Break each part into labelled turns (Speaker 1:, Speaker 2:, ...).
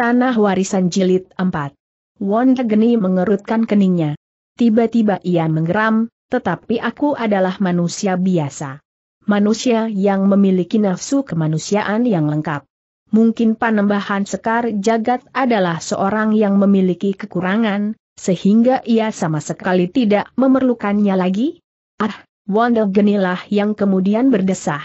Speaker 1: Tanah Warisan Jilid 4. Wanda Geni mengerutkan keningnya. Tiba-tiba ia menggeram, tetapi aku adalah manusia biasa. Manusia yang memiliki nafsu kemanusiaan yang lengkap. Mungkin panembahan Sekar Jagat adalah seorang yang memiliki kekurangan, sehingga ia sama sekali tidak memerlukannya lagi? Ah, Wanda Genilah yang kemudian berdesah.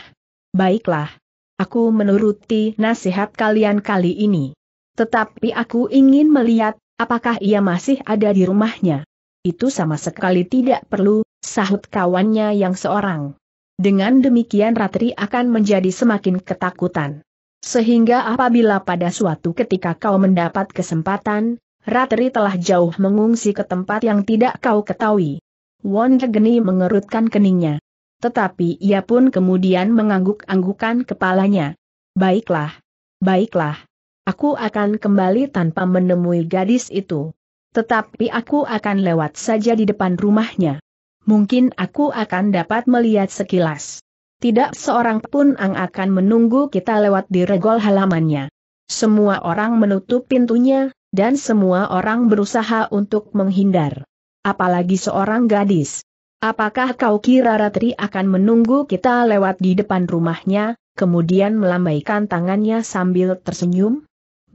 Speaker 1: Baiklah. Aku menuruti nasihat kalian kali ini. Tetapi aku ingin melihat, apakah ia masih ada di rumahnya. Itu sama sekali tidak perlu, sahut kawannya yang seorang. Dengan demikian Ratri akan menjadi semakin ketakutan. Sehingga apabila pada suatu ketika kau mendapat kesempatan, Ratri telah jauh mengungsi ke tempat yang tidak kau ketahui. Won Geni mengerutkan keningnya. Tetapi ia pun kemudian mengangguk-anggukan kepalanya. Baiklah. Baiklah. Aku akan kembali tanpa menemui gadis itu. Tetapi aku akan lewat saja di depan rumahnya. Mungkin aku akan dapat melihat sekilas. Tidak seorang pun ang akan menunggu kita lewat di regol halamannya. Semua orang menutup pintunya, dan semua orang berusaha untuk menghindar. Apalagi seorang gadis. Apakah kau kira Ratri akan menunggu kita lewat di depan rumahnya, kemudian melambaikan tangannya sambil tersenyum?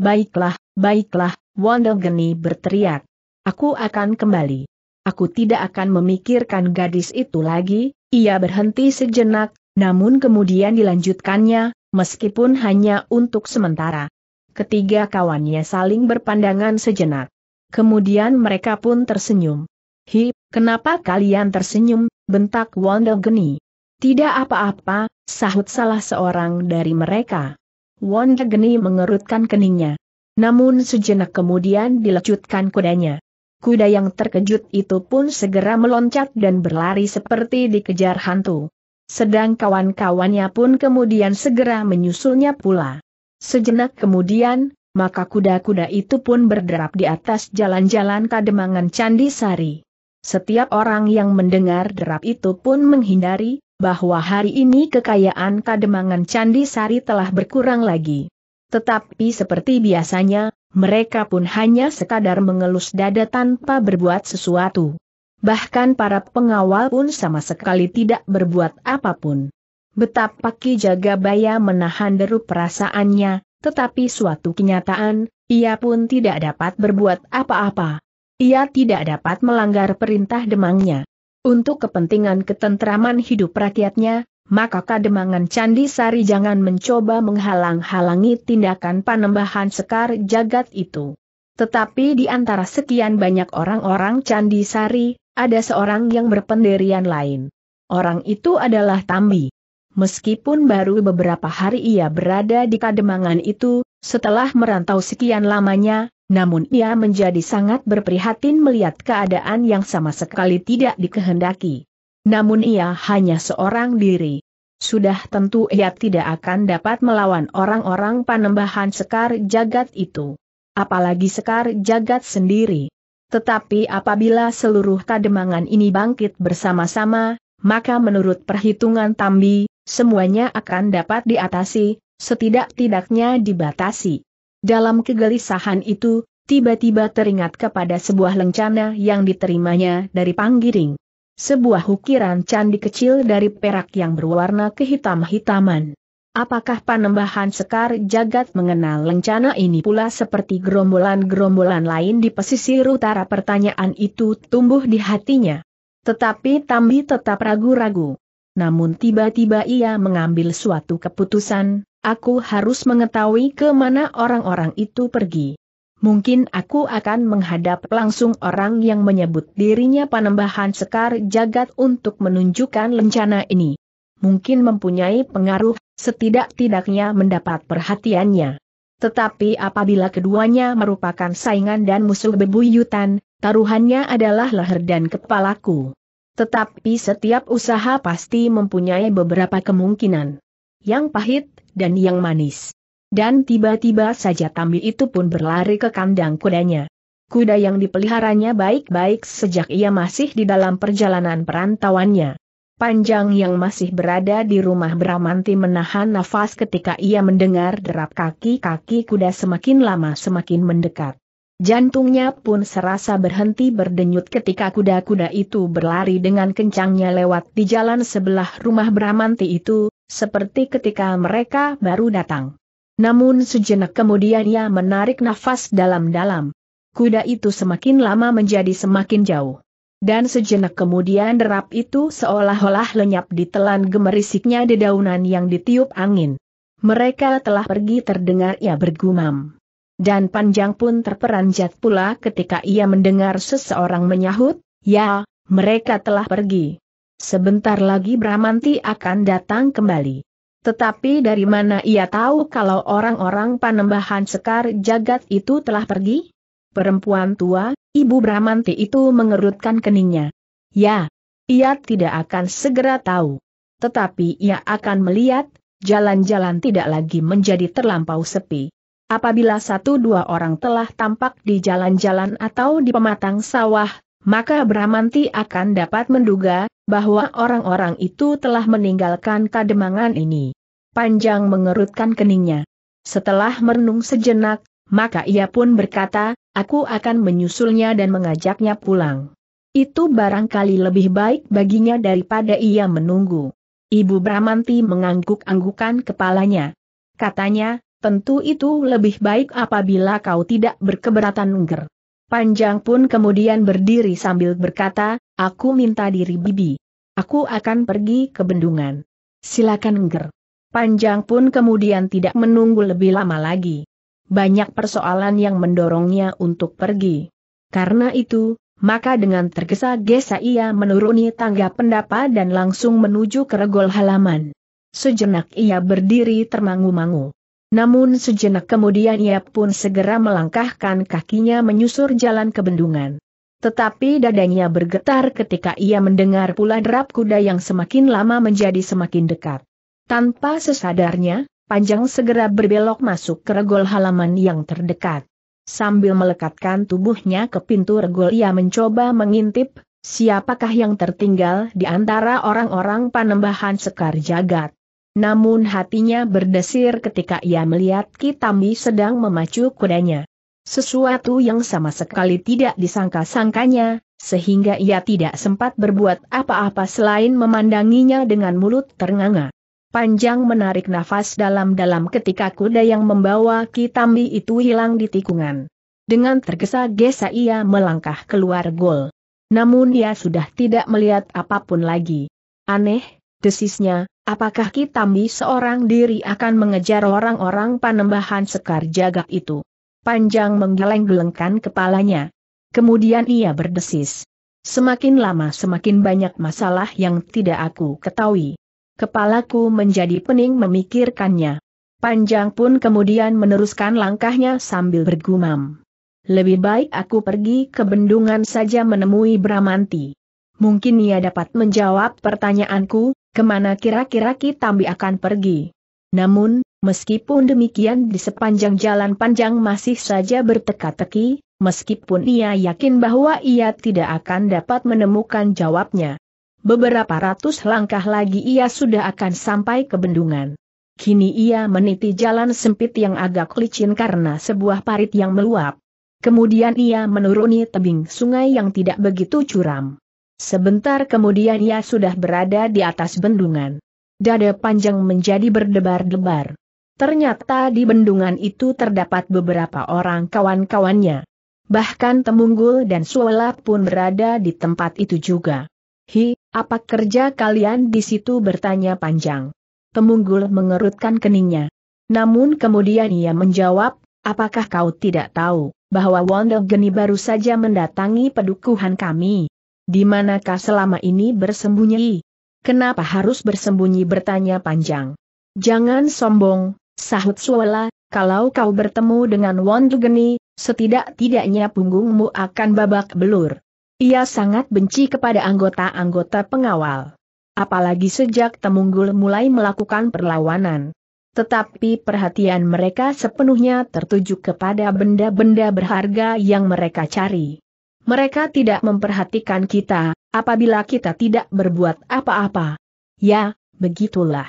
Speaker 1: Baiklah, baiklah, Wondogeni berteriak. Aku akan kembali. Aku tidak akan memikirkan gadis itu lagi, ia berhenti sejenak, namun kemudian dilanjutkannya, meskipun hanya untuk sementara. Ketiga kawannya saling berpandangan sejenak. Kemudian mereka pun tersenyum. Hi, kenapa kalian tersenyum, bentak Wondogeni. Tidak apa-apa, sahut salah seorang dari mereka. Wanda Geni mengerutkan keningnya. Namun sejenak kemudian dilecutkan kudanya. Kuda yang terkejut itu pun segera meloncat dan berlari seperti dikejar hantu. Sedang kawan-kawannya pun kemudian segera menyusulnya pula. Sejenak kemudian, maka kuda-kuda itu pun berderap di atas jalan-jalan kademangan Candi Sari. Setiap orang yang mendengar derap itu pun menghindari, bahwa hari ini kekayaan Kademangan Candi Sari telah berkurang lagi. Tetapi seperti biasanya, mereka pun hanya sekadar mengelus dada tanpa berbuat sesuatu. Bahkan para pengawal pun sama sekali tidak berbuat apapun. Betapa Ki Jagabaya menahan deru perasaannya, tetapi suatu kenyataan, ia pun tidak dapat berbuat apa-apa. Ia tidak dapat melanggar perintah demangnya. Untuk kepentingan ketentraman hidup rakyatnya, maka kademangan Candi Sari jangan mencoba menghalang-halangi tindakan panembahan sekar jagat itu. Tetapi di antara sekian banyak orang-orang Candi Sari, ada seorang yang berpendirian lain. Orang itu adalah Tambi. Meskipun baru beberapa hari ia berada di kademangan itu, setelah merantau sekian lamanya, namun ia menjadi sangat berprihatin melihat keadaan yang sama sekali tidak dikehendaki. Namun ia hanya seorang diri. Sudah tentu ia tidak akan dapat melawan orang-orang panembahan Sekar Jagat itu. Apalagi Sekar Jagat sendiri. Tetapi apabila seluruh kademangan ini bangkit bersama-sama, maka menurut perhitungan Tambi, semuanya akan dapat diatasi, setidak-tidaknya dibatasi. Dalam kegelisahan itu, tiba-tiba teringat kepada sebuah lencana yang diterimanya dari Panggiring. Sebuah ukiran candi kecil dari perak yang berwarna kehitam-hitaman. Apakah panembahan Sekar Jagat mengenal lencana ini pula seperti gerombolan-gerombolan lain di pesisir utara pertanyaan itu tumbuh di hatinya. Tetapi Tambi tetap ragu-ragu. Namun tiba-tiba ia mengambil suatu keputusan, Aku harus mengetahui ke mana orang-orang itu pergi. Mungkin aku akan menghadap langsung orang yang menyebut dirinya panembahan sekar jagat untuk menunjukkan lencana ini. Mungkin mempunyai pengaruh, setidak-tidaknya mendapat perhatiannya. Tetapi apabila keduanya merupakan saingan dan musuh bebuyutan, taruhannya adalah leher dan kepalaku. Tetapi setiap usaha pasti mempunyai beberapa kemungkinan. Yang pahit, dan yang manis. Dan tiba-tiba saja Tami itu pun berlari ke kandang kudanya. Kuda yang dipeliharanya baik-baik sejak ia masih di dalam perjalanan perantauannya. Panjang yang masih berada di rumah Bramanti menahan nafas ketika ia mendengar derap kaki-kaki kuda semakin lama semakin mendekat. Jantungnya pun serasa berhenti berdenyut ketika kuda-kuda itu berlari dengan kencangnya lewat di jalan sebelah rumah Bramanti itu, seperti ketika mereka baru datang. Namun sejenak kemudian ia menarik nafas dalam-dalam. Kuda itu semakin lama menjadi semakin jauh. Dan sejenak kemudian derap itu seolah-olah lenyap di telan gemerisiknya dedaunan yang ditiup angin. Mereka telah pergi terdengar ia bergumam. Dan panjang pun terperanjat pula ketika ia mendengar seseorang menyahut, ya, mereka telah pergi. Sebentar lagi Bramanti akan datang kembali. Tetapi dari mana ia tahu kalau orang-orang panembahan sekar jagat itu telah pergi? Perempuan tua, Ibu Bramanti itu mengerutkan keningnya. Ya, ia tidak akan segera tahu. Tetapi ia akan melihat, jalan-jalan tidak lagi menjadi terlampau sepi. Apabila satu dua orang telah tampak di jalan-jalan atau di pematang sawah, maka Bramanti akan dapat menduga bahwa orang-orang itu telah meninggalkan kademangan ini. Panjang mengerutkan keningnya. Setelah merenung sejenak, maka ia pun berkata, aku akan menyusulnya dan mengajaknya pulang. Itu barangkali lebih baik baginya daripada ia menunggu. Ibu Bramanti mengangguk-anggukan kepalanya. Katanya, tentu itu lebih baik apabila kau tidak berkeberatan Ngger. Panjang pun kemudian berdiri sambil berkata, aku minta diri bibi. Aku akan pergi ke bendungan. Silakan ger." Panjang pun kemudian tidak menunggu lebih lama lagi. Banyak persoalan yang mendorongnya untuk pergi. Karena itu, maka dengan tergesa-gesa ia menuruni tangga pendapa dan langsung menuju ke regol halaman. Sejenak ia berdiri termangu-mangu. Namun sejenak kemudian ia pun segera melangkahkan kakinya menyusur jalan ke bendungan. Tetapi dadanya bergetar ketika ia mendengar pula derap kuda yang semakin lama menjadi semakin dekat. Tanpa sesadarnya, Panjang segera berbelok masuk ke regol halaman yang terdekat. Sambil melekatkan tubuhnya ke pintu regol ia mencoba mengintip, siapakah yang tertinggal di antara orang-orang panembahan Sekar Jagat. Namun hatinya berdesir ketika ia melihat Kitami sedang memacu kudanya. Sesuatu yang sama sekali tidak disangka-sangkanya, sehingga ia tidak sempat berbuat apa-apa selain memandanginya dengan mulut ternganga. Panjang menarik nafas dalam-dalam ketika kuda yang membawa Kitami itu hilang di tikungan. Dengan tergesa-gesa ia melangkah keluar gol. Namun ia sudah tidak melihat apapun lagi. Aneh, desisnya, apakah Kitambi seorang diri akan mengejar orang-orang panembahan Sekar Jagak itu? Panjang menggeleng-gelengkan kepalanya. Kemudian ia berdesis. Semakin lama semakin banyak masalah yang tidak aku ketahui. Kepalaku menjadi pening memikirkannya. Panjang pun kemudian meneruskan langkahnya sambil bergumam. Lebih baik aku pergi ke bendungan saja menemui Bramanti. Mungkin ia dapat menjawab pertanyaanku, kemana kira-kira Kitambi akan pergi. Namun, meskipun demikian di sepanjang jalan panjang masih saja berteka-teki, meskipun ia yakin bahwa ia tidak akan dapat menemukan jawabnya. Beberapa ratus langkah lagi ia sudah akan sampai ke bendungan. Kini ia meniti jalan sempit yang agak licin karena sebuah parit yang meluap. Kemudian ia menuruni tebing sungai yang tidak begitu curam. Sebentar kemudian ia sudah berada di atas bendungan. Dada panjang menjadi berdebar-debar. Ternyata di bendungan itu terdapat beberapa orang kawan-kawannya. Bahkan Temunggul dan Suwela pun berada di tempat itu juga. Hi, apa kerja kalian di situ bertanya panjang. Temunggul mengerutkan keningnya. Namun kemudian ia menjawab, apakah kau tidak tahu, bahwa Wondel Geni baru saja mendatangi pedukuhan kami, di manakah selama ini bersembunyi? Kenapa harus bersembunyi bertanya panjang? Jangan sombong, sahut Suwala. kalau kau bertemu dengan Wondugeni, setidak-tidaknya punggungmu akan babak belur. Ia sangat benci kepada anggota-anggota pengawal. Apalagi sejak Temunggul mulai melakukan perlawanan tetapi perhatian mereka sepenuhnya tertuju kepada benda-benda berharga yang mereka cari. Mereka tidak memperhatikan kita, apabila kita tidak berbuat apa-apa. Ya, begitulah.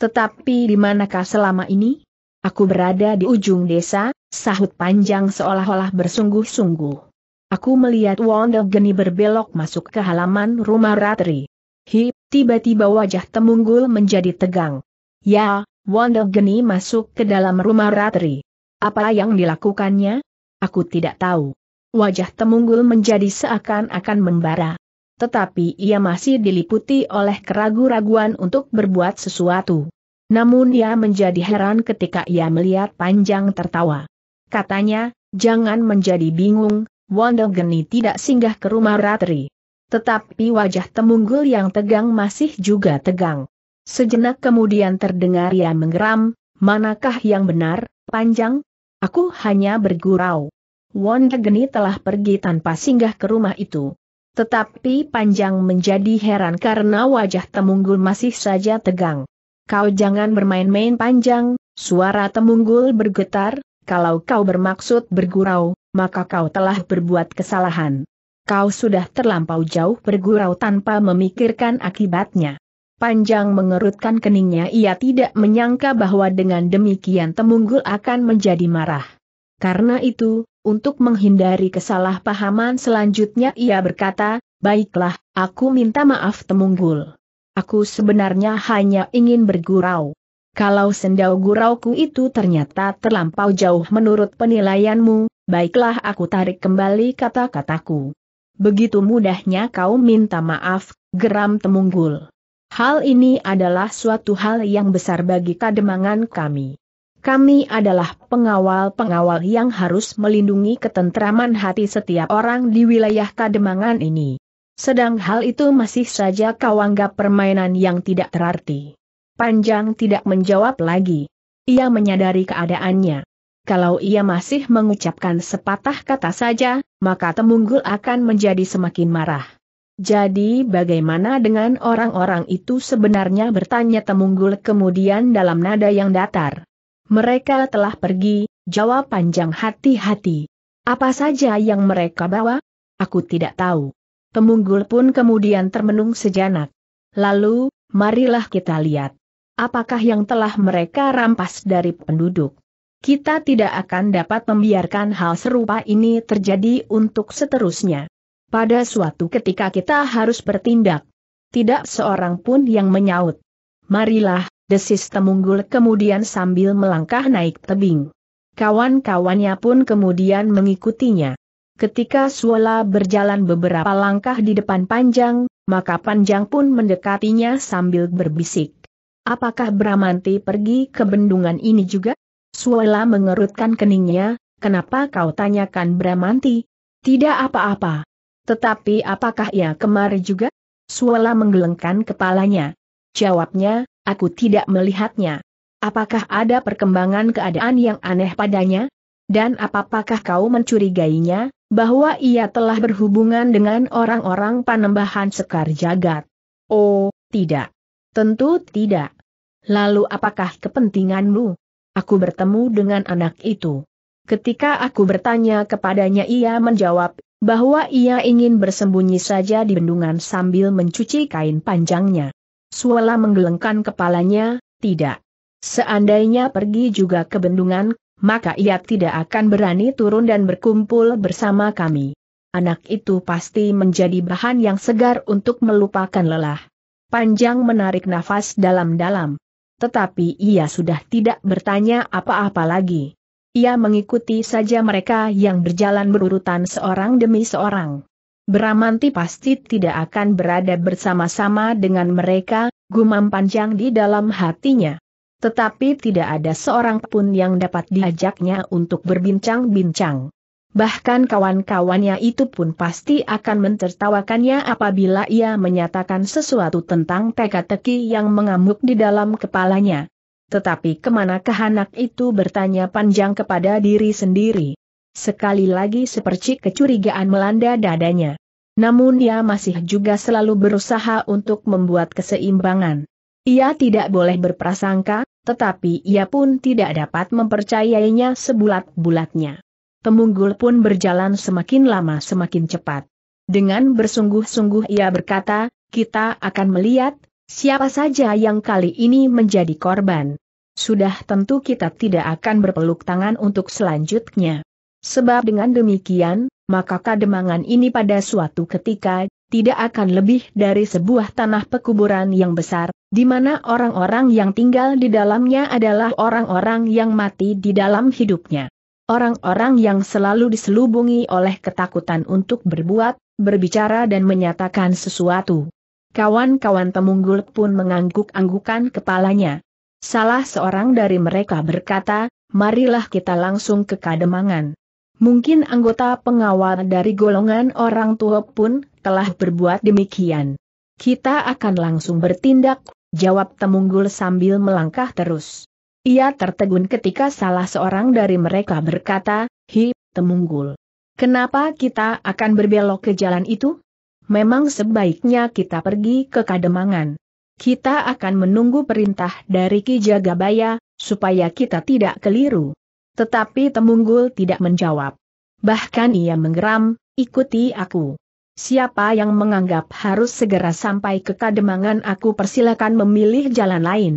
Speaker 1: Tetapi di manakah selama ini? Aku berada di ujung desa, sahut panjang seolah-olah bersungguh-sungguh. Aku melihat Wanda Geni berbelok masuk ke halaman rumah Ratri. Hi, tiba-tiba wajah Temunggul menjadi tegang. Ya, Wanda Geni masuk ke dalam rumah Ratri. Apa yang dilakukannya? Aku tidak tahu. Wajah temunggul menjadi seakan-akan membara. Tetapi ia masih diliputi oleh keraguan-raguan untuk berbuat sesuatu. Namun ia menjadi heran ketika ia melihat panjang tertawa. Katanya, jangan menjadi bingung, Wondogeni tidak singgah ke rumah Ratri. Tetapi wajah Temunggul yang tegang masih juga tegang. Sejenak kemudian terdengar ia menggeram, manakah yang benar, panjang? Aku hanya bergurau. Wanda Geni telah pergi tanpa singgah ke rumah itu. Tetapi Panjang menjadi heran karena wajah Temunggul masih saja tegang. Kau jangan bermain-main Panjang, suara Temunggul bergetar, kalau kau bermaksud bergurau, maka kau telah berbuat kesalahan. Kau sudah terlampau jauh bergurau tanpa memikirkan akibatnya. Panjang mengerutkan keningnya ia tidak menyangka bahwa dengan demikian Temunggul akan menjadi marah. Karena itu, untuk menghindari kesalahpahaman selanjutnya ia berkata, Baiklah, aku minta maaf Temunggul. Aku sebenarnya hanya ingin bergurau. Kalau sendau gurauku itu ternyata terlampau jauh menurut penilaianmu, baiklah aku tarik kembali kata-kataku. Begitu mudahnya kau minta maaf, geram Temunggul. Hal ini adalah suatu hal yang besar bagi kademangan kami. Kami adalah pengawal-pengawal yang harus melindungi ketentraman hati setiap orang di wilayah Kademangan ini. Sedang hal itu masih saja kau anggap permainan yang tidak terarti. Panjang tidak menjawab lagi. Ia menyadari keadaannya. Kalau ia masih mengucapkan sepatah kata saja, maka Temunggul akan menjadi semakin marah. Jadi bagaimana dengan orang-orang itu sebenarnya bertanya Temunggul kemudian dalam nada yang datar. Mereka telah pergi, jawab panjang hati-hati. Apa saja yang mereka bawa? Aku tidak tahu. Pemunggul pun kemudian termenung sejenak. Lalu, marilah kita lihat. Apakah yang telah mereka rampas dari penduduk? Kita tidak akan dapat membiarkan hal serupa ini terjadi untuk seterusnya. Pada suatu ketika kita harus bertindak. Tidak seorang pun yang menyaut. Marilah, desis Temunggul kemudian sambil melangkah naik tebing. Kawan-kawannya pun kemudian mengikutinya. Ketika Suola berjalan beberapa langkah di depan Panjang, maka Panjang pun mendekatinya sambil berbisik. Apakah Bramanti pergi ke bendungan ini juga? Suola mengerutkan keningnya, kenapa kau tanyakan Bramanti? Tidak apa-apa. Tetapi apakah ia kemari juga? Suola menggelengkan kepalanya. Jawabnya, Aku tidak melihatnya. Apakah ada perkembangan keadaan yang aneh padanya? Dan apakah kau mencurigainya, bahwa ia telah berhubungan dengan orang-orang panembahan sekar jagat? Oh, tidak. Tentu tidak. Lalu apakah kepentinganmu? Aku bertemu dengan anak itu. Ketika aku bertanya kepadanya ia menjawab, bahwa ia ingin bersembunyi saja di bendungan sambil mencuci kain panjangnya. Suela menggelengkan kepalanya, tidak. Seandainya pergi juga ke bendungan, maka ia tidak akan berani turun dan berkumpul bersama kami. Anak itu pasti menjadi bahan yang segar untuk melupakan lelah. Panjang menarik nafas dalam-dalam. Tetapi ia sudah tidak bertanya apa-apa lagi. Ia mengikuti saja mereka yang berjalan berurutan seorang demi seorang. Bramanti pasti tidak akan berada bersama-sama dengan mereka, gumam panjang di dalam hatinya. Tetapi tidak ada seorang pun yang dapat diajaknya untuk berbincang-bincang. Bahkan kawan-kawannya itu pun pasti akan mentertawakannya apabila ia menyatakan sesuatu tentang teka-teki yang mengamuk di dalam kepalanya. Tetapi kemana anak itu bertanya panjang kepada diri sendiri. Sekali lagi sepercik kecurigaan melanda dadanya. Namun ia masih juga selalu berusaha untuk membuat keseimbangan. Ia tidak boleh berprasangka, tetapi ia pun tidak dapat mempercayainya sebulat-bulatnya. Temunggul pun berjalan semakin lama semakin cepat. Dengan bersungguh-sungguh ia berkata, kita akan melihat, siapa saja yang kali ini menjadi korban. Sudah tentu kita tidak akan berpeluk tangan untuk selanjutnya. Sebab dengan demikian, maka kademangan ini pada suatu ketika, tidak akan lebih dari sebuah tanah pekuburan yang besar, di mana orang-orang yang tinggal di dalamnya adalah orang-orang yang mati di dalam hidupnya. Orang-orang yang selalu diselubungi oleh ketakutan untuk berbuat, berbicara dan menyatakan sesuatu. Kawan-kawan temunggul pun mengangguk-anggukan kepalanya. Salah seorang dari mereka berkata, marilah kita langsung ke kademangan. Mungkin anggota pengawal dari golongan orang tua pun telah berbuat demikian. Kita akan langsung bertindak, jawab Temunggul sambil melangkah terus. Ia tertegun ketika salah seorang dari mereka berkata, Hi, Temunggul. Kenapa kita akan berbelok ke jalan itu? Memang sebaiknya kita pergi ke Kademangan. Kita akan menunggu perintah dari Ki Jagabaya, supaya kita tidak keliru. Tetapi Temunggul tidak menjawab. Bahkan ia menggeram, ikuti aku. Siapa yang menganggap harus segera sampai ke kademangan aku persilakan memilih jalan lain.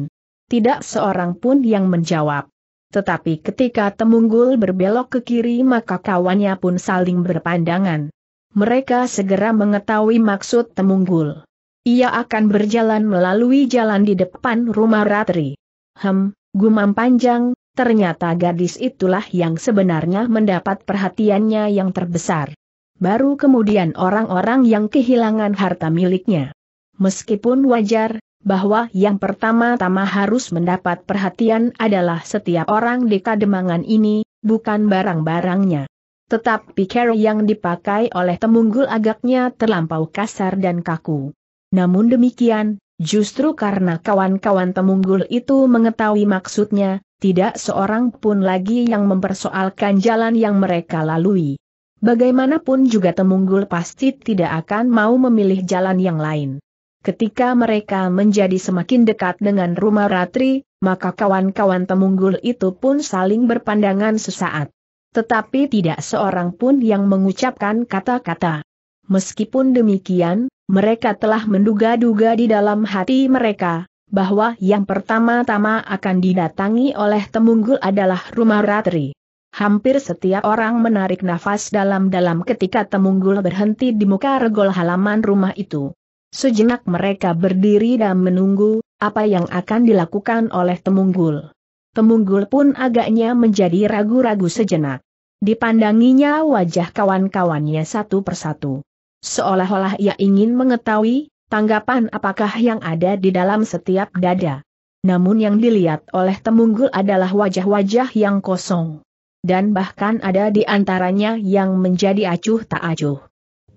Speaker 1: Tidak seorang pun yang menjawab. Tetapi ketika Temunggul berbelok ke kiri maka kawannya pun saling berpandangan. Mereka segera mengetahui maksud Temunggul. Ia akan berjalan melalui jalan di depan rumah Ratri. Hem, gumam panjang, ternyata gadis itulah yang sebenarnya mendapat perhatiannya yang terbesar. Baru kemudian orang-orang yang kehilangan harta miliknya. Meskipun wajar, bahwa yang pertama-tama harus mendapat perhatian adalah setiap orang di kademangan ini, bukan barang-barangnya. Tetapi pikir yang dipakai oleh Temunggul agaknya terlampau kasar dan kaku. Namun demikian, justru karena kawan-kawan Temunggul itu mengetahui maksudnya, tidak seorang pun lagi yang mempersoalkan jalan yang mereka lalui. Bagaimanapun juga Temunggul pasti tidak akan mau memilih jalan yang lain. Ketika mereka menjadi semakin dekat dengan rumah Ratri, maka kawan-kawan Temunggul itu pun saling berpandangan sesaat. Tetapi tidak seorang pun yang mengucapkan kata-kata. Meskipun demikian, mereka telah menduga-duga di dalam hati mereka, bahwa yang pertama-tama akan didatangi oleh Temunggul adalah rumah Ratri. Hampir setiap orang menarik nafas dalam-dalam ketika Temunggul berhenti di muka regol halaman rumah itu. Sejenak mereka berdiri dan menunggu, apa yang akan dilakukan oleh Temunggul. Temunggul pun agaknya menjadi ragu-ragu sejenak. Dipandanginya wajah kawan-kawannya satu persatu. Seolah-olah ia ingin mengetahui, tanggapan apakah yang ada di dalam setiap dada. Namun yang dilihat oleh Temunggul adalah wajah-wajah yang kosong. Dan bahkan ada di antaranya yang menjadi acuh tak acuh.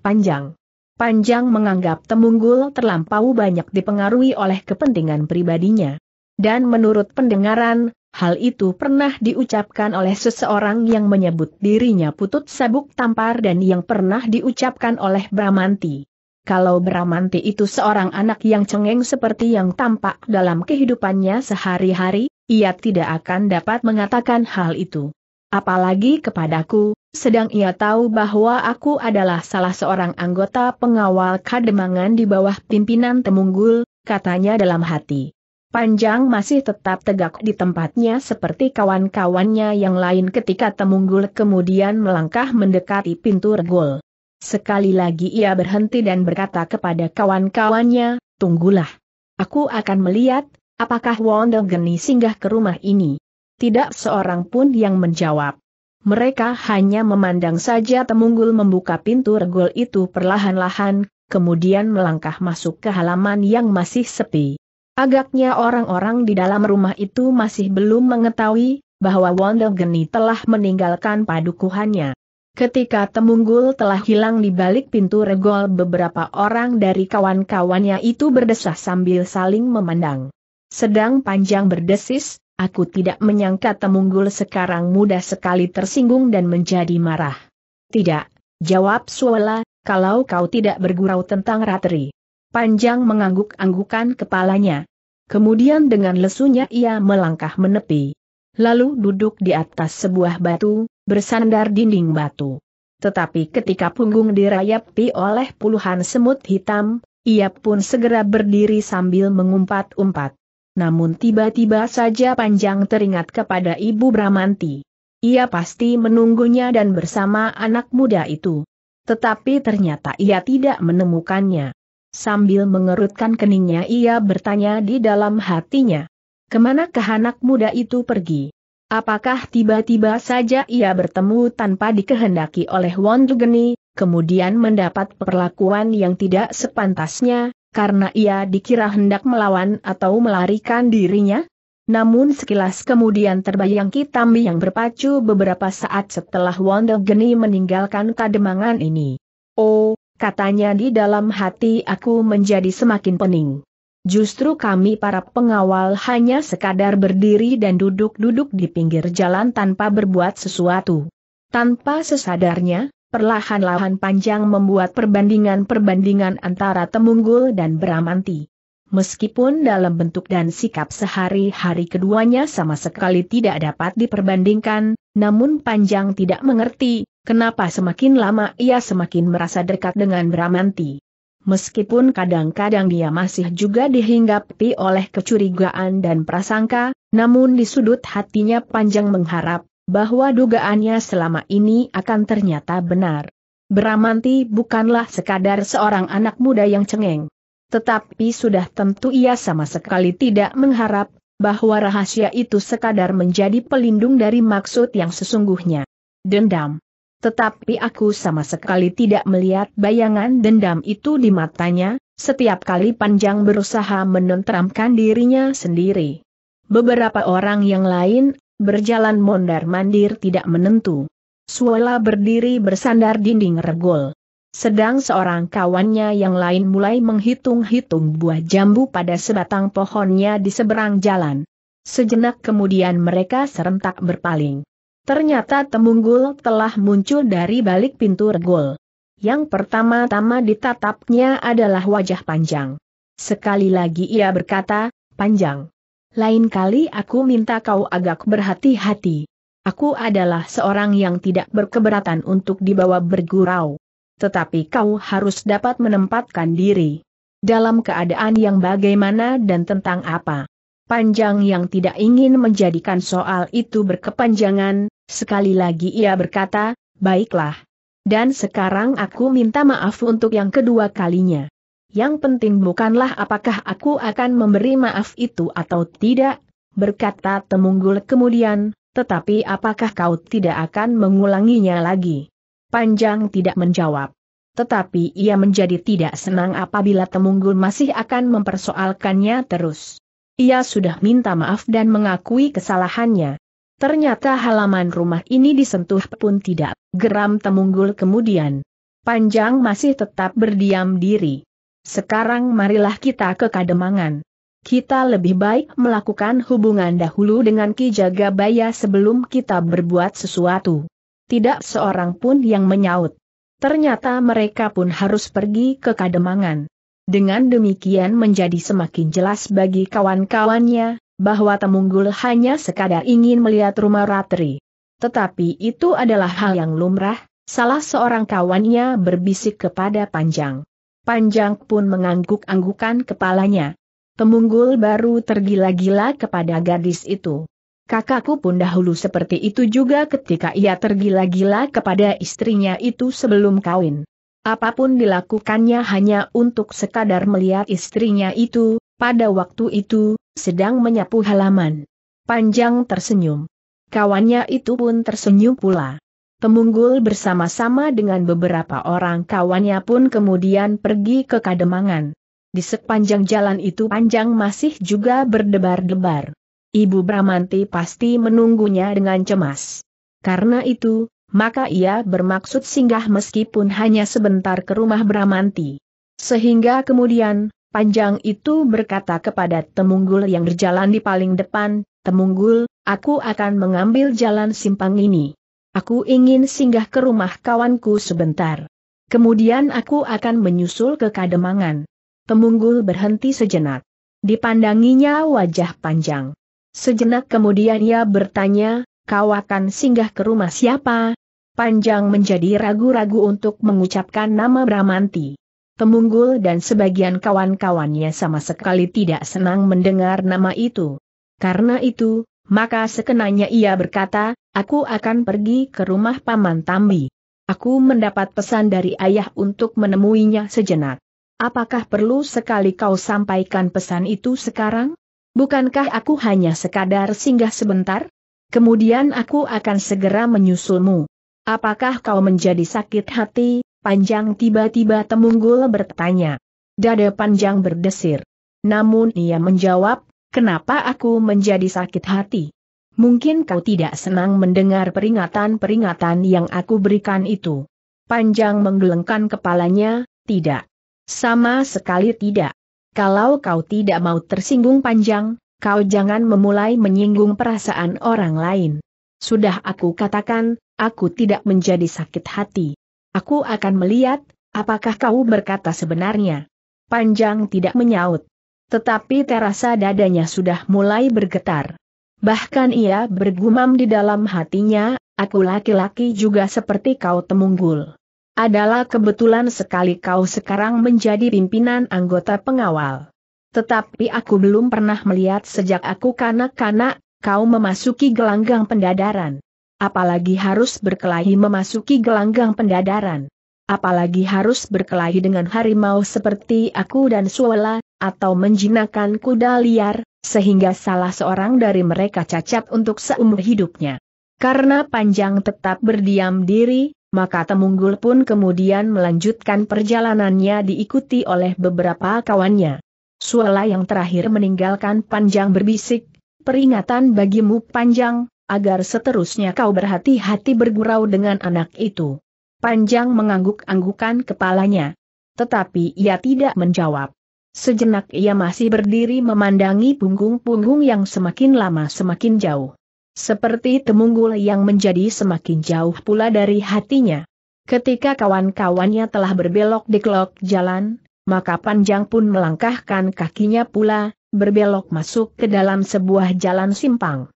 Speaker 1: Panjang. Panjang menganggap Temunggul terlampau banyak dipengaruhi oleh kepentingan pribadinya. Dan menurut pendengaran, hal itu pernah diucapkan oleh seseorang yang menyebut dirinya putut sabuk tampar dan yang pernah diucapkan oleh Bramanti kalau Bramanti itu seorang anak yang cengeng seperti yang tampak dalam kehidupannya sehari-hari, ia tidak akan dapat mengatakan hal itu. Apalagi kepadaku, sedang ia tahu bahwa aku adalah salah seorang anggota pengawal kademangan di bawah pimpinan Temunggul, katanya dalam hati. Panjang masih tetap tegak di tempatnya seperti kawan-kawannya yang lain ketika Temunggul kemudian melangkah mendekati pintu regol. Sekali lagi ia berhenti dan berkata kepada kawan-kawannya, tunggulah. Aku akan melihat, apakah Wonder Geni singgah ke rumah ini. Tidak seorang pun yang menjawab. Mereka hanya memandang saja Temunggul membuka pintu regol itu perlahan-lahan, kemudian melangkah masuk ke halaman yang masih sepi. Agaknya orang-orang di dalam rumah itu masih belum mengetahui bahwa Wonder Geni telah meninggalkan padukuhannya. Ketika Temunggul telah hilang di balik pintu regol beberapa orang dari kawan-kawannya itu berdesah sambil saling memandang. Sedang panjang berdesis, aku tidak menyangka Temunggul sekarang mudah sekali tersinggung dan menjadi marah. Tidak, jawab Suwela, kalau kau tidak bergurau tentang Ratri. Panjang mengangguk-anggukan kepalanya. Kemudian dengan lesunya ia melangkah menepi. Lalu duduk di atas sebuah batu, bersandar dinding batu. Tetapi ketika punggung dirayapi oleh puluhan semut hitam, ia pun segera berdiri sambil mengumpat-umpat. Namun tiba-tiba saja panjang teringat kepada Ibu Bramanti. Ia pasti menunggunya dan bersama anak muda itu. Tetapi ternyata ia tidak menemukannya. Sambil mengerutkan keningnya ia bertanya di dalam hatinya. Kemanakah anak muda itu pergi? Apakah tiba-tiba saja ia bertemu tanpa dikehendaki oleh Wondugeni, kemudian mendapat perlakuan yang tidak sepantasnya, karena ia dikira hendak melawan atau melarikan dirinya? Namun sekilas kemudian terbayang Kitambi yang berpacu beberapa saat setelah Wondugeni meninggalkan kademangan ini. Oh, katanya di dalam hati aku menjadi semakin pening. Justru kami para pengawal hanya sekadar berdiri dan duduk-duduk di pinggir jalan tanpa berbuat sesuatu. Tanpa sesadarnya, perlahan-lahan panjang membuat perbandingan-perbandingan antara Temunggul dan Bramanti. Meskipun dalam bentuk dan sikap sehari-hari keduanya sama sekali tidak dapat diperbandingkan, namun panjang tidak mengerti, kenapa semakin lama ia semakin merasa dekat dengan Bramanti. Meskipun kadang-kadang dia masih juga dihinggapi oleh kecurigaan dan prasangka, namun di sudut hatinya panjang mengharap bahwa dugaannya selama ini akan ternyata benar. Bramanti bukanlah sekadar seorang anak muda yang cengeng. Tetapi sudah tentu ia sama sekali tidak mengharap bahwa rahasia itu sekadar menjadi pelindung dari maksud yang sesungguhnya. Dendam tetapi aku sama sekali tidak melihat bayangan dendam itu di matanya, setiap kali panjang berusaha menenteramkan dirinya sendiri. Beberapa orang yang lain, berjalan mondar-mandir tidak menentu. Suela berdiri bersandar dinding regol. Sedang seorang kawannya yang lain mulai menghitung-hitung buah jambu pada sebatang pohonnya di seberang jalan. Sejenak kemudian mereka serentak berpaling. Ternyata Temunggul telah muncul dari balik pintu regol. Yang pertama-tama ditatapnya adalah wajah panjang. Sekali lagi ia berkata, panjang. Lain kali aku minta kau agak berhati-hati. Aku adalah seorang yang tidak berkeberatan untuk dibawa bergurau. Tetapi kau harus dapat menempatkan diri. Dalam keadaan yang bagaimana dan tentang apa. Panjang yang tidak ingin menjadikan soal itu berkepanjangan, Sekali lagi ia berkata, baiklah. Dan sekarang aku minta maaf untuk yang kedua kalinya. Yang penting bukanlah apakah aku akan memberi maaf itu atau tidak, berkata Temunggul kemudian, tetapi apakah kau tidak akan mengulanginya lagi? Panjang tidak menjawab. Tetapi ia menjadi tidak senang apabila Temunggul masih akan mempersoalkannya terus. Ia sudah minta maaf dan mengakui kesalahannya. Ternyata halaman rumah ini disentuh pun tidak. Geram Temunggul kemudian. Panjang masih tetap berdiam diri. Sekarang marilah kita ke Kademangan. Kita lebih baik melakukan hubungan dahulu dengan Ki Jagabaya sebelum kita berbuat sesuatu. Tidak seorang pun yang menyaut. Ternyata mereka pun harus pergi ke Kademangan. Dengan demikian menjadi semakin jelas bagi kawan-kawannya, bahwa Temunggul hanya sekadar ingin melihat rumah Ratri. Tetapi itu adalah hal yang lumrah, salah seorang kawannya berbisik kepada Panjang. Panjang pun mengangguk-anggukan kepalanya. Temunggul baru tergila-gila kepada gadis itu. Kakakku pun dahulu seperti itu juga ketika ia tergila-gila kepada istrinya itu sebelum kawin. Apapun dilakukannya hanya untuk sekadar melihat istrinya itu, pada waktu itu, sedang menyapu halaman. Panjang tersenyum. Kawannya itu pun tersenyum pula. Pemunggul bersama-sama dengan beberapa orang kawannya pun kemudian pergi ke Kademangan. Di sepanjang jalan itu panjang masih juga berdebar-debar. Ibu Bramanti pasti menunggunya dengan cemas. Karena itu, maka ia bermaksud singgah meskipun hanya sebentar ke rumah Bramanti. Sehingga kemudian, Panjang itu berkata kepada Temunggul yang berjalan di paling depan, Temunggul, aku akan mengambil jalan simpang ini. Aku ingin singgah ke rumah kawanku sebentar. Kemudian aku akan menyusul ke Kademangan. Temunggul berhenti sejenak. Dipandanginya wajah panjang. Sejenak kemudian ia bertanya, kau akan singgah ke rumah siapa? Panjang menjadi ragu-ragu untuk mengucapkan nama Bramanti. Temunggul dan sebagian kawan-kawannya sama sekali tidak senang mendengar nama itu. Karena itu, maka sekenanya ia berkata, aku akan pergi ke rumah Paman Tambi. Aku mendapat pesan dari ayah untuk menemuinya sejenak. Apakah perlu sekali kau sampaikan pesan itu sekarang? Bukankah aku hanya sekadar singgah sebentar? Kemudian aku akan segera menyusulmu. Apakah kau menjadi sakit hati, Panjang tiba-tiba Temunggul bertanya. Dada Panjang berdesir. Namun ia menjawab, kenapa aku menjadi sakit hati? Mungkin kau tidak senang mendengar peringatan-peringatan yang aku berikan itu. Panjang menggelengkan kepalanya, tidak. Sama sekali tidak. Kalau kau tidak mau tersinggung panjang, kau jangan memulai menyinggung perasaan orang lain. Sudah aku katakan, aku tidak menjadi sakit hati. Aku akan melihat, apakah kau berkata sebenarnya. Panjang tidak menyaut. Tetapi terasa dadanya sudah mulai bergetar. Bahkan ia bergumam di dalam hatinya, aku laki-laki juga seperti kau temunggul. Adalah kebetulan sekali kau sekarang menjadi pimpinan anggota pengawal. Tetapi aku belum pernah melihat sejak aku kanak-kanak, kau memasuki gelanggang pendadaran. Apalagi harus berkelahi memasuki gelanggang pendadaran. Apalagi harus berkelahi dengan harimau seperti aku dan Suwala, atau menjinakkan kuda liar, sehingga salah seorang dari mereka cacat untuk seumur hidupnya. Karena panjang tetap berdiam diri, maka Temunggul pun kemudian melanjutkan perjalanannya diikuti oleh beberapa kawannya. Suwala yang terakhir meninggalkan panjang berbisik, peringatan bagimu panjang, agar seterusnya kau berhati-hati bergurau dengan anak itu. Panjang mengangguk-anggukan kepalanya. Tetapi ia tidak menjawab. Sejenak ia masih berdiri memandangi punggung-punggung yang semakin lama semakin jauh. Seperti temunggul yang menjadi semakin jauh pula dari hatinya. Ketika kawan-kawannya telah berbelok di jalan, maka panjang pun melangkahkan kakinya pula, berbelok masuk ke dalam sebuah jalan simpang.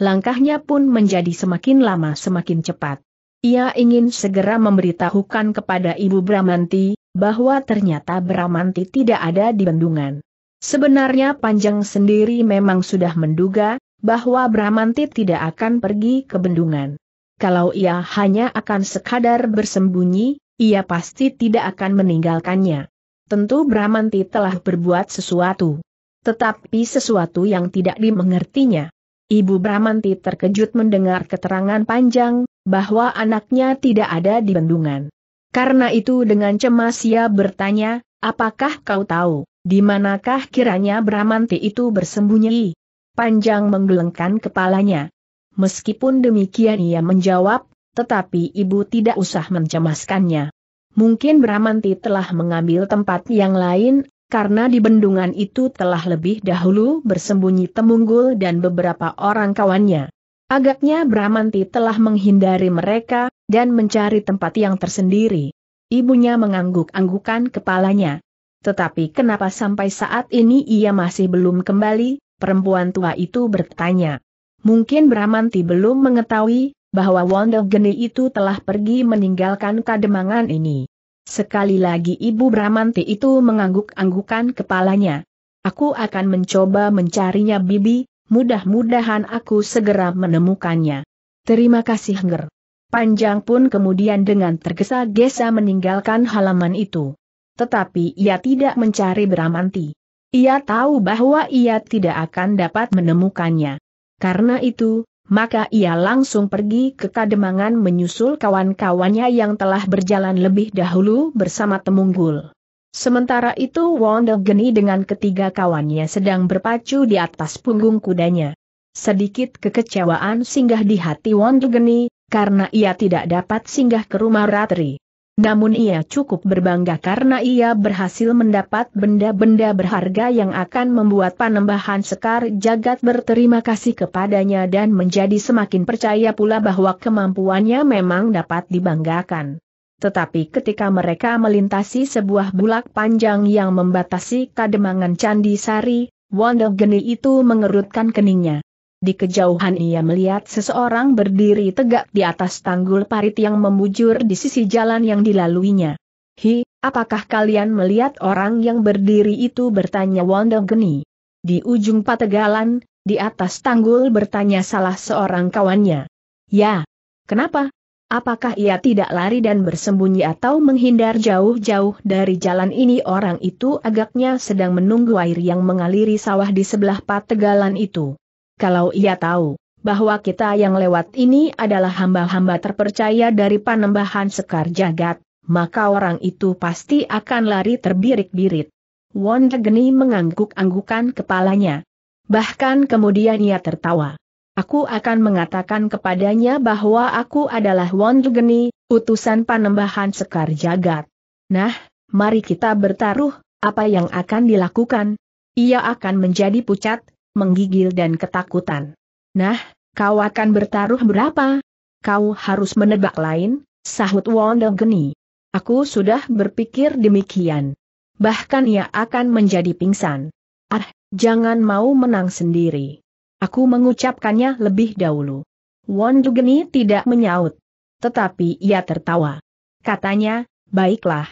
Speaker 1: Langkahnya pun menjadi semakin lama semakin cepat. Ia ingin segera memberitahukan kepada Ibu Bramanti, bahwa ternyata Bramanti tidak ada di bendungan. Sebenarnya Panjang sendiri memang sudah menduga, bahwa Bramanti tidak akan pergi ke bendungan. Kalau ia hanya akan sekadar bersembunyi, ia pasti tidak akan meninggalkannya. Tentu Bramanti telah berbuat sesuatu. Tetapi sesuatu yang tidak dimengertinya. Ibu Bramanti terkejut mendengar keterangan panjang, bahwa anaknya tidak ada di bendungan. Karena itu dengan cemas ia bertanya, apakah kau tahu, di manakah kiranya Bramanti itu bersembunyi? Panjang menggelengkan kepalanya. Meskipun demikian ia menjawab, tetapi ibu tidak usah mencemaskannya. Mungkin Bramanti telah mengambil tempat yang lain karena di bendungan itu telah lebih dahulu bersembunyi Temunggul dan beberapa orang kawannya. Agaknya Bramanti telah menghindari mereka, dan mencari tempat yang tersendiri. Ibunya mengangguk-anggukan kepalanya. Tetapi kenapa sampai saat ini ia masih belum kembali, perempuan tua itu bertanya. Mungkin Bramanti belum mengetahui, bahwa Wondel Geni itu telah pergi meninggalkan kademangan ini. Sekali lagi Ibu Bramanti itu mengangguk-anggukan kepalanya. Aku akan mencoba mencarinya Bibi, mudah-mudahan aku segera menemukannya. Terima kasih Nger. Panjang pun kemudian dengan tergesa-gesa meninggalkan halaman itu. Tetapi ia tidak mencari Bramanti. Ia tahu bahwa ia tidak akan dapat menemukannya. Karena itu, maka ia langsung pergi ke Kademangan menyusul kawan-kawannya yang telah berjalan lebih dahulu bersama Temunggul. Sementara itu Wondel Geni dengan ketiga kawannya sedang berpacu di atas punggung kudanya. Sedikit kekecewaan singgah di hati Wondel Geni, karena ia tidak dapat singgah ke rumah Ratri. Namun ia cukup berbangga karena ia berhasil mendapat benda-benda berharga yang akan membuat panembahan Sekar Jagat berterima kasih kepadanya dan menjadi semakin percaya pula bahwa kemampuannya memang dapat dibanggakan. Tetapi ketika mereka melintasi sebuah bulak panjang yang membatasi kademangan Candi Sari, Wanda Geni itu mengerutkan keningnya. Di kejauhan ia melihat seseorang berdiri tegak di atas tanggul parit yang membujur di sisi jalan yang dilaluinya. Hi, apakah kalian melihat orang yang berdiri itu bertanya Wanda Geni? Di ujung pategalan, di atas tanggul bertanya salah seorang kawannya. Ya. Kenapa? Apakah ia tidak lari dan bersembunyi atau menghindar jauh-jauh dari jalan ini orang itu agaknya sedang menunggu air yang mengaliri sawah di sebelah pategalan itu kalau ia tahu bahwa kita yang lewat ini adalah hamba-hamba terpercaya dari panembahan Sekar Jagat, maka orang itu pasti akan lari terbirik-birit. Wanda Geni mengangguk-anggukan kepalanya. Bahkan kemudian ia tertawa. Aku akan mengatakan kepadanya bahwa aku adalah Wanda Geni, utusan panembahan Sekar Jagat. Nah, mari kita bertaruh, apa yang akan dilakukan? Ia akan menjadi pucat, menggigil dan ketakutan. Nah, kau akan bertaruh berapa? Kau harus menebak lain, sahut Wondong Geni. Aku sudah berpikir demikian. Bahkan ia akan menjadi pingsan. Ah, jangan mau menang sendiri. Aku mengucapkannya lebih dahulu. Wondong Geni tidak menyaut. Tetapi ia tertawa. Katanya, baiklah.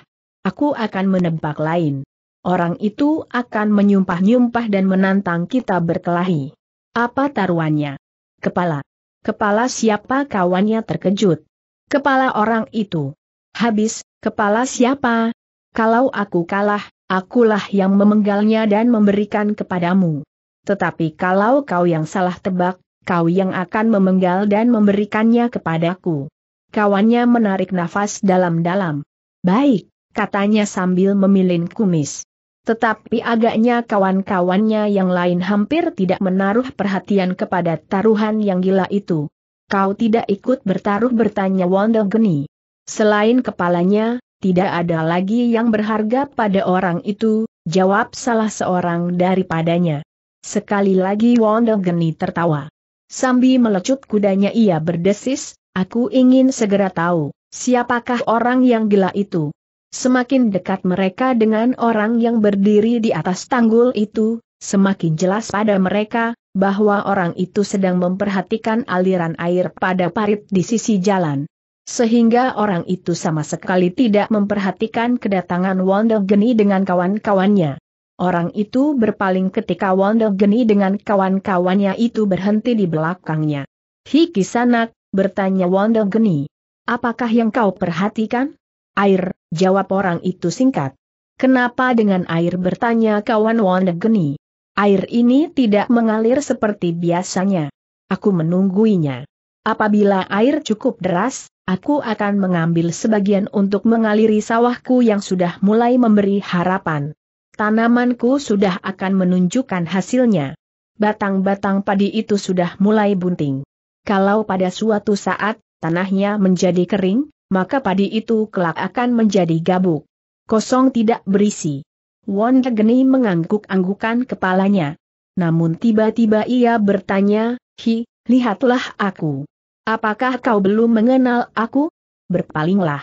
Speaker 1: Aku akan menebak lain orang itu akan menyumpah-nyumpah dan menantang kita berkelahi. Apa taruhannya? Kepala. Kepala siapa kawannya terkejut? Kepala orang itu. Habis, kepala siapa? Kalau aku kalah, akulah yang memenggalnya dan memberikan kepadamu. Tetapi kalau kau yang salah tebak, kau yang akan memenggal dan memberikannya kepadaku. Kawannya menarik nafas dalam-dalam. Baik, katanya sambil memilin kumis. Tetapi agaknya kawan-kawannya yang lain hampir tidak menaruh perhatian kepada taruhan yang gila itu. Kau tidak ikut bertaruh bertanya Wondel Geni. Selain kepalanya, tidak ada lagi yang berharga pada orang itu, jawab salah seorang daripadanya. Sekali lagi Wondel Geni tertawa. sambil melecut kudanya ia berdesis, aku ingin segera tahu, siapakah orang yang gila itu. Semakin dekat mereka dengan orang yang berdiri di atas tanggul itu, semakin jelas pada mereka, bahwa orang itu sedang memperhatikan aliran air pada parit di sisi jalan. Sehingga orang itu sama sekali tidak memperhatikan kedatangan Wonder Geni dengan kawan-kawannya. Orang itu berpaling ketika Wonder Geni dengan kawan-kawannya itu berhenti di belakangnya. Hiki sanak, bertanya Wonder Geni. Apakah yang kau perhatikan? Air, Jawab orang itu singkat. Kenapa dengan air bertanya kawan Wonegeni? Air ini tidak mengalir seperti biasanya. Aku menungguinya. Apabila air cukup deras, aku akan mengambil sebagian untuk mengaliri sawahku yang sudah mulai memberi harapan. Tanamanku sudah akan menunjukkan hasilnya. Batang-batang padi itu sudah mulai bunting. Kalau pada suatu saat, tanahnya menjadi kering, maka padi itu kelak akan menjadi gabuk. Kosong tidak berisi. Won Geni mengangguk-anggukan kepalanya. Namun tiba-tiba ia bertanya, Hi, lihatlah aku. Apakah kau belum mengenal aku? Berpalinglah.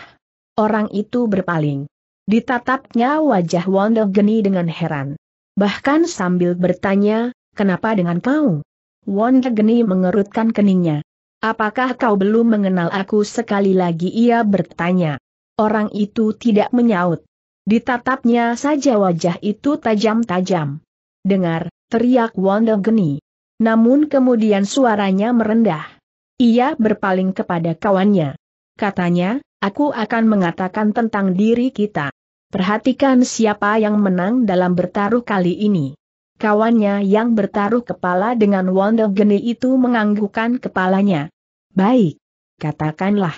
Speaker 1: Orang itu berpaling. Ditatapnya wajah Wanda Geni dengan heran. Bahkan sambil bertanya, kenapa dengan kau? Wanda Geni mengerutkan keningnya. Apakah kau belum mengenal aku sekali lagi ia bertanya. Orang itu tidak menyaut. Ditatapnya saja wajah itu tajam-tajam. Dengar, teriak Wanda Geni. Namun kemudian suaranya merendah. Ia berpaling kepada kawannya. Katanya, aku akan mengatakan tentang diri kita. Perhatikan siapa yang menang dalam bertaruh kali ini. Kawannya yang bertaruh kepala dengan Wanda Geni itu menganggukkan kepalanya. Baik. Katakanlah.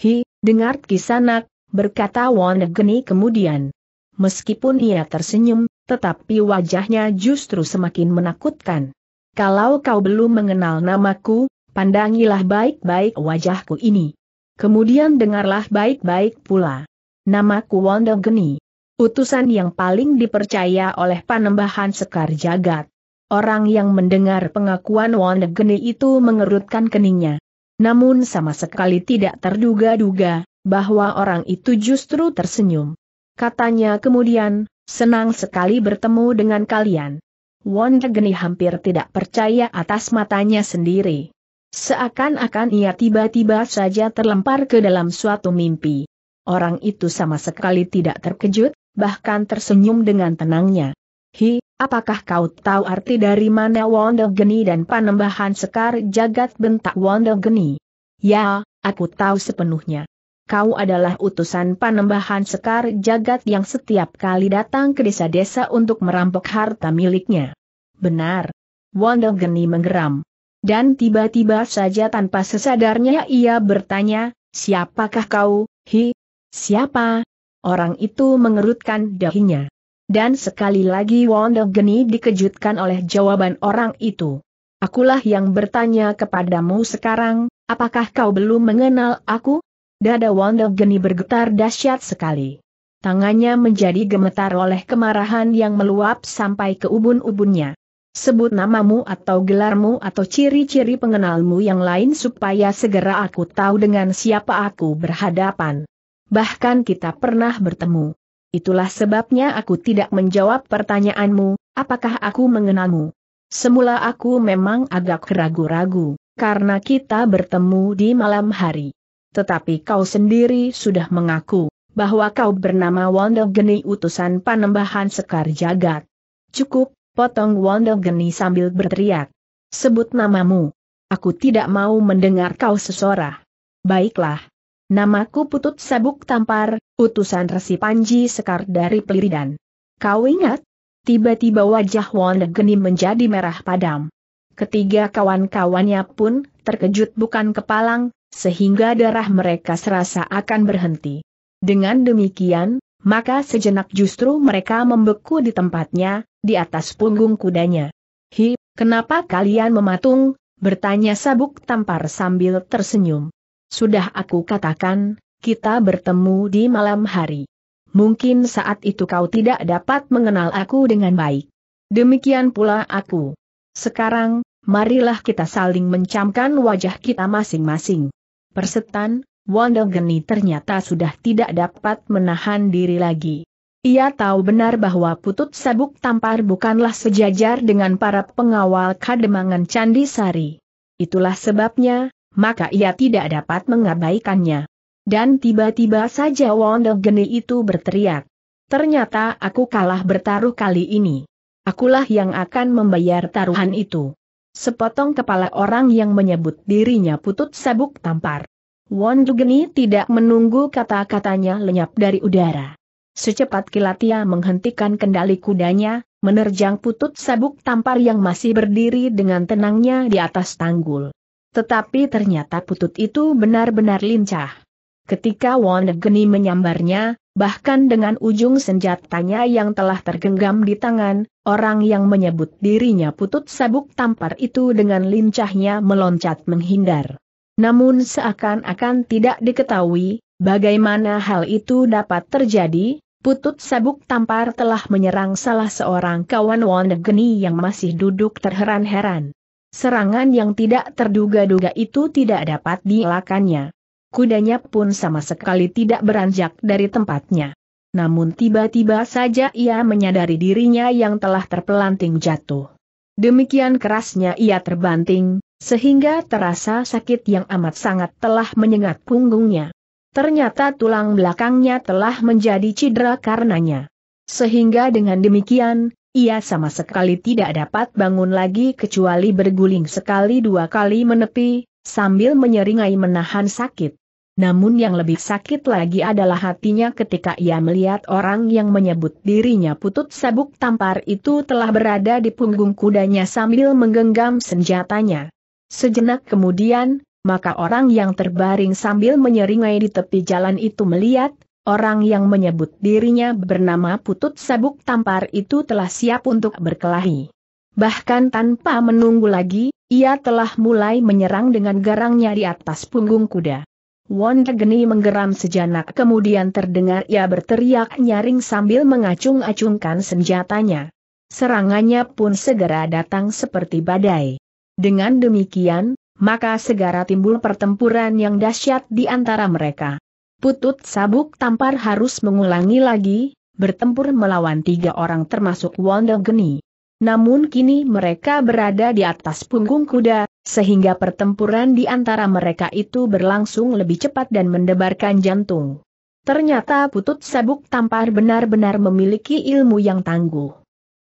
Speaker 1: Hi, dengar kisanak, berkata Wanda Geni kemudian. Meskipun ia tersenyum, tetapi wajahnya justru semakin menakutkan. Kalau kau belum mengenal namaku, pandangilah baik-baik wajahku ini. Kemudian dengarlah baik-baik pula. Namaku Wanda Geni utusan yang paling dipercaya oleh panembahan Sekar Jagat. Orang yang mendengar pengakuan Wonegeni itu mengerutkan keningnya. Namun sama sekali tidak terduga-duga, bahwa orang itu justru tersenyum. Katanya kemudian, senang sekali bertemu dengan kalian. Wonegeni hampir tidak percaya atas matanya sendiri. Seakan-akan ia tiba-tiba saja terlempar ke dalam suatu mimpi. Orang itu sama sekali tidak terkejut, bahkan tersenyum dengan tenangnya. Hi, apakah kau tahu arti dari mana Wondel Geni dan panembahan sekar jagat bentak Wondel Geni? Ya, aku tahu sepenuhnya. Kau adalah utusan panembahan sekar jagat yang setiap kali datang ke desa-desa untuk merampok harta miliknya. Benar. Wondel Geni menggeram. Dan tiba-tiba saja tanpa sesadarnya ia bertanya, siapakah kau, hi? Siapa, Orang itu mengerutkan dahinya. Dan sekali lagi Wondo Geni dikejutkan oleh jawaban orang itu. Akulah yang bertanya kepadamu sekarang, apakah kau belum mengenal aku? Dada Wondo Geni bergetar dahsyat sekali. Tangannya menjadi gemetar oleh kemarahan yang meluap sampai ke ubun-ubunnya. Sebut namamu atau gelarmu atau ciri-ciri pengenalmu yang lain supaya segera aku tahu dengan siapa aku berhadapan bahkan kita pernah bertemu. Itulah sebabnya aku tidak menjawab pertanyaanmu, apakah aku mengenalmu. Semula aku memang agak ragu-ragu, karena kita bertemu di malam hari. Tetapi kau sendiri sudah mengaku, bahwa kau bernama Wondel utusan panembahan Sekar Jagat. Cukup, potong Wondel sambil berteriak. Sebut namamu. Aku tidak mau mendengar kau sesorah. Baiklah, Namaku Putut Sabuk Tampar, utusan Resi Panji Sekar dari Peliridan. Kau ingat? Tiba-tiba wajah Won Geni menjadi merah padam. Ketiga kawan-kawannya pun terkejut bukan kepalang, sehingga darah mereka serasa akan berhenti. Dengan demikian, maka sejenak justru mereka membeku di tempatnya, di atas punggung kudanya. Hi, kenapa kalian mematung? bertanya sabuk tampar sambil tersenyum. Sudah aku katakan, kita bertemu di malam hari. Mungkin saat itu kau tidak dapat mengenal aku dengan baik. Demikian pula aku. Sekarang, marilah kita saling mencamkan wajah kita masing-masing. Persetan, Geni ternyata sudah tidak dapat menahan diri lagi. Ia tahu benar bahwa Putut Sabuk Tampar bukanlah sejajar dengan para pengawal kademangan Candi Sari. Itulah sebabnya, maka ia tidak dapat mengabaikannya. Dan tiba-tiba saja Wondel Geni itu berteriak. Ternyata aku kalah bertaruh kali ini. Akulah yang akan membayar taruhan itu. Sepotong kepala orang yang menyebut dirinya putut sabuk tampar. Wondugeni tidak menunggu kata-katanya lenyap dari udara. Secepat kilat ia menghentikan kendali kudanya, menerjang putut sabuk tampar yang masih berdiri dengan tenangnya di atas tanggul. Tetapi ternyata putut itu benar-benar lincah. Ketika Wonegeni menyambarnya, bahkan dengan ujung senjatanya yang telah tergenggam di tangan, orang yang menyebut dirinya putut sabuk tampar itu dengan lincahnya meloncat menghindar. Namun seakan-akan tidak diketahui, bagaimana hal itu dapat terjadi, putut sabuk tampar telah menyerang salah seorang kawan Wonegeni yang masih duduk terheran-heran. Serangan yang tidak terduga-duga itu tidak dapat dielakannya. Kudanya pun sama sekali tidak beranjak dari tempatnya. Namun tiba-tiba saja ia menyadari dirinya yang telah terpelanting jatuh. Demikian kerasnya ia terbanting, sehingga terasa sakit yang amat sangat telah menyengat punggungnya. Ternyata tulang belakangnya telah menjadi cedera karenanya. Sehingga dengan demikian, ia sama sekali tidak dapat bangun lagi kecuali berguling sekali dua kali menepi, sambil menyeringai menahan sakit. Namun yang lebih sakit lagi adalah hatinya ketika ia melihat orang yang menyebut dirinya putut sabuk tampar itu telah berada di punggung kudanya sambil menggenggam senjatanya. Sejenak kemudian, maka orang yang terbaring sambil menyeringai di tepi jalan itu melihat, Orang yang menyebut dirinya bernama Putut Sabuk Tampar itu telah siap untuk berkelahi. Bahkan tanpa menunggu lagi, ia telah mulai menyerang dengan garangnya di atas punggung kuda. Won Geni menggeram sejenak kemudian terdengar ia berteriak nyaring sambil mengacung-acungkan senjatanya. Serangannya pun segera datang seperti badai. Dengan demikian, maka segera timbul pertempuran yang dahsyat di antara mereka. Putut sabuk tampar harus mengulangi lagi, bertempur melawan tiga orang termasuk Wanda Geni. Namun kini mereka berada di atas punggung kuda, sehingga pertempuran di antara mereka itu berlangsung lebih cepat dan mendebarkan jantung. Ternyata putut sabuk tampar benar-benar memiliki ilmu yang tangguh.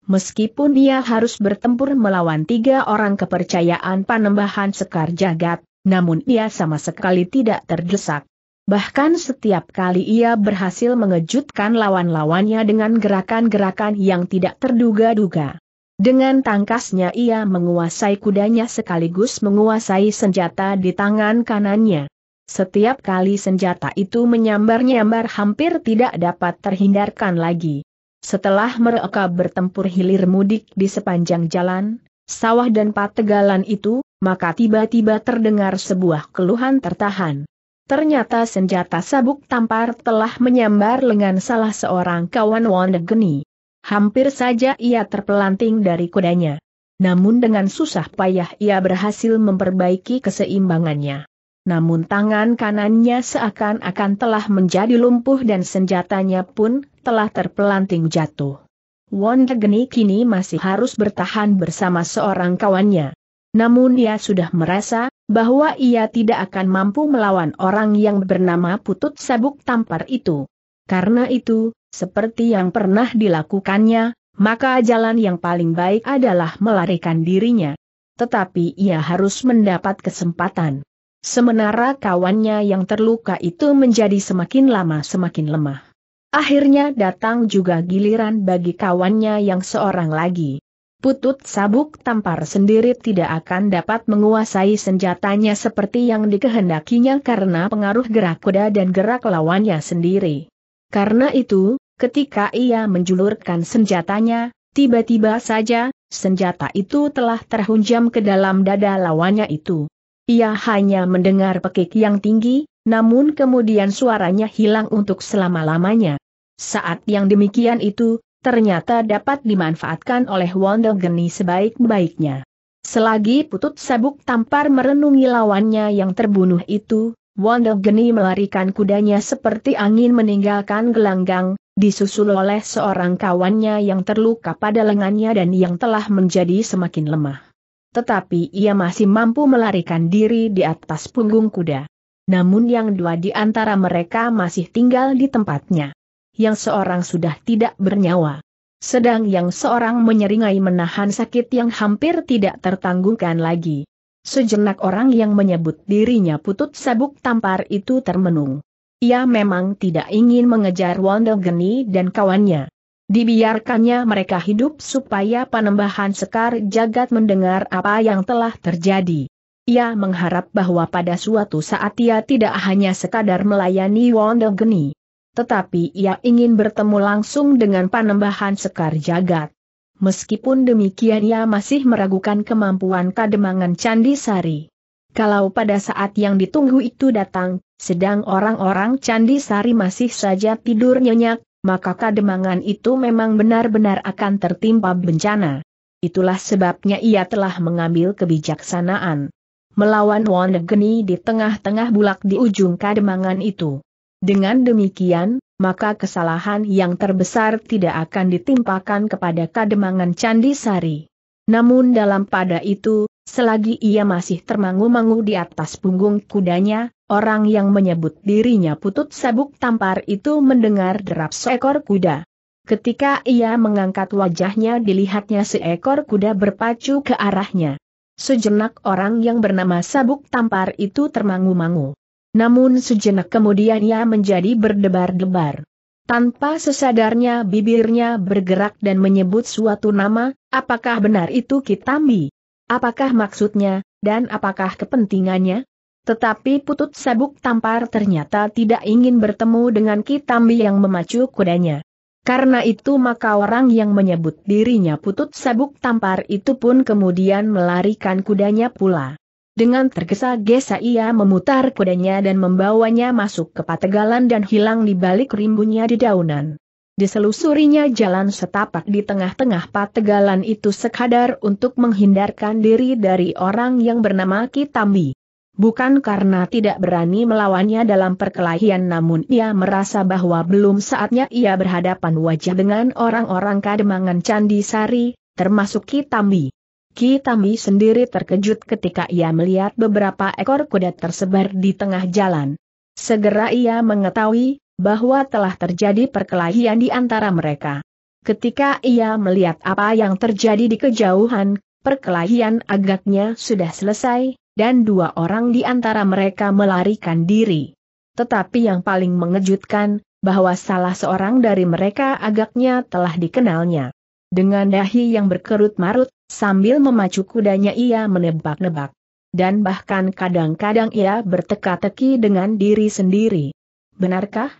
Speaker 1: Meskipun ia harus bertempur melawan tiga orang kepercayaan panembahan sekar jagat, namun ia sama sekali tidak terdesak. Bahkan setiap kali ia berhasil mengejutkan lawan-lawannya dengan gerakan-gerakan yang tidak terduga-duga. Dengan tangkasnya ia menguasai kudanya sekaligus menguasai senjata di tangan kanannya. Setiap kali senjata itu menyambar-nyambar hampir tidak dapat terhindarkan lagi. Setelah mereka bertempur hilir mudik di sepanjang jalan, sawah dan pategalan itu, maka tiba-tiba terdengar sebuah keluhan tertahan. Ternyata senjata sabuk tampar telah menyambar lengan salah seorang kawan Wandegeni. Hampir saja ia terpelanting dari kudanya. Namun dengan susah payah ia berhasil memperbaiki keseimbangannya. Namun tangan kanannya seakan-akan telah menjadi lumpuh dan senjatanya pun telah terpelanting jatuh. Wandegeni kini masih harus bertahan bersama seorang kawannya. Namun ia sudah merasa bahwa ia tidak akan mampu melawan orang yang bernama Putut Sabuk Tampar itu. Karena itu, seperti yang pernah dilakukannya, maka jalan yang paling baik adalah melarikan dirinya. Tetapi ia harus mendapat kesempatan. Sementara kawannya yang terluka itu menjadi semakin lama semakin lemah. Akhirnya datang juga giliran bagi kawannya yang seorang lagi. Putut sabuk tampar sendiri tidak akan dapat menguasai senjatanya seperti yang dikehendakinya karena pengaruh gerak kuda dan gerak lawannya sendiri. Karena itu, ketika ia menjulurkan senjatanya, tiba-tiba saja, senjata itu telah terhunjam ke dalam dada lawannya itu. Ia hanya mendengar pekik yang tinggi, namun kemudian suaranya hilang untuk selama-lamanya. Saat yang demikian itu, ternyata dapat dimanfaatkan oleh Wondel Geni sebaik-baiknya. Selagi putut sabuk tampar merenungi lawannya yang terbunuh itu, Wondel Geni melarikan kudanya seperti angin meninggalkan gelanggang, disusul oleh seorang kawannya yang terluka pada lengannya dan yang telah menjadi semakin lemah. Tetapi ia masih mampu melarikan diri di atas punggung kuda. Namun yang dua di antara mereka masih tinggal di tempatnya yang seorang sudah tidak bernyawa. Sedang yang seorang menyeringai menahan sakit yang hampir tidak tertanggungkan lagi. Sejenak orang yang menyebut dirinya putut sabuk tampar itu termenung. Ia memang tidak ingin mengejar Wonder Geni dan kawannya. Dibiarkannya mereka hidup supaya panembahan Sekar Jagat mendengar apa yang telah terjadi. Ia mengharap bahwa pada suatu saat ia tidak hanya sekadar melayani Wonder Geni tetapi ia ingin bertemu langsung dengan panembahan Sekar Jagat. Meskipun demikian ia masih meragukan kemampuan kademangan Candi Sari. Kalau pada saat yang ditunggu itu datang, sedang orang-orang Candi Sari masih saja tidur nyenyak, maka kademangan itu memang benar-benar akan tertimpa bencana. Itulah sebabnya ia telah mengambil kebijaksanaan. Melawan Wonegeni di tengah-tengah bulak di ujung kademangan itu. Dengan demikian, maka kesalahan yang terbesar tidak akan ditimpakan kepada kademangan Candi Sari. Namun dalam pada itu, selagi ia masih termangu-mangu di atas punggung kudanya, orang yang menyebut dirinya putut sabuk tampar itu mendengar derap seekor kuda. Ketika ia mengangkat wajahnya dilihatnya seekor kuda berpacu ke arahnya. Sejenak orang yang bernama Sabuk Tampar itu termangu-mangu. Namun sejenak kemudian ia menjadi berdebar-debar. Tanpa sesadarnya bibirnya bergerak dan menyebut suatu nama, apakah benar itu Kitambi? Apakah maksudnya, dan apakah kepentingannya? Tetapi putut sabuk tampar ternyata tidak ingin bertemu dengan Kitambi yang memacu kudanya. Karena itu maka orang yang menyebut dirinya putut sabuk tampar itu pun kemudian melarikan kudanya pula. Dengan tergesa-gesa ia memutar kudanya dan membawanya masuk ke pategalan dan hilang di balik rimbunnya di daunan. Diselusurinya jalan setapak di tengah-tengah pategalan itu sekadar untuk menghindarkan diri dari orang yang bernama Kitambi. Bukan karena tidak berani melawannya dalam perkelahian namun ia merasa bahwa belum saatnya ia berhadapan wajah dengan orang-orang kademangan Candi Sari, termasuk Kitambi. Kitami sendiri terkejut ketika ia melihat beberapa ekor kuda tersebar di tengah jalan. Segera ia mengetahui bahwa telah terjadi perkelahian di antara mereka. Ketika ia melihat apa yang terjadi di kejauhan, perkelahian agaknya sudah selesai, dan dua orang di antara mereka melarikan diri. Tetapi yang paling mengejutkan, bahwa salah seorang dari mereka agaknya telah dikenalnya. Dengan dahi yang berkerut marut, sambil memacu kudanya ia menebak-nebak. Dan bahkan kadang-kadang ia berteka-teki dengan diri sendiri. Benarkah?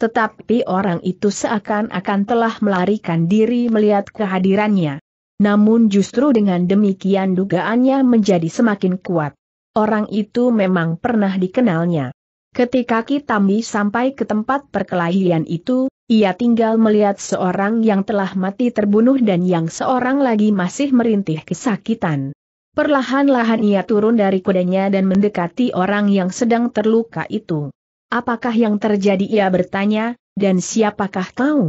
Speaker 1: Tetapi orang itu seakan-akan telah melarikan diri melihat kehadirannya. Namun justru dengan demikian dugaannya menjadi semakin kuat. Orang itu memang pernah dikenalnya. Ketika Kitambi sampai ke tempat perkelahian itu, ia tinggal melihat seorang yang telah mati terbunuh dan yang seorang lagi masih merintih kesakitan. Perlahan-lahan ia turun dari kudanya dan mendekati orang yang sedang terluka itu. Apakah yang terjadi ia bertanya, dan siapakah kau?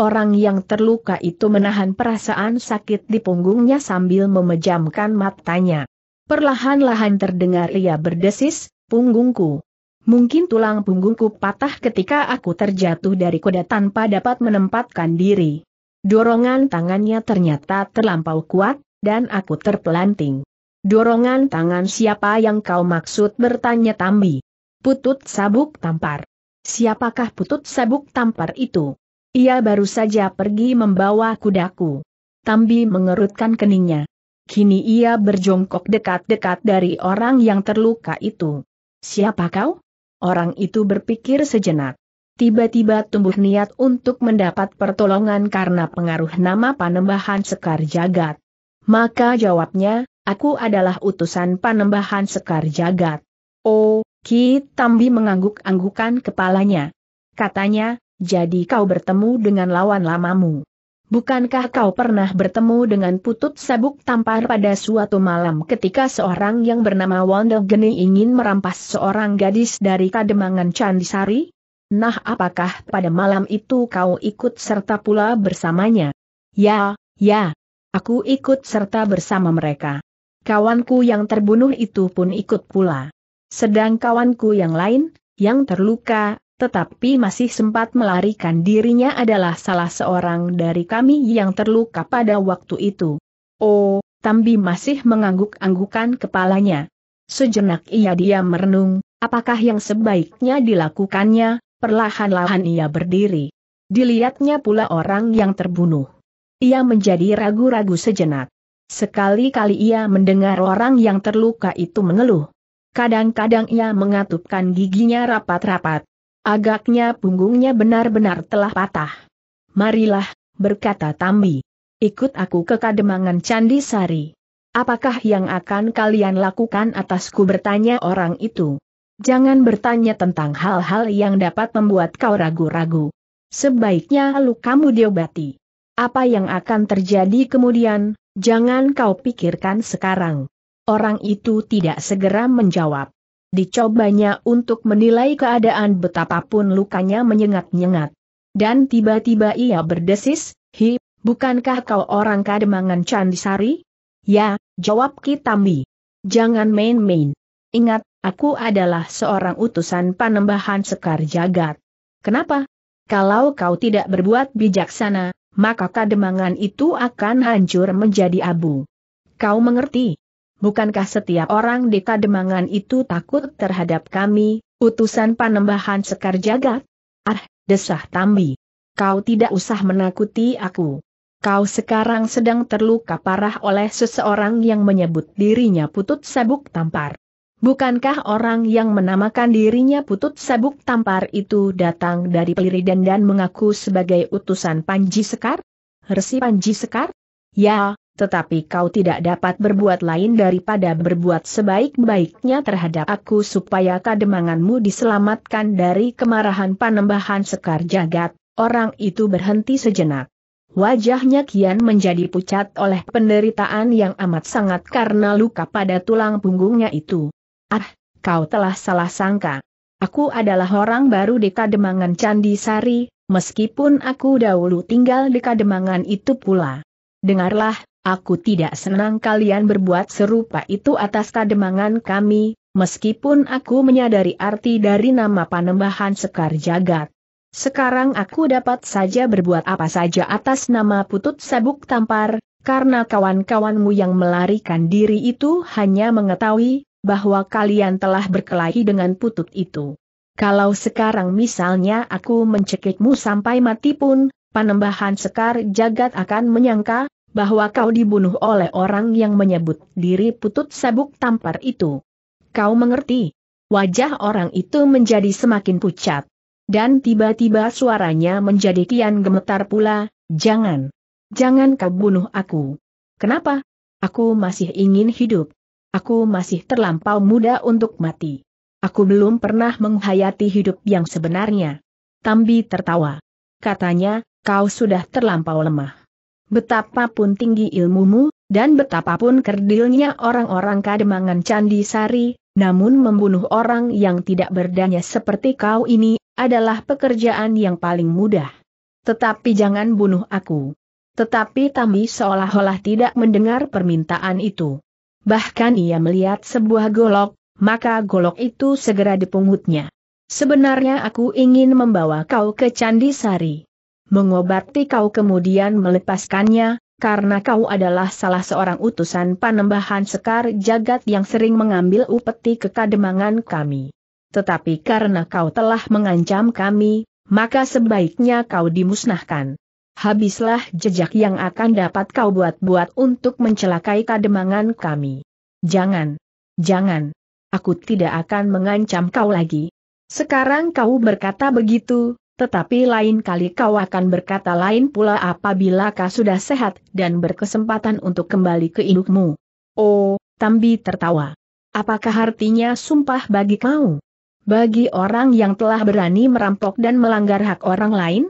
Speaker 1: Orang yang terluka itu menahan perasaan sakit di punggungnya sambil memejamkan matanya. Perlahan-lahan terdengar ia berdesis, punggungku, Mungkin tulang punggungku patah ketika aku terjatuh dari kuda tanpa dapat menempatkan diri. Dorongan tangannya ternyata terlampau kuat, dan aku terpelanting. Dorongan tangan siapa yang kau maksud bertanya Tambi? Putut sabuk tampar. Siapakah putut sabuk tampar itu? Ia baru saja pergi membawa kudaku. Tambi mengerutkan keningnya. Kini ia berjongkok dekat-dekat dari orang yang terluka itu. Siapa kau? Orang itu berpikir sejenak. Tiba-tiba tumbuh niat untuk mendapat pertolongan karena pengaruh nama panembahan Sekar Jagat. Maka jawabnya, aku adalah utusan panembahan Sekar Jagat. Oh, Ki Tambi mengangguk-anggukan kepalanya. Katanya, jadi kau bertemu dengan lawan lamamu. Bukankah kau pernah bertemu dengan putut sabuk tampar pada suatu malam ketika seorang yang bernama Wanda Geni ingin merampas seorang gadis dari Kademangan Candisari? Nah apakah pada malam itu kau ikut serta pula bersamanya? Ya, ya. Aku ikut serta bersama mereka. Kawanku yang terbunuh itu pun ikut pula. Sedang kawanku yang lain, yang terluka, tetapi masih sempat melarikan dirinya adalah salah seorang dari kami yang terluka pada waktu itu. Oh, Tambi masih mengangguk-anggukan kepalanya. Sejenak ia diam merenung, apakah yang sebaiknya dilakukannya, perlahan-lahan ia berdiri. Dilihatnya pula orang yang terbunuh. Ia menjadi ragu-ragu sejenak. Sekali-kali ia mendengar orang yang terluka itu mengeluh. Kadang-kadang ia mengatupkan giginya rapat-rapat, Agaknya punggungnya benar-benar telah patah. Marilah, berkata Tambi. Ikut aku ke kademangan Candi Sari. Apakah yang akan kalian lakukan atasku bertanya orang itu? Jangan bertanya tentang hal-hal yang dapat membuat kau ragu-ragu. Sebaiknya lu kamu diobati. Apa yang akan terjadi kemudian, jangan kau pikirkan sekarang. Orang itu tidak segera menjawab. Dicobanya untuk menilai keadaan betapapun lukanya menyengat-nyengat. Dan tiba-tiba ia berdesis, Hi, bukankah kau orang kademangan Candisari? Ya, jawab Kitambi. Jangan main-main. Ingat, aku adalah seorang utusan panembahan sekar jagat. Kenapa? Kalau kau tidak berbuat bijaksana, maka kademangan itu akan hancur menjadi abu. Kau mengerti? bukankah setiap orang di Kademangan itu takut terhadap kami, utusan panembahan Sekar Jagat? Ah, desah Tambi. Kau tidak usah menakuti aku. Kau sekarang sedang terluka parah oleh seseorang yang menyebut dirinya putut sabuk tampar. Bukankah orang yang menamakan dirinya Putut Sabuk Tampar itu datang dari Peliridan dan mengaku sebagai utusan Panji Sekar? Resi Panji Sekar? Ya, tetapi kau tidak dapat berbuat lain daripada berbuat sebaik-baiknya terhadap aku supaya kademanganmu diselamatkan dari kemarahan panembahan sekar jagat. Orang itu berhenti sejenak. Wajahnya kian menjadi pucat oleh penderitaan yang amat sangat karena luka pada tulang punggungnya itu. Ah, kau telah salah sangka. Aku adalah orang baru di Kademangan Candi Sari, meskipun aku dahulu tinggal di Kademangan itu pula. Dengarlah, Aku tidak senang kalian berbuat serupa itu atas kademangan kami, meskipun aku menyadari arti dari nama panembahan Sekar Jagat. Sekarang aku dapat saja berbuat apa saja atas nama putut sabuk tampar, karena kawan-kawanmu yang melarikan diri itu hanya mengetahui bahwa kalian telah berkelahi dengan putut itu. Kalau sekarang misalnya aku mencekikmu sampai mati pun, panembahan Sekar Jagat akan menyangka bahwa kau dibunuh oleh orang yang menyebut diri putut sabuk tampar itu. Kau mengerti? Wajah orang itu menjadi semakin pucat. Dan tiba-tiba suaranya menjadi kian gemetar pula, jangan. Jangan kau bunuh aku. Kenapa? Aku masih ingin hidup. Aku masih terlampau muda untuk mati. Aku belum pernah menghayati hidup yang sebenarnya. Tambi tertawa. Katanya, kau sudah terlampau lemah. Betapapun tinggi ilmumu, dan betapapun kerdilnya orang-orang kademangan Candi Sari, namun membunuh orang yang tidak berdaya seperti kau ini, adalah pekerjaan yang paling mudah. Tetapi jangan bunuh aku. Tetapi Tami seolah-olah tidak mendengar permintaan itu. Bahkan ia melihat sebuah golok, maka golok itu segera dipungutnya. Sebenarnya aku ingin membawa kau ke Candi Sari mengobati kau kemudian melepaskannya, karena kau adalah salah seorang utusan panembahan sekar jagat yang sering mengambil upeti kekademangan kami. Tetapi karena kau telah mengancam kami, maka sebaiknya kau dimusnahkan. Habislah jejak yang akan dapat kau buat-buat untuk mencelakai kademangan kami. Jangan, jangan. Aku tidak akan mengancam kau lagi. Sekarang kau berkata begitu, tetapi lain kali kau akan berkata lain pula apabila kau sudah sehat dan berkesempatan untuk kembali ke indukmu. Oh, Tambi tertawa. Apakah artinya sumpah bagi kau? Bagi orang yang telah berani merampok dan melanggar hak orang lain?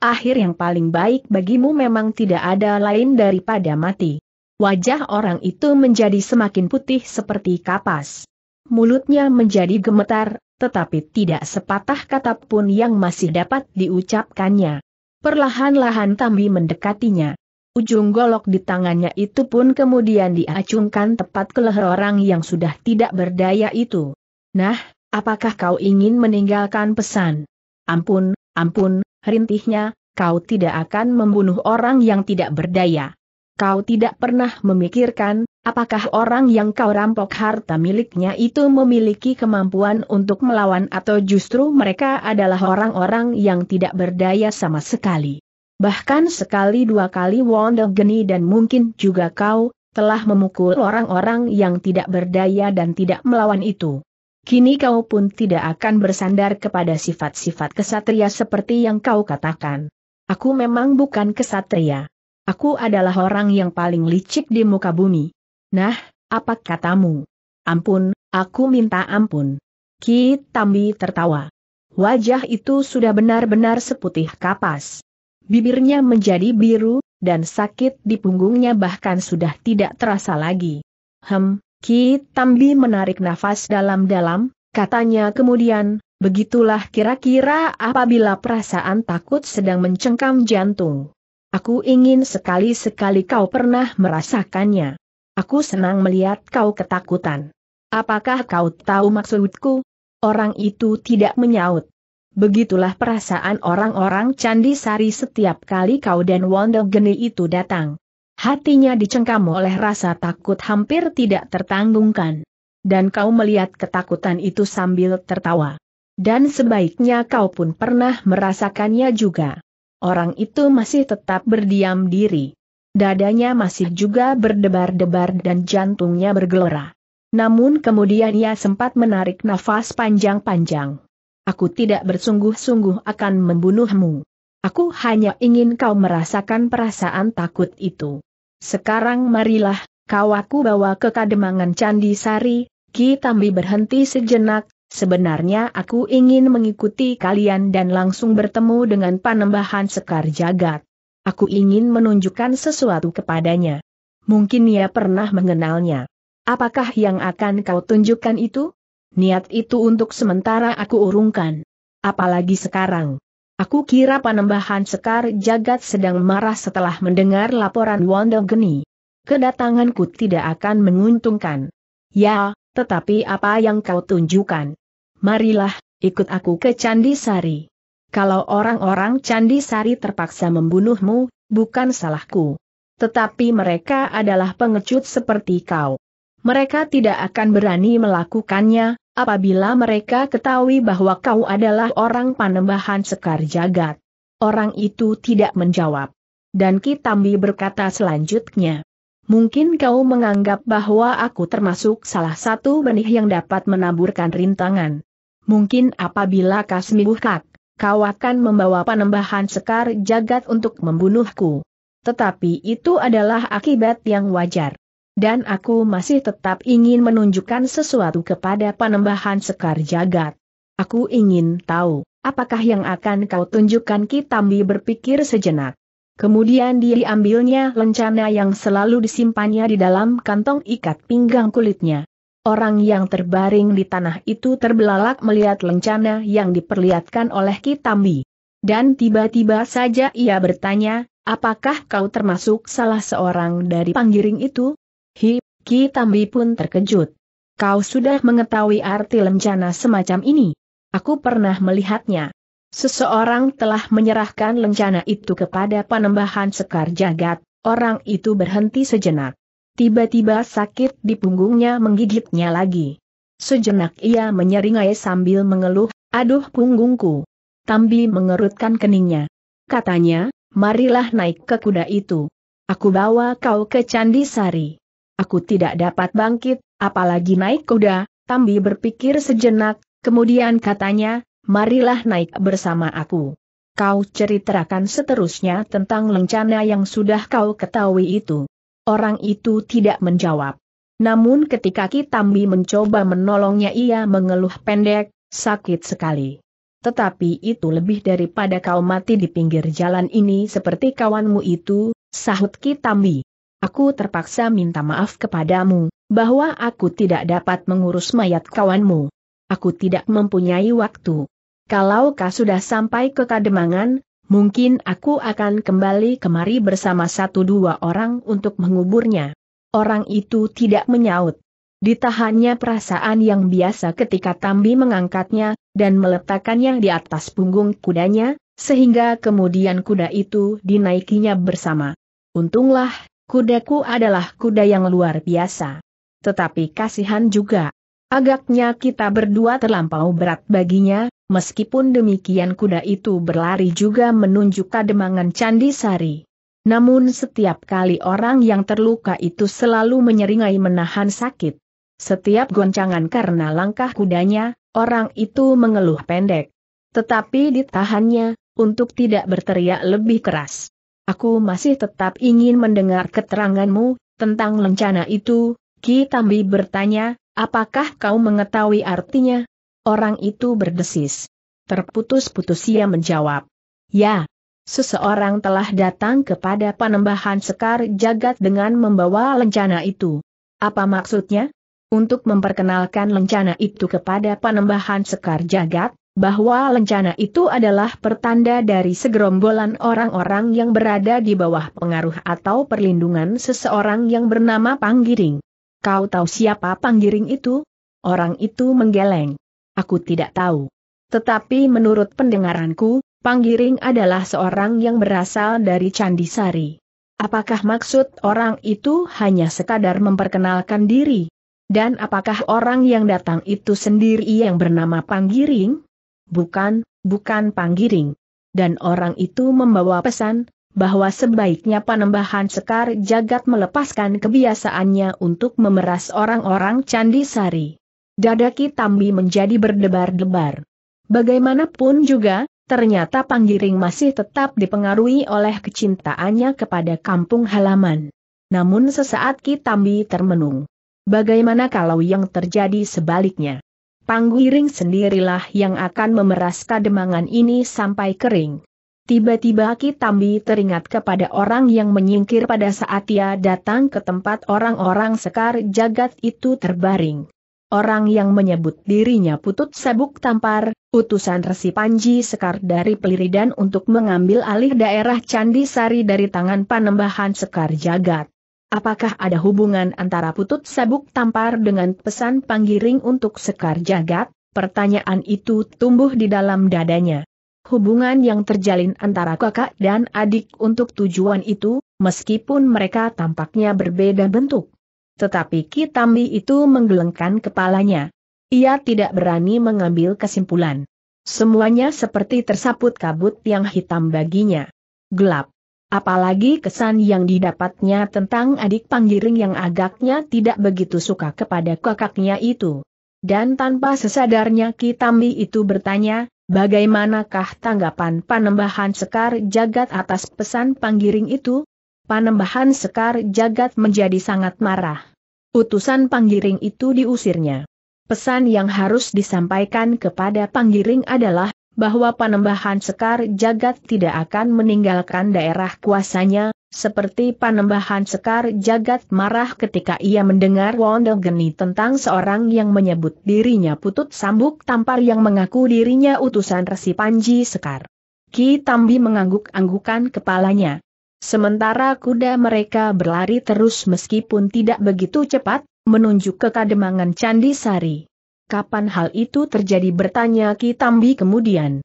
Speaker 1: Akhir yang paling baik bagimu memang tidak ada lain daripada mati. Wajah orang itu menjadi semakin putih seperti kapas. Mulutnya menjadi gemetar, tetapi tidak sepatah kata pun yang masih dapat diucapkannya. Perlahan-lahan Tambi mendekatinya. Ujung golok di tangannya itu pun kemudian diacungkan tepat ke leher orang yang sudah tidak berdaya itu. Nah, apakah kau ingin meninggalkan pesan? Ampun, ampun, rintihnya, kau tidak akan membunuh orang yang tidak berdaya. Kau tidak pernah memikirkan, apakah orang yang kau rampok harta miliknya itu memiliki kemampuan untuk melawan atau justru mereka adalah orang-orang yang tidak berdaya sama sekali. Bahkan sekali dua kali Wonder Geni dan mungkin juga kau, telah memukul orang-orang yang tidak berdaya dan tidak melawan itu. Kini kau pun tidak akan bersandar kepada sifat-sifat kesatria seperti yang kau katakan. Aku memang bukan kesatria. Aku adalah orang yang paling licik di muka bumi. Nah, apa katamu? Ampun, aku minta ampun. Ki Tambi tertawa. Wajah itu sudah benar-benar seputih kapas. Bibirnya menjadi biru, dan sakit di punggungnya bahkan sudah tidak terasa lagi. Hem, Ki Tambi menarik nafas dalam-dalam, katanya kemudian, begitulah kira-kira apabila perasaan takut sedang mencengkam jantung. Aku ingin sekali-sekali kau pernah merasakannya. Aku senang melihat kau ketakutan. Apakah kau tahu maksudku? Orang itu tidak menyaut. Begitulah perasaan orang-orang Candi Sari setiap kali kau dan Wondo Geni itu datang. Hatinya dicengkam oleh rasa takut hampir tidak tertanggungkan. Dan kau melihat ketakutan itu sambil tertawa. Dan sebaiknya kau pun pernah merasakannya juga. Orang itu masih tetap berdiam diri. Dadanya masih juga berdebar-debar dan jantungnya bergelora. Namun kemudian ia sempat menarik nafas panjang-panjang. Aku tidak bersungguh-sungguh akan membunuhmu. Aku hanya ingin kau merasakan perasaan takut itu. Sekarang marilah, kau aku bawa ke kademangan Candi Sari, Kita berhenti sejenak, Sebenarnya aku ingin mengikuti kalian dan langsung bertemu dengan panembahan Sekar Jagat. Aku ingin menunjukkan sesuatu kepadanya. Mungkin ia pernah mengenalnya. Apakah yang akan kau tunjukkan itu? Niat itu untuk sementara aku urungkan. Apalagi sekarang. Aku kira panembahan Sekar Jagat sedang marah setelah mendengar laporan Wanda Geni. Kedatanganku tidak akan menguntungkan. Ya, tetapi apa yang kau tunjukkan? marilah, ikut aku ke Candi Sari. Kalau orang-orang Candi Sari terpaksa membunuhmu, bukan salahku. Tetapi mereka adalah pengecut seperti kau. Mereka tidak akan berani melakukannya, apabila mereka ketahui bahwa kau adalah orang panembahan sekar jagat. Orang itu tidak menjawab. Dan Kitambi berkata selanjutnya. Mungkin kau menganggap bahwa aku termasuk salah satu benih yang dapat menaburkan rintangan. Mungkin apabila Kasmi Buhkak, kau akan membawa penembahan sekar jagat untuk membunuhku. Tetapi itu adalah akibat yang wajar. Dan aku masih tetap ingin menunjukkan sesuatu kepada penembahan sekar jagat. Aku ingin tahu, apakah yang akan kau tunjukkan Kitambi berpikir sejenak. Kemudian dia diambilnya lencana yang selalu disimpannya di dalam kantong ikat pinggang kulitnya. Orang yang terbaring di tanah itu terbelalak melihat lencana yang diperlihatkan oleh Kitambi. Dan tiba-tiba saja ia bertanya, apakah kau termasuk salah seorang dari panggiring itu? Hi, Kitambi pun terkejut. Kau sudah mengetahui arti lencana semacam ini. Aku pernah melihatnya. Seseorang telah menyerahkan lencana itu kepada panembahan Sekar Jagat, orang itu berhenti sejenak. Tiba-tiba sakit di punggungnya menggigitnya lagi. Sejenak ia menyeringai sambil mengeluh, aduh punggungku. Tambi mengerutkan keningnya. Katanya, marilah naik ke kuda itu. Aku bawa kau ke Candi Sari. Aku tidak dapat bangkit, apalagi naik kuda, Tambi berpikir sejenak, kemudian katanya, marilah naik bersama aku. Kau ceritakan seterusnya tentang lencana yang sudah kau ketahui itu. Orang itu tidak menjawab. Namun ketika Kitambi mencoba menolongnya ia mengeluh pendek, sakit sekali. Tetapi itu lebih daripada kau mati di pinggir jalan ini seperti kawanmu itu, sahut Kitambi. Aku terpaksa minta maaf kepadamu, bahwa aku tidak dapat mengurus mayat kawanmu. Aku tidak mempunyai waktu. Kalau kau sudah sampai ke Kademangan, Mungkin aku akan kembali kemari bersama satu dua orang untuk menguburnya. Orang itu tidak menyaut. Ditahannya perasaan yang biasa ketika Tambi mengangkatnya, dan meletakkannya di atas punggung kudanya, sehingga kemudian kuda itu dinaikinya bersama. Untunglah, kudaku adalah kuda yang luar biasa. Tetapi kasihan juga, Agaknya kita berdua terlampau berat baginya, meskipun demikian kuda itu berlari juga menunjuk kademangan Candi Sari. Namun setiap kali orang yang terluka itu selalu menyeringai menahan sakit. Setiap goncangan karena langkah kudanya, orang itu mengeluh pendek. Tetapi ditahannya, untuk tidak berteriak lebih keras. Aku masih tetap ingin mendengar keteranganmu, tentang lencana itu, Ki Tambi bertanya, Apakah kau mengetahui artinya? Orang itu berdesis. Terputus-putus ia menjawab. Ya, seseorang telah datang kepada panembahan Sekar Jagat dengan membawa lencana itu. Apa maksudnya? Untuk memperkenalkan lencana itu kepada panembahan Sekar Jagat, bahwa lencana itu adalah pertanda dari segerombolan orang-orang yang berada di bawah pengaruh atau perlindungan seseorang yang bernama Panggiring. Kau tahu siapa panggiring itu? Orang itu menggeleng. Aku tidak tahu. Tetapi menurut pendengaranku, panggiring adalah seorang yang berasal dari Candisari. Apakah maksud orang itu hanya sekadar memperkenalkan diri? Dan apakah orang yang datang itu sendiri yang bernama Panggiring? Bukan, bukan Panggiring. Dan orang itu membawa pesan, bahwa sebaiknya Panembahan Sekar Jagat melepaskan kebiasaannya untuk memeras orang-orang Candi Sari. Dada Kitambi menjadi berdebar-debar. Bagaimanapun juga, ternyata Panggiring masih tetap dipengaruhi oleh kecintaannya kepada kampung halaman. Namun sesaat Kitambi termenung. Bagaimana kalau yang terjadi sebaliknya? Panggiring sendirilah yang akan memeras kademangan ini sampai kering. Tiba-tiba Tambi teringat kepada orang yang menyingkir pada saat ia datang ke tempat orang-orang sekar jagat itu terbaring. Orang yang menyebut dirinya putut sabuk tampar, utusan Resi Panji Sekar dari Peliridan untuk mengambil alih daerah Candi Sari dari tangan panembahan Sekar Jagat. Apakah ada hubungan antara putut sabuk tampar dengan pesan panggiring untuk Sekar Jagat? Pertanyaan itu tumbuh di dalam dadanya hubungan yang terjalin antara kakak dan adik untuk tujuan itu, meskipun mereka tampaknya berbeda bentuk. Tetapi Kitambi itu menggelengkan kepalanya. Ia tidak berani mengambil kesimpulan. Semuanya seperti tersaput kabut yang hitam baginya. Gelap. Apalagi kesan yang didapatnya tentang adik panggiring yang agaknya tidak begitu suka kepada kakaknya itu. Dan tanpa sesadarnya Kitambi itu bertanya, Bagaimanakah tanggapan Panembahan Sekar Jagat atas pesan panggiring itu? Panembahan Sekar Jagat menjadi sangat marah. Utusan panggiring itu diusirnya. Pesan yang harus disampaikan kepada panggiring adalah bahwa Panembahan Sekar Jagat tidak akan meninggalkan daerah kuasanya, seperti panembahan Sekar Jagat marah ketika ia mendengar Wondel Geni tentang seorang yang menyebut dirinya putut sambuk tampar yang mengaku dirinya utusan Resi Panji Sekar. Ki Tambi mengangguk-anggukan kepalanya. Sementara kuda mereka berlari terus meskipun tidak begitu cepat, menunjuk ke kademangan Candi Sari. Kapan hal itu terjadi bertanya Ki Tambi kemudian.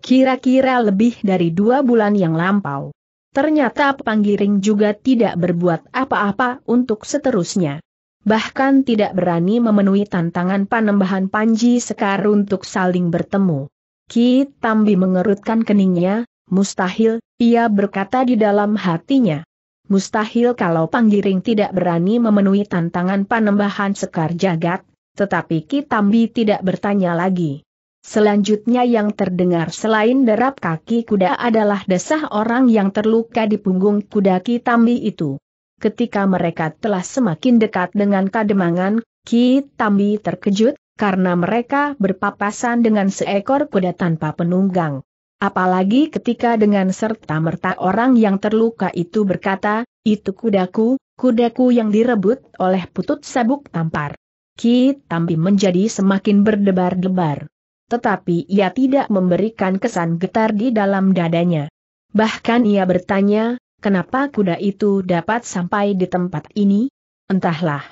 Speaker 1: Kira-kira lebih dari dua bulan yang lampau. Ternyata Panggiring juga tidak berbuat apa-apa untuk seterusnya. Bahkan tidak berani memenuhi tantangan panembahan Panji Sekar untuk saling bertemu. Ki Tambi mengerutkan keningnya, mustahil, ia berkata di dalam hatinya. Mustahil kalau Panggiring tidak berani memenuhi tantangan panembahan Sekar Jagat, tetapi Ki Tambi tidak bertanya lagi. Selanjutnya yang terdengar selain derap kaki kuda adalah desah orang yang terluka di punggung kuda Ki Tambi itu. Ketika mereka telah semakin dekat dengan kademangan, Ki Tambi terkejut, karena mereka berpapasan dengan seekor kuda tanpa penunggang. Apalagi ketika dengan serta-merta orang yang terluka itu berkata, itu kudaku, kudaku yang direbut oleh putut sabuk tampar. Ki Tambi menjadi semakin berdebar-debar tetapi ia tidak memberikan kesan getar di dalam dadanya. Bahkan ia bertanya, kenapa kuda itu dapat sampai di tempat ini? Entahlah.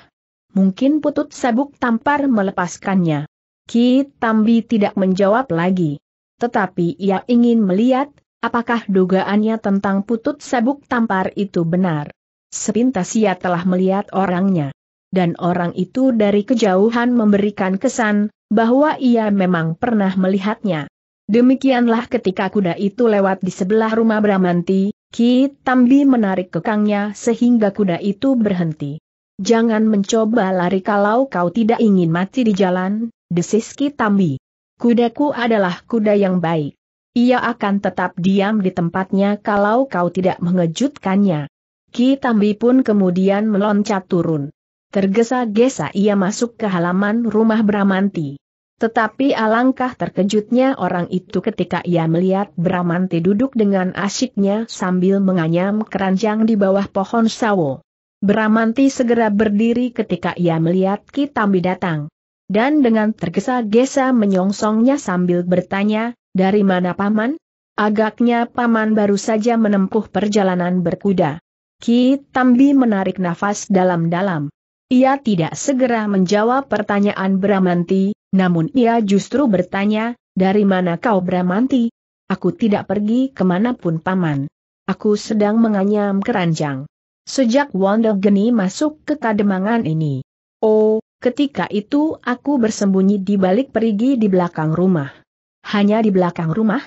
Speaker 1: Mungkin putut sabuk tampar melepaskannya. Ki Tambi tidak menjawab lagi. Tetapi ia ingin melihat, apakah dugaannya tentang putut sabuk tampar itu benar. Sepintas ia telah melihat orangnya. Dan orang itu dari kejauhan memberikan kesan, bahwa ia memang pernah melihatnya. Demikianlah ketika kuda itu lewat di sebelah rumah Bramanti, Ki Tambi menarik kekangnya sehingga kuda itu berhenti. Jangan mencoba lari kalau kau tidak ingin mati di jalan, desis Ki Tambi. Kudaku adalah kuda yang baik. Ia akan tetap diam di tempatnya kalau kau tidak mengejutkannya. Ki Tambi pun kemudian meloncat turun. Tergesa-gesa ia masuk ke halaman rumah Bramanti. Tetapi alangkah terkejutnya orang itu ketika ia melihat Bramanti duduk dengan asyiknya sambil menganyam keranjang di bawah pohon sawo. Bramanti segera berdiri ketika ia melihat Kitambi datang. Dan dengan tergesa-gesa menyongsongnya sambil bertanya, dari mana paman? Agaknya paman baru saja menempuh perjalanan berkuda. Ki Tambi menarik nafas dalam-dalam. Ia tidak segera menjawab pertanyaan Bramanti, namun ia justru bertanya, dari mana kau Bramanti? Aku tidak pergi kemanapun paman. Aku sedang menganyam keranjang. Sejak Wanda Geni masuk ke kademangan ini. Oh, ketika itu aku bersembunyi di balik perigi di belakang rumah. Hanya di belakang rumah?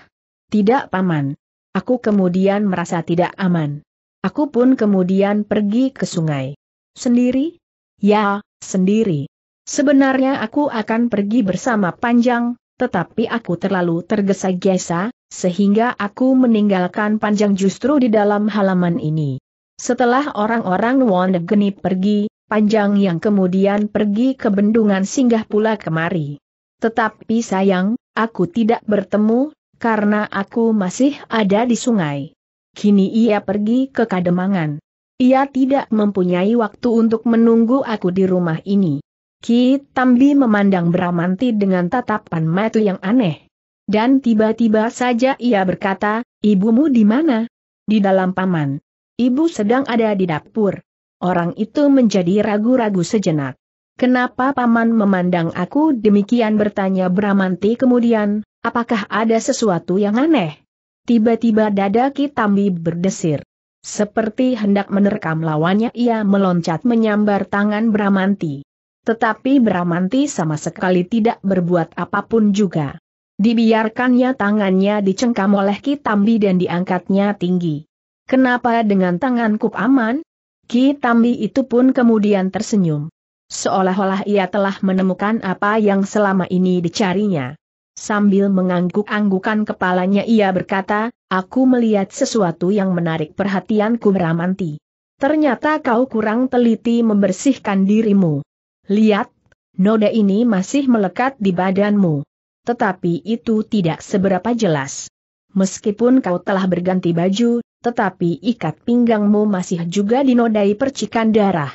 Speaker 1: Tidak paman. Aku kemudian merasa tidak aman. Aku pun kemudian pergi ke sungai. Sendiri? Ya, sendiri. Sebenarnya aku akan pergi bersama Panjang, tetapi aku terlalu tergesa-gesa, sehingga aku meninggalkan Panjang justru di dalam halaman ini. Setelah orang-orang Wonegeni pergi, Panjang yang kemudian pergi ke bendungan singgah pula kemari. Tetapi sayang, aku tidak bertemu, karena aku masih ada di sungai. Kini ia pergi ke Kademangan ia tidak mempunyai waktu untuk menunggu aku di rumah ini. Ki Tambi memandang Bramanti dengan tatapan mata yang aneh. Dan tiba-tiba saja ia berkata, ibumu di mana? Di dalam paman. Ibu sedang ada di dapur. Orang itu menjadi ragu-ragu sejenak. Kenapa paman memandang aku demikian bertanya Bramanti kemudian, apakah ada sesuatu yang aneh? Tiba-tiba dada Tambi berdesir. Seperti hendak menerkam lawannya ia meloncat menyambar tangan Bramanti. Tetapi Bramanti sama sekali tidak berbuat apapun juga. Dibiarkannya tangannya dicengkam oleh Kitambi dan diangkatnya tinggi. Kenapa dengan tanganku aman? Kitambi itu pun kemudian tersenyum. Seolah-olah ia telah menemukan apa yang selama ini dicarinya. Sambil mengangguk-anggukan kepalanya ia berkata, aku melihat sesuatu yang menarik perhatianku Meramanti. Ternyata kau kurang teliti membersihkan dirimu. Lihat, noda ini masih melekat di badanmu. Tetapi itu tidak seberapa jelas. Meskipun kau telah berganti baju, tetapi ikat pinggangmu masih juga dinodai percikan darah.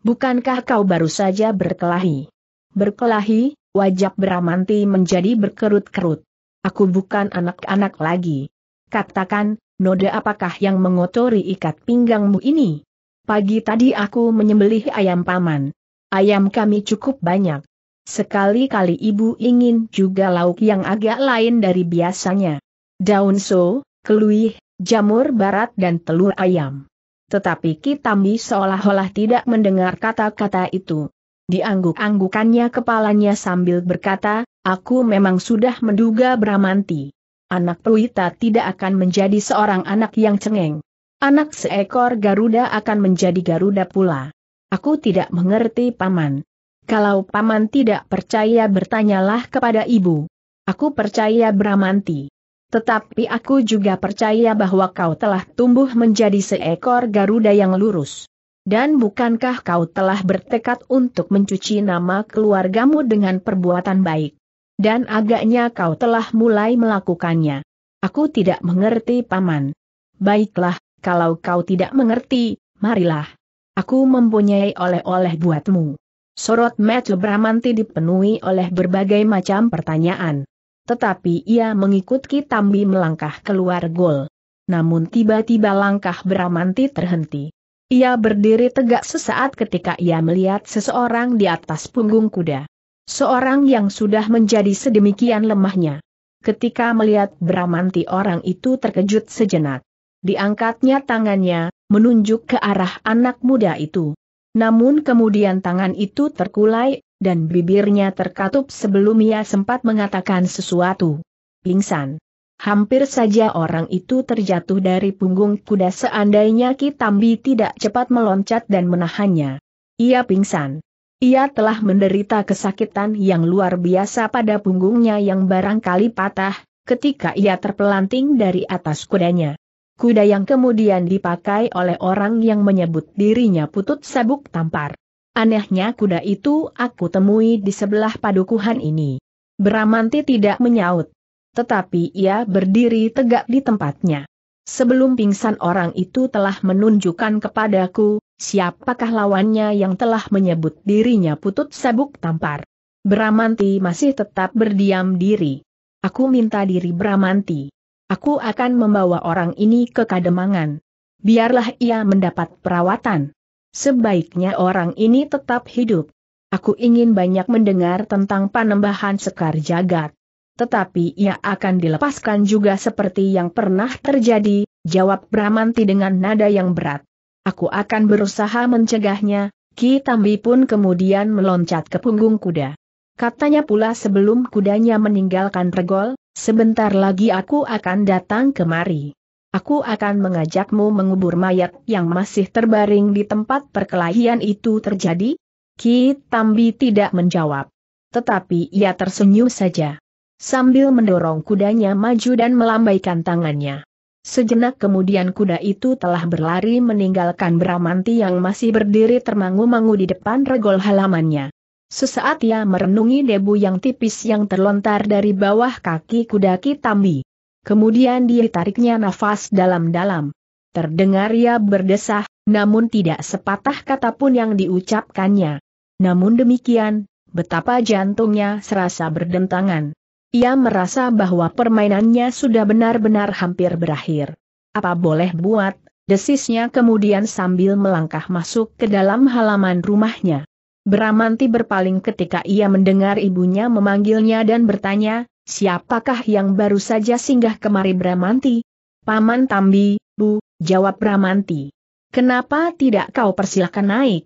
Speaker 1: Bukankah kau baru saja berkelahi? Berkelahi, Wajah Bramanti menjadi berkerut-kerut. Aku bukan anak-anak lagi. Katakan, noda apakah yang mengotori ikat pinggangmu ini? Pagi tadi aku menyembelih ayam paman. Ayam kami cukup banyak. Sekali-kali ibu ingin juga lauk yang agak lain dari biasanya. Daun so, keluih, jamur barat dan telur ayam. Tetapi Kitambi seolah-olah tidak mendengar kata-kata itu. Diangguk-anggukannya kepalanya sambil berkata, aku memang sudah menduga Bramanti. Anak Pruita tidak akan menjadi seorang anak yang cengeng. Anak seekor Garuda akan menjadi Garuda pula. Aku tidak mengerti Paman. Kalau Paman tidak percaya bertanyalah kepada Ibu. Aku percaya Bramanti. Tetapi aku juga percaya bahwa kau telah tumbuh menjadi seekor Garuda yang lurus. Dan bukankah kau telah bertekad untuk mencuci nama keluargamu dengan perbuatan baik? Dan agaknya kau telah mulai melakukannya. Aku tidak mengerti paman. Baiklah, kalau kau tidak mengerti, marilah. Aku mempunyai oleh-oleh buatmu. Sorot Matthew Bramanti dipenuhi oleh berbagai macam pertanyaan. Tetapi ia mengikut Kitambi melangkah keluar gol. Namun tiba-tiba langkah Bramanti terhenti. Ia berdiri tegak sesaat ketika ia melihat seseorang di atas punggung kuda. Seorang yang sudah menjadi sedemikian lemahnya. Ketika melihat Bramanti orang itu terkejut sejenak. Diangkatnya tangannya, menunjuk ke arah anak muda itu. Namun kemudian tangan itu terkulai, dan bibirnya terkatup sebelum ia sempat mengatakan sesuatu. Pingsan. Hampir saja orang itu terjatuh dari punggung kuda seandainya Kitambi tidak cepat meloncat dan menahannya. Ia pingsan. Ia telah menderita kesakitan yang luar biasa pada punggungnya yang barangkali patah, ketika ia terpelanting dari atas kudanya. Kuda yang kemudian dipakai oleh orang yang menyebut dirinya putut sabuk tampar. Anehnya kuda itu aku temui di sebelah padukuhan ini. Bramanti tidak menyaut tetapi ia berdiri tegak di tempatnya. Sebelum pingsan orang itu telah menunjukkan kepadaku, siapakah lawannya yang telah menyebut dirinya putut sabuk tampar. Bramanti masih tetap berdiam diri. Aku minta diri Bramanti. Aku akan membawa orang ini ke kademangan. Biarlah ia mendapat perawatan. Sebaiknya orang ini tetap hidup. Aku ingin banyak mendengar tentang panembahan sekar jagat tetapi ia akan dilepaskan juga seperti yang pernah terjadi, jawab Bramanti dengan nada yang berat. Aku akan berusaha mencegahnya, Ki Tambi pun kemudian meloncat ke punggung kuda. Katanya pula sebelum kudanya meninggalkan regol, sebentar lagi aku akan datang kemari. Aku akan mengajakmu mengubur mayat yang masih terbaring di tempat perkelahian itu terjadi? Ki Tambi tidak menjawab. Tetapi ia tersenyum saja sambil mendorong kudanya maju dan melambaikan tangannya. Sejenak kemudian kuda itu telah berlari meninggalkan Bramanti yang masih berdiri termangu-mangu di depan regol halamannya. Sesaat ia merenungi debu yang tipis yang terlontar dari bawah kaki kuda Kitambi. Kemudian dia tariknya nafas dalam-dalam. Terdengar ia berdesah, namun tidak sepatah kata pun yang diucapkannya. Namun demikian, betapa jantungnya serasa berdentangan. Ia merasa bahwa permainannya sudah benar-benar hampir berakhir. Apa boleh buat, desisnya kemudian sambil melangkah masuk ke dalam halaman rumahnya. Bramanti berpaling ketika ia mendengar ibunya memanggilnya dan bertanya, siapakah yang baru saja singgah kemari Bramanti? Paman Tambi, Bu, jawab Bramanti. Kenapa tidak kau persilakan naik?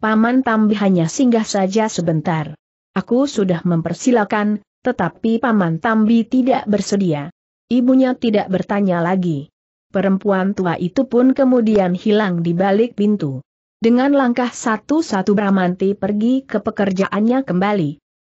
Speaker 1: Paman Tambi hanya singgah saja sebentar. Aku sudah mempersilakan, tetapi Paman Tambi tidak bersedia. Ibunya tidak bertanya lagi. Perempuan tua itu pun kemudian hilang di balik pintu. Dengan langkah satu-satu Bramanti pergi ke pekerjaannya kembali.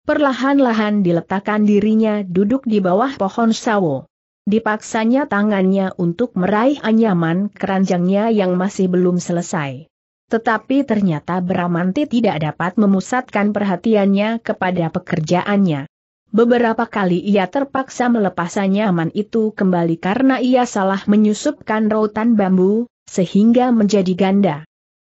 Speaker 1: Perlahan-lahan diletakkan dirinya duduk di bawah pohon sawo. Dipaksanya tangannya untuk meraih anyaman keranjangnya yang masih belum selesai. Tetapi ternyata Bramanti tidak dapat memusatkan perhatiannya kepada pekerjaannya. Beberapa kali ia terpaksa melepas nyaman itu kembali karena ia salah menyusupkan rotan bambu, sehingga menjadi ganda.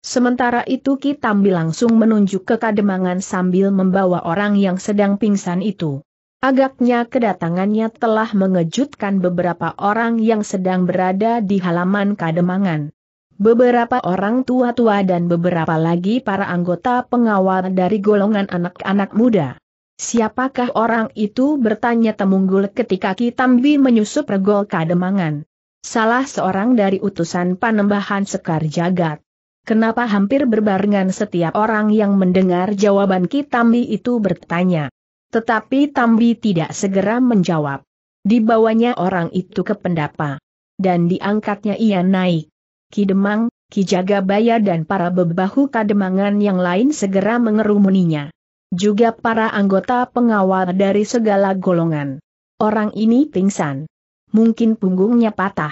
Speaker 1: Sementara itu Kitambi langsung menunjuk ke kademangan sambil membawa orang yang sedang pingsan itu. Agaknya kedatangannya telah mengejutkan beberapa orang yang sedang berada di halaman kademangan. Beberapa orang tua-tua dan beberapa lagi para anggota pengawal dari golongan anak-anak muda. Siapakah orang itu bertanya Temunggul ketika Kitambi menyusup regol kademangan. Salah seorang dari utusan panembahan Sekar Jagat. Kenapa hampir berbarengan setiap orang yang mendengar jawaban Kitambi itu bertanya. Tetapi Tambi tidak segera menjawab. Dibawanya orang itu ke pendapa. Dan diangkatnya ia naik. Kidemang, Kijagabaya dan para bebahu kademangan yang lain segera mengerumuninya juga para anggota pengawal dari segala golongan. Orang ini pingsan. Mungkin punggungnya patah.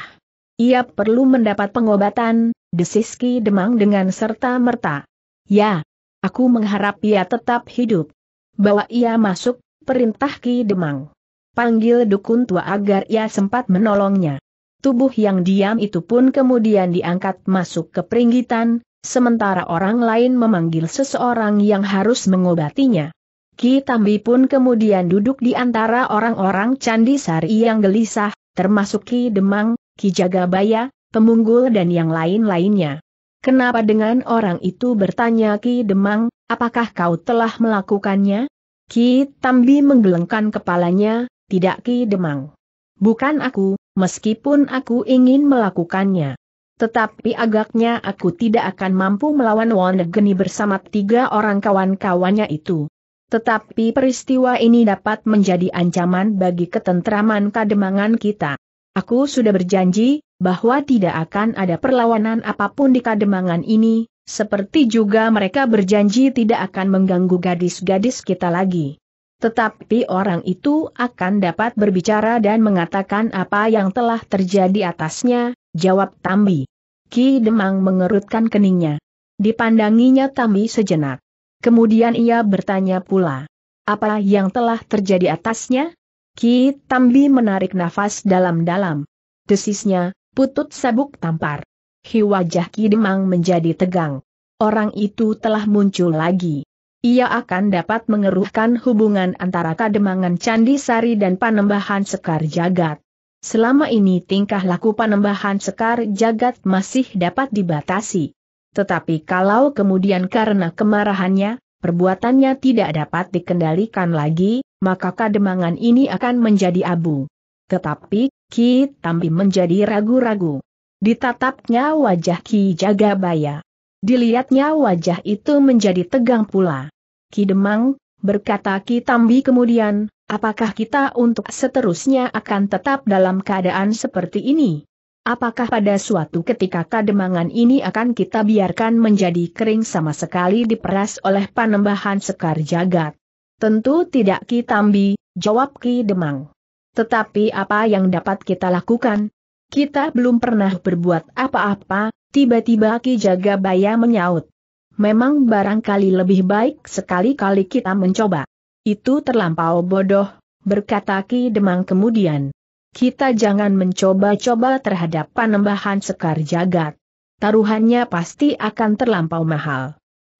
Speaker 1: Ia perlu mendapat pengobatan, desiski demang dengan serta merta. Ya, aku mengharap ia tetap hidup. Bawa ia masuk, perintah Ki Demang. Panggil dukun tua agar ia sempat menolongnya. Tubuh yang diam itu pun kemudian diangkat masuk ke peringgitan, sementara orang lain memanggil seseorang yang harus mengobatinya. Ki Tambi pun kemudian duduk di antara orang-orang Candi Sari yang gelisah, termasuk Ki Demang, Ki Jagabaya, Pemunggul dan yang lain-lainnya. Kenapa dengan orang itu bertanya Ki Demang, apakah kau telah melakukannya? Ki Tambi menggelengkan kepalanya, tidak Ki Demang. Bukan aku, meskipun aku ingin melakukannya. Tetapi agaknya aku tidak akan mampu melawan Wonegeni bersama tiga orang kawan-kawannya itu. Tetapi peristiwa ini dapat menjadi ancaman bagi ketentraman kademangan kita. Aku sudah berjanji, bahwa tidak akan ada perlawanan apapun di kademangan ini, seperti juga mereka berjanji tidak akan mengganggu gadis-gadis kita lagi. Tetapi orang itu akan dapat berbicara dan mengatakan apa yang telah terjadi atasnya, Jawab Tambi. Ki Demang mengerutkan keningnya. Dipandanginya Tambi sejenak. Kemudian ia bertanya pula. Apa yang telah terjadi atasnya? Ki Tambi menarik nafas dalam-dalam. Desisnya, putut sabuk tampar. Hi wajah Ki Demang menjadi tegang. Orang itu telah muncul lagi ia akan dapat mengeruhkan hubungan antara kademangan Candi Sari dan panembahan Sekar Jagat. Selama ini tingkah laku panembahan Sekar Jagat masih dapat dibatasi. Tetapi kalau kemudian karena kemarahannya, perbuatannya tidak dapat dikendalikan lagi, maka kademangan ini akan menjadi abu. Tetapi, Ki Tambi menjadi ragu-ragu. Ditatapnya wajah Ki Jagabaya. Dilihatnya wajah itu menjadi tegang pula. Ki Demang, berkata Ki Tambi kemudian, Apakah kita untuk seterusnya akan tetap dalam keadaan seperti ini? Apakah pada suatu ketika kademangan ini akan kita biarkan menjadi kering sama sekali diperas oleh panembahan sekar jagat? Tentu tidak Kitambi, jawab Ki Demang. Tetapi apa yang dapat kita lakukan? Kita belum pernah berbuat apa-apa, tiba-tiba Ki Jagabaya menyaut. Memang barangkali lebih baik sekali-kali kita mencoba. Itu terlampau bodoh, berkata Ki Demang kemudian. Kita jangan mencoba-coba terhadap panembahan sekar jagat. Taruhannya pasti akan terlampau mahal.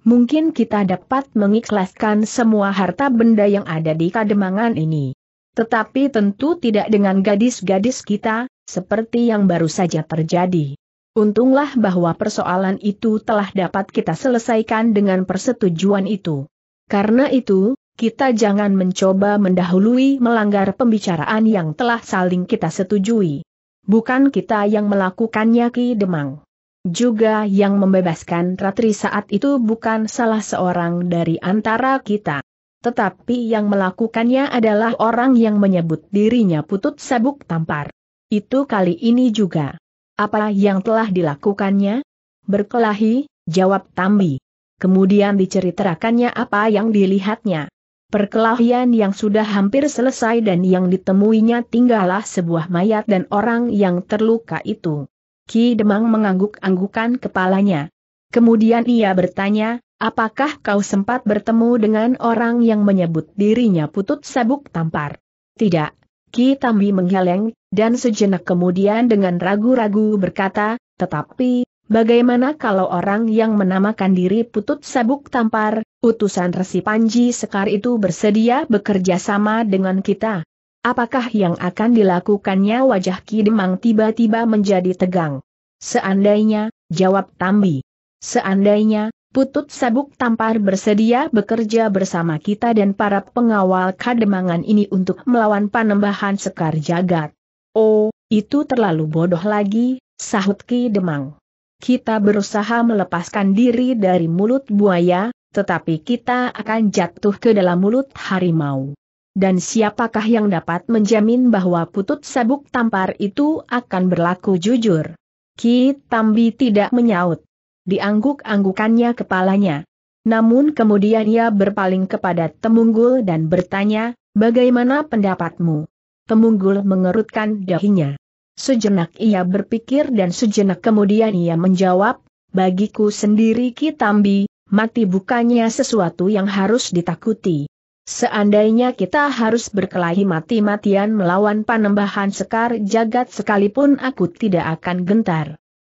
Speaker 1: Mungkin kita dapat mengikhlaskan semua harta benda yang ada di kademangan ini. Tetapi tentu tidak dengan gadis-gadis kita, seperti yang baru saja terjadi. Untunglah bahwa persoalan itu telah dapat kita selesaikan dengan persetujuan itu. Karena itu, kita jangan mencoba mendahului melanggar pembicaraan yang telah saling kita setujui. Bukan kita yang melakukannya Ki Demang. Juga yang membebaskan Ratri saat itu bukan salah seorang dari antara kita. Tetapi yang melakukannya adalah orang yang menyebut dirinya putut sabuk tampar. Itu kali ini juga. Apa yang telah dilakukannya? Berkelahi, jawab Tambi. Kemudian diceritakannya apa yang dilihatnya. Perkelahian yang sudah hampir selesai dan yang ditemuinya tinggallah sebuah mayat dan orang yang terluka itu. Ki Demang mengangguk-anggukan kepalanya. Kemudian ia bertanya, apakah kau sempat bertemu dengan orang yang menyebut dirinya putut sabuk tampar? Tidak. Ki Tambi menggeleng, dan sejenak kemudian dengan ragu-ragu berkata, tetapi, Bagaimana kalau orang yang menamakan diri Putut Sabuk Tampar, utusan Resi Panji Sekar itu bersedia bekerja sama dengan kita? Apakah yang akan dilakukannya wajah Ki Demang tiba-tiba menjadi tegang? Seandainya, jawab Tambi. Seandainya, Putut Sabuk Tampar bersedia bekerja bersama kita dan para pengawal kademangan ini untuk melawan panembahan Sekar Jagat. Oh, itu terlalu bodoh lagi, sahut Ki Demang. Kita berusaha melepaskan diri dari mulut buaya, tetapi kita akan jatuh ke dalam mulut harimau. Dan siapakah yang dapat menjamin bahwa putut sabuk tampar itu akan berlaku jujur? Ki Tambi tidak menyaut. Diangguk-anggukannya kepalanya. Namun kemudian ia berpaling kepada Temunggul dan bertanya, bagaimana pendapatmu? Temunggul mengerutkan dahinya. Sejenak ia berpikir dan sejenak kemudian ia menjawab, bagiku sendiri Kitambi, mati bukannya sesuatu yang harus ditakuti. Seandainya kita harus berkelahi mati-matian melawan panembahan sekar jagat sekalipun aku tidak akan gentar.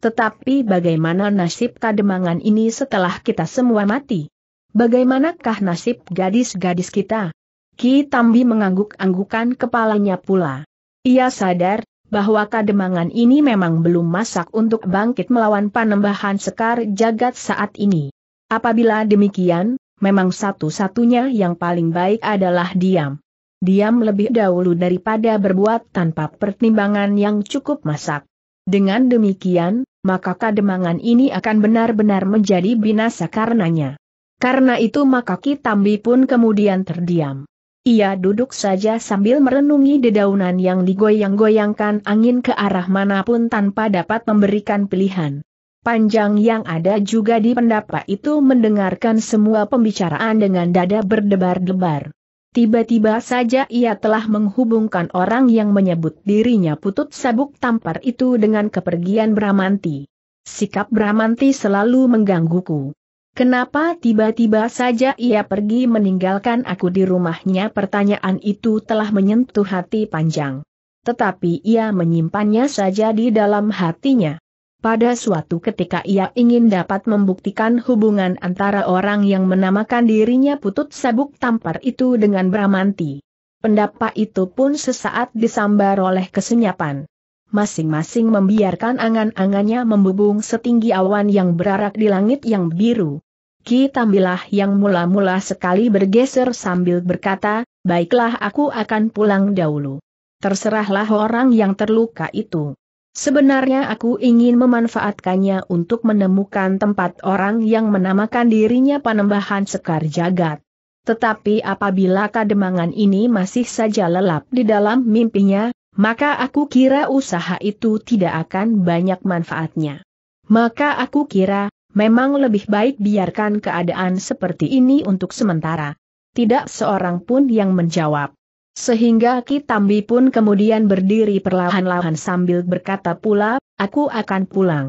Speaker 1: Tetapi bagaimana nasib kademangan ini setelah kita semua mati? Bagaimanakah nasib gadis-gadis kita? Ki Tambi mengangguk-anggukan kepalanya pula. Ia sadar, bahwa kademangan ini memang belum masak untuk bangkit melawan panembahan sekar jagat saat ini. Apabila demikian, memang satu-satunya yang paling baik adalah diam. Diam lebih dahulu daripada berbuat tanpa pertimbangan yang cukup masak. Dengan demikian, maka kademangan ini akan benar-benar menjadi binasa karenanya. Karena itu maka Kitambi pun kemudian terdiam. Ia duduk saja sambil merenungi dedaunan yang digoyang-goyangkan angin ke arah manapun tanpa dapat memberikan pilihan. Panjang yang ada juga di pendapa itu mendengarkan semua pembicaraan dengan dada berdebar-debar. Tiba-tiba saja ia telah menghubungkan orang yang menyebut dirinya putut sabuk tampar itu dengan kepergian Bramanti. Sikap Bramanti selalu menggangguku. Kenapa tiba-tiba saja ia pergi meninggalkan aku di rumahnya? Pertanyaan itu telah menyentuh hati panjang. Tetapi ia menyimpannya saja di dalam hatinya. Pada suatu ketika ia ingin dapat membuktikan hubungan antara orang yang menamakan dirinya putut sabuk tampar itu dengan Bramanti. Pendapat itu pun sesaat disambar oleh kesenyapan masing-masing membiarkan angan-angannya membubung setinggi awan yang berarak di langit yang biru. Ki Tambilah yang mula-mula sekali bergeser sambil berkata, baiklah aku akan pulang dahulu. Terserahlah orang yang terluka itu. Sebenarnya aku ingin memanfaatkannya untuk menemukan tempat orang yang menamakan dirinya panembahan sekar jagat. Tetapi apabila kademangan ini masih saja lelap di dalam mimpinya, maka aku kira usaha itu tidak akan banyak manfaatnya. Maka aku kira, memang lebih baik biarkan keadaan seperti ini untuk sementara. Tidak seorang pun yang menjawab. Sehingga Kitambi pun kemudian berdiri perlahan-lahan sambil berkata pula, aku akan pulang.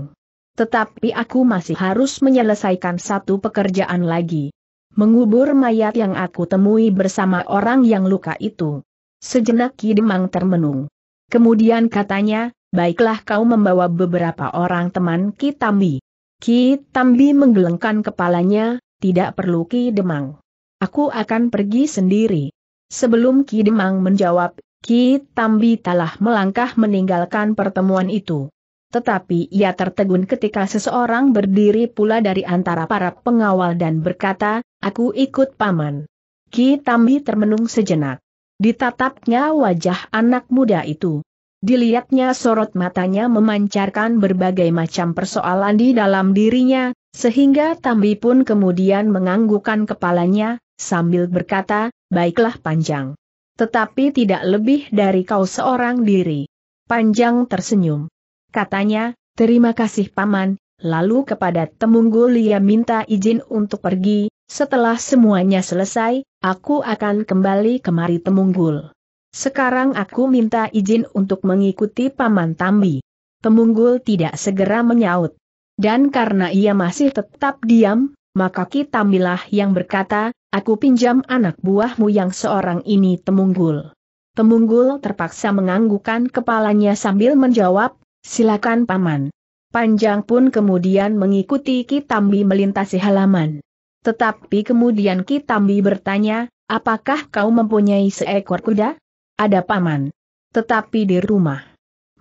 Speaker 1: Tetapi aku masih harus menyelesaikan satu pekerjaan lagi. Mengubur mayat yang aku temui bersama orang yang luka itu. Sejenak Kidemang termenung. Kemudian katanya, baiklah kau membawa beberapa orang teman Kitambi. Ki Tambi menggelengkan kepalanya, tidak perlu Ki Demang. Aku akan pergi sendiri. Sebelum Ki Demang menjawab, Ki Tambi telah melangkah meninggalkan pertemuan itu. Tetapi ia tertegun ketika seseorang berdiri pula dari antara para pengawal dan berkata, aku ikut paman. Ki Tambi termenung sejenak. Ditatapnya wajah anak muda itu. Dilihatnya sorot matanya memancarkan berbagai macam persoalan di dalam dirinya, sehingga Tambi pun kemudian menganggukkan kepalanya, sambil berkata, baiklah panjang. Tetapi tidak lebih dari kau seorang diri. Panjang tersenyum. Katanya, terima kasih paman, lalu kepada Temunggul Lia minta izin untuk pergi, setelah semuanya selesai, aku akan kembali kemari Temunggul. Sekarang aku minta izin untuk mengikuti Paman Tambi. Temunggul tidak segera menyaut. Dan karena ia masih tetap diam, maka Kitambilah yang berkata, aku pinjam anak buahmu yang seorang ini Temunggul. Temunggul terpaksa menganggukkan kepalanya sambil menjawab, silakan Paman. Panjang pun kemudian mengikuti Kitambi melintasi halaman. Tetapi kemudian Kitambi bertanya, apakah kau mempunyai seekor kuda? Ada paman. Tetapi di rumah.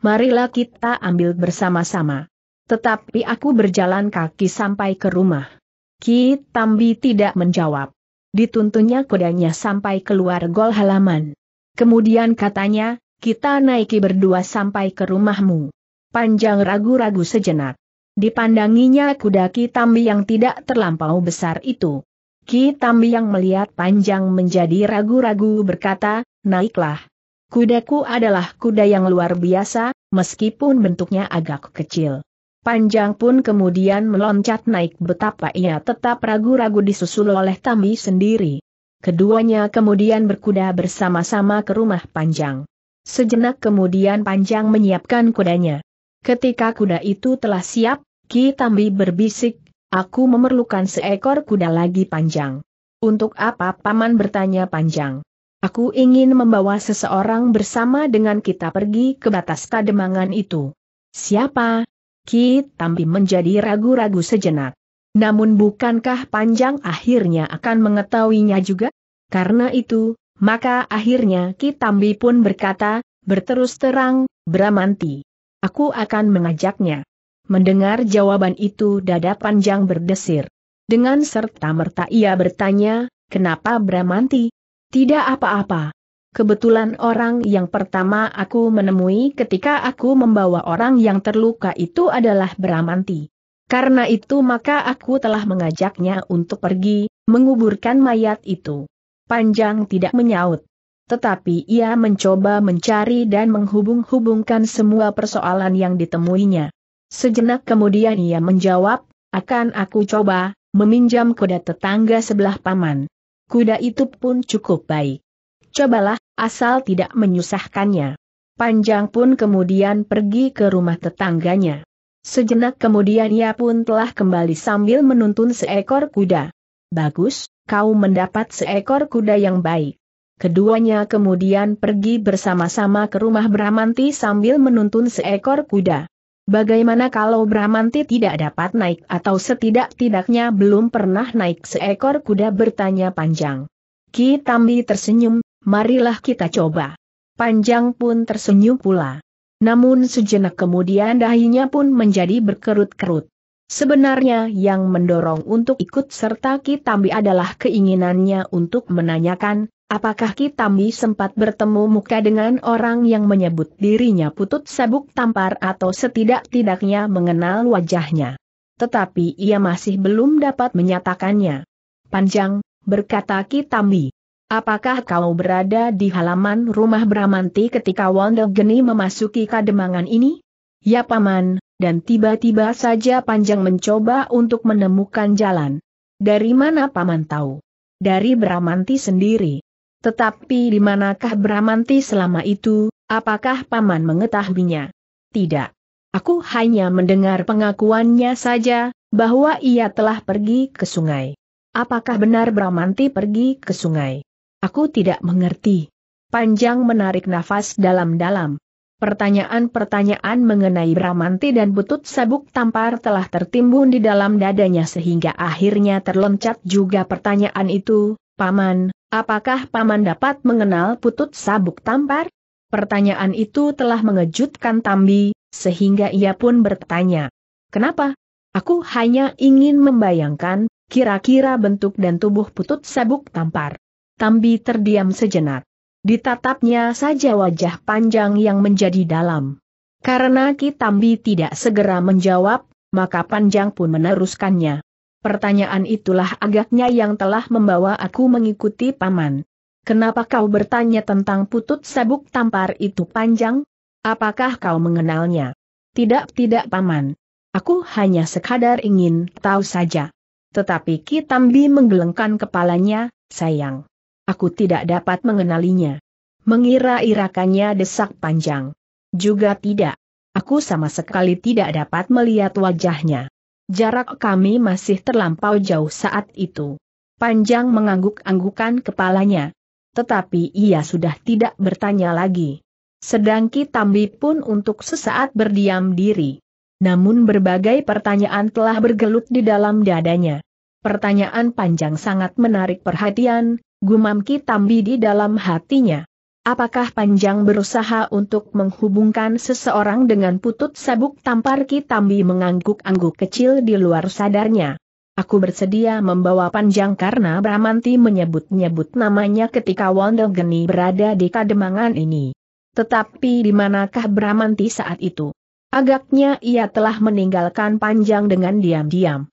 Speaker 1: Marilah kita ambil bersama-sama. Tetapi aku berjalan kaki sampai ke rumah. Ki Tambi tidak menjawab. Dituntunnya kudanya sampai keluar gol halaman. Kemudian katanya, kita naiki berdua sampai ke rumahmu. Panjang ragu-ragu sejenak. Dipandanginya kuda Ki Tambi yang tidak terlampau besar itu. Ki Tambi yang melihat panjang menjadi ragu-ragu berkata, naiklah. Kudaku adalah kuda yang luar biasa, meskipun bentuknya agak kecil. Panjang pun kemudian meloncat naik betapa ia tetap ragu-ragu disusul oleh Tami sendiri. Keduanya kemudian berkuda bersama-sama ke rumah Panjang. Sejenak kemudian Panjang menyiapkan kudanya. Ketika kuda itu telah siap, Ki Tambi berbisik, aku memerlukan seekor kuda lagi Panjang. Untuk apa Paman bertanya Panjang? Aku ingin membawa seseorang bersama dengan kita pergi ke batas kademangan itu. Siapa? Ki Tambi menjadi ragu-ragu sejenak. Namun bukankah panjang akhirnya akan mengetahuinya juga? Karena itu, maka akhirnya Ki Tambi pun berkata, berterus terang, Bramanti. Aku akan mengajaknya. Mendengar jawaban itu dada panjang berdesir. Dengan serta merta ia bertanya, kenapa Bramanti? Tidak apa-apa. Kebetulan orang yang pertama aku menemui ketika aku membawa orang yang terluka itu adalah Bramanti. Karena itu maka aku telah mengajaknya untuk pergi, menguburkan mayat itu. Panjang tidak menyaut. Tetapi ia mencoba mencari dan menghubung-hubungkan semua persoalan yang ditemuinya. Sejenak kemudian ia menjawab, akan aku coba, meminjam kuda tetangga sebelah paman kuda itu pun cukup baik. Cobalah, asal tidak menyusahkannya. Panjang pun kemudian pergi ke rumah tetangganya. Sejenak kemudian ia pun telah kembali sambil menuntun seekor kuda. Bagus, kau mendapat seekor kuda yang baik. Keduanya kemudian pergi bersama-sama ke rumah Bramanti sambil menuntun seekor kuda. Bagaimana kalau Bramanti tidak dapat naik atau setidak-tidaknya belum pernah naik seekor kuda bertanya panjang. Ki Tambi tersenyum, marilah kita coba. Panjang pun tersenyum pula. Namun sejenak kemudian dahinya pun menjadi berkerut-kerut. Sebenarnya yang mendorong untuk ikut serta Kitambi adalah keinginannya untuk menanyakan, apakah Kitambi sempat bertemu muka dengan orang yang menyebut dirinya putut sabuk tampar atau setidak-tidaknya mengenal wajahnya. Tetapi ia masih belum dapat menyatakannya. Panjang, berkata Kitambi. Apakah kau berada di halaman rumah Bramanti ketika Wonder Geni memasuki kademangan ini? Ya paman, dan tiba-tiba saja Panjang mencoba untuk menemukan jalan. Dari mana Paman tahu? Dari Bramanti sendiri. Tetapi di manakah Bramanti selama itu, apakah Paman mengetahuinya? Tidak. Aku hanya mendengar pengakuannya saja, bahwa ia telah pergi ke sungai. Apakah benar Bramanti pergi ke sungai? Aku tidak mengerti. Panjang menarik nafas dalam-dalam. Pertanyaan-pertanyaan mengenai Bramanti dan butut sabuk tampar telah tertimbun di dalam dadanya sehingga akhirnya terloncat juga pertanyaan itu, Paman, apakah Paman dapat mengenal butut sabuk tampar? Pertanyaan itu telah mengejutkan Tambi, sehingga ia pun bertanya. Kenapa? Aku hanya ingin membayangkan, kira-kira bentuk dan tubuh putut sabuk tampar. Tambi terdiam sejenak. Ditatapnya saja wajah panjang yang menjadi dalam. Karena Kitambi tidak segera menjawab, maka panjang pun meneruskannya. Pertanyaan itulah agaknya yang telah membawa aku mengikuti paman. Kenapa kau bertanya tentang putut sabuk tampar itu panjang? Apakah kau mengenalnya? Tidak, tidak paman. Aku hanya sekadar ingin tahu saja. Tetapi Kitambi menggelengkan kepalanya, sayang. Aku tidak dapat mengenalinya. Mengira-irakannya desak panjang. Juga tidak. Aku sama sekali tidak dapat melihat wajahnya. Jarak kami masih terlampau jauh saat itu. Panjang mengangguk-anggukan kepalanya. Tetapi ia sudah tidak bertanya lagi. Sedang Kitambi pun untuk sesaat berdiam diri. Namun berbagai pertanyaan telah bergelut di dalam dadanya. Pertanyaan panjang sangat menarik perhatian, Gumam Kitambi di dalam hatinya. Apakah panjang berusaha untuk menghubungkan seseorang dengan putut sabuk tampar Kitambi mengangguk-angguk kecil di luar sadarnya. Aku bersedia membawa panjang karena Bramanti menyebut-nyebut namanya ketika Wondel berada di kademangan ini. Tetapi di manakah Bramanti saat itu? Agaknya ia telah meninggalkan panjang dengan diam-diam.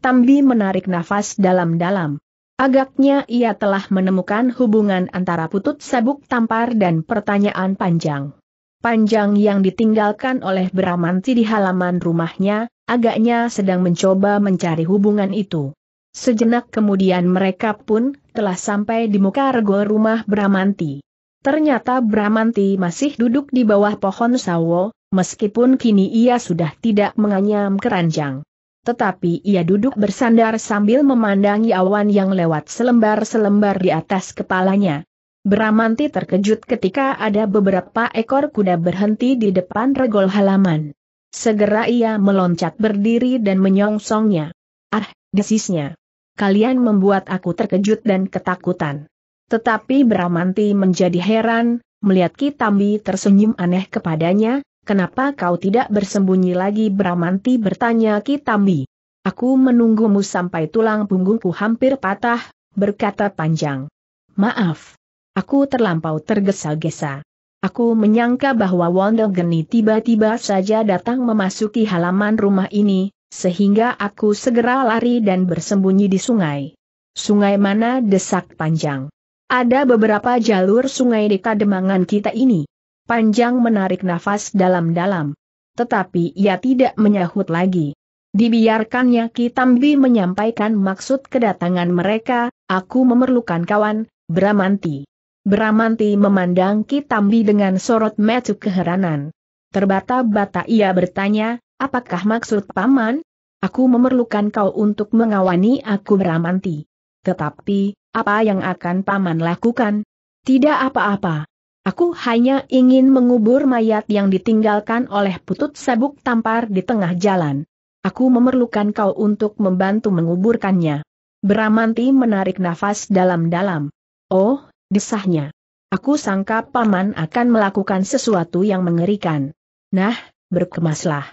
Speaker 1: Tambi menarik nafas dalam-dalam. Agaknya ia telah menemukan hubungan antara putut sabuk tampar dan pertanyaan panjang. Panjang yang ditinggalkan oleh Bramanti di halaman rumahnya, agaknya sedang mencoba mencari hubungan itu. Sejenak kemudian mereka pun telah sampai di muka regol rumah Bramanti. Ternyata Bramanti masih duduk di bawah pohon sawo, meskipun kini ia sudah tidak menganyam keranjang tetapi ia duduk bersandar sambil memandangi awan yang lewat selembar-selembar di atas kepalanya. Bramanti terkejut ketika ada beberapa ekor kuda berhenti di depan regol halaman. Segera ia meloncat berdiri dan menyongsongnya. Ah, desisnya. Kalian membuat aku terkejut dan ketakutan. Tetapi Bramanti menjadi heran, melihat Kitambi tersenyum aneh kepadanya, Kenapa kau tidak bersembunyi lagi Bramanti bertanya Kitambi. Aku menunggumu sampai tulang punggungku hampir patah, berkata panjang. Maaf. Aku terlampau tergesa-gesa. Aku menyangka bahwa Wondel Geni tiba-tiba saja datang memasuki halaman rumah ini, sehingga aku segera lari dan bersembunyi di sungai. Sungai mana desak panjang? Ada beberapa jalur sungai di kademangan kita ini. Panjang menarik nafas dalam-dalam. Tetapi ia tidak menyahut lagi. Dibiarkannya Kitambi menyampaikan maksud kedatangan mereka, aku memerlukan kawan, Bramanti. Bramanti memandang Kitambi dengan sorot mata keheranan. Terbata-bata ia bertanya, apakah maksud paman? Aku memerlukan kau untuk mengawani aku Bramanti. Tetapi, apa yang akan paman lakukan? Tidak apa-apa. Aku hanya ingin mengubur mayat yang ditinggalkan oleh putut sabuk tampar di tengah jalan. Aku memerlukan kau untuk membantu menguburkannya. Beramanti menarik nafas dalam-dalam. Oh, desahnya. Aku sangka paman akan melakukan sesuatu yang mengerikan. Nah, berkemaslah.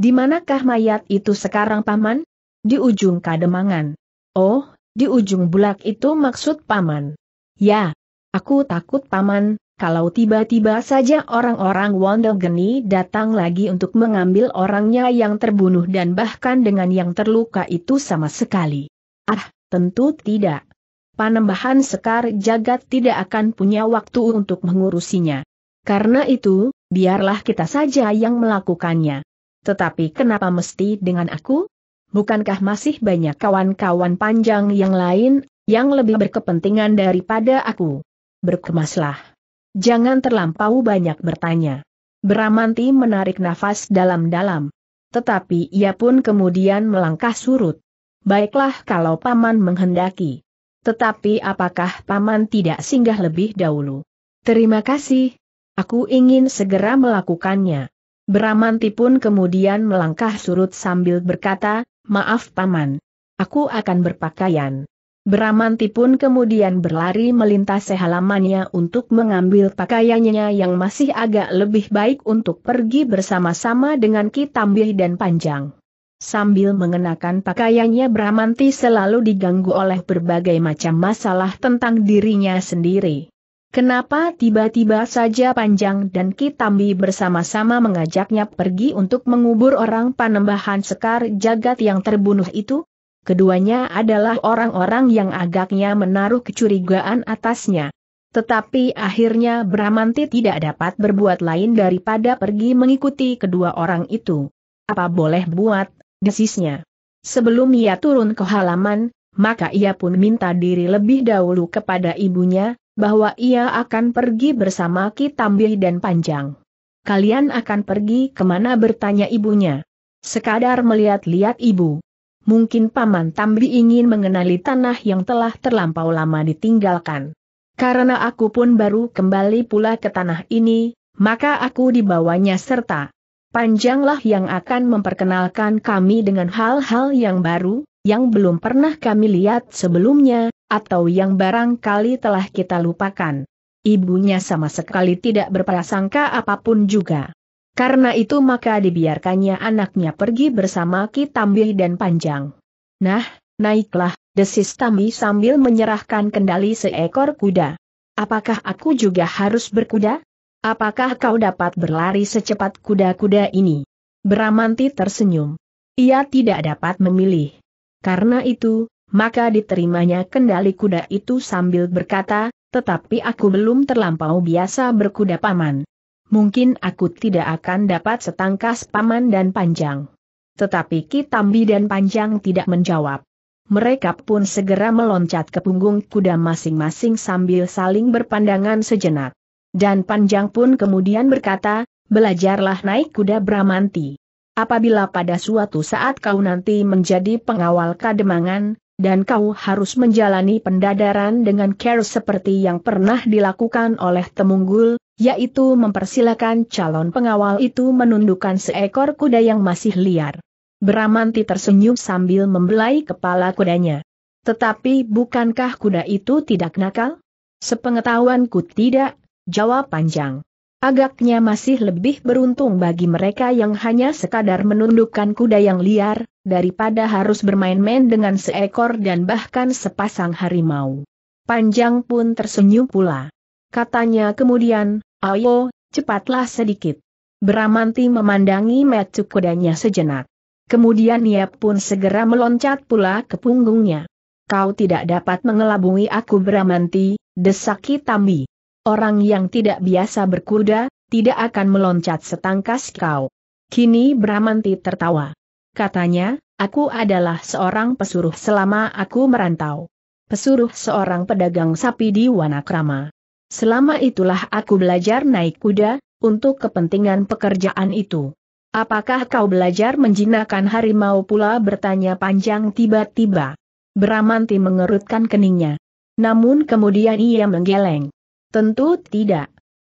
Speaker 1: Di manakah mayat itu sekarang paman? Di ujung kademangan. Oh, di ujung bulak itu maksud paman. Ya, aku takut paman, kalau tiba-tiba saja orang-orang Wondong Geni datang lagi untuk mengambil orangnya yang terbunuh dan bahkan dengan yang terluka itu sama sekali. Ah, tentu tidak. Panembahan Sekar Jagat tidak akan punya waktu untuk mengurusinya. Karena itu, biarlah kita saja yang melakukannya. Tetapi kenapa mesti dengan aku? Bukankah masih banyak kawan-kawan panjang yang lain, yang lebih berkepentingan daripada aku? Berkemaslah. Jangan terlampau banyak bertanya. Beramanti menarik nafas dalam-dalam. Tetapi ia pun kemudian melangkah surut. Baiklah kalau paman menghendaki. Tetapi apakah paman tidak singgah lebih dahulu? Terima kasih. Aku ingin segera melakukannya. Beramanti pun kemudian melangkah surut sambil berkata, maaf paman. Aku akan berpakaian Beramanti pun kemudian berlari melintasi halamannya untuk mengambil pakaiannya yang masih agak lebih baik untuk pergi bersama-sama dengan Kitambih dan Panjang. Sambil mengenakan pakaiannya Beramanti selalu diganggu oleh berbagai macam masalah tentang dirinya sendiri. Kenapa tiba-tiba saja Panjang dan Kitambi bersama-sama mengajaknya pergi untuk mengubur orang panembahan Sekar Jagat yang terbunuh itu? Keduanya adalah orang-orang yang agaknya menaruh kecurigaan atasnya. Tetapi akhirnya Bramanti tidak dapat berbuat lain daripada pergi mengikuti kedua orang itu. Apa boleh buat, desisnya. Sebelum ia turun ke halaman, maka ia pun minta diri lebih dahulu kepada ibunya, bahwa ia akan pergi bersama Kitambih dan Panjang. Kalian akan pergi kemana bertanya ibunya. Sekadar melihat-lihat ibu mungkin Paman Tambi ingin mengenali tanah yang telah terlampau lama ditinggalkan. Karena aku pun baru kembali pula ke tanah ini, maka aku dibawanya serta. Panjanglah yang akan memperkenalkan kami dengan hal-hal yang baru, yang belum pernah kami lihat sebelumnya, atau yang barangkali telah kita lupakan. Ibunya sama sekali tidak berprasangka apapun juga. Karena itu maka dibiarkannya anaknya pergi bersama Ki Tambih dan Panjang. Nah, naiklah, desis Tambi sambil menyerahkan kendali seekor kuda. Apakah aku juga harus berkuda? Apakah kau dapat berlari secepat kuda-kuda ini? Beramanti tersenyum. Ia tidak dapat memilih. Karena itu, maka diterimanya kendali kuda itu sambil berkata, tetapi aku belum terlampau biasa berkuda paman mungkin aku tidak akan dapat setangkas paman dan panjang. Tetapi Kitambi dan panjang tidak menjawab. Mereka pun segera meloncat ke punggung kuda masing-masing sambil saling berpandangan sejenak. Dan panjang pun kemudian berkata, belajarlah naik kuda Bramanti. Apabila pada suatu saat kau nanti menjadi pengawal kademangan, dan kau harus menjalani pendadaran dengan care seperti yang pernah dilakukan oleh Temunggul, yaitu mempersilahkan calon pengawal itu menundukkan seekor kuda yang masih liar. Bramanti tersenyum sambil membelai kepala kudanya. Tetapi bukankah kuda itu tidak nakal? Sepengetahuanku tidak, jawab panjang. Agaknya masih lebih beruntung bagi mereka yang hanya sekadar menundukkan kuda yang liar, daripada harus bermain-main dengan seekor dan bahkan sepasang harimau. Panjang pun tersenyum pula. Katanya kemudian, ayo, cepatlah sedikit. Beramanti memandangi metu kudanya sejenak. Kemudian ia pun segera meloncat pula ke punggungnya. Kau tidak dapat mengelabui aku Bramanti, desaki Tambi. Orang yang tidak biasa berkuda, tidak akan meloncat setangkas kau. Kini Bramanti tertawa. Katanya, aku adalah seorang pesuruh selama aku merantau. Pesuruh seorang pedagang sapi di Wanakrama. Selama itulah aku belajar naik kuda, untuk kepentingan pekerjaan itu. Apakah kau belajar menjinakkan harimau pula bertanya panjang tiba-tiba. Bramanti mengerutkan keningnya. Namun kemudian ia menggeleng. Tentu tidak.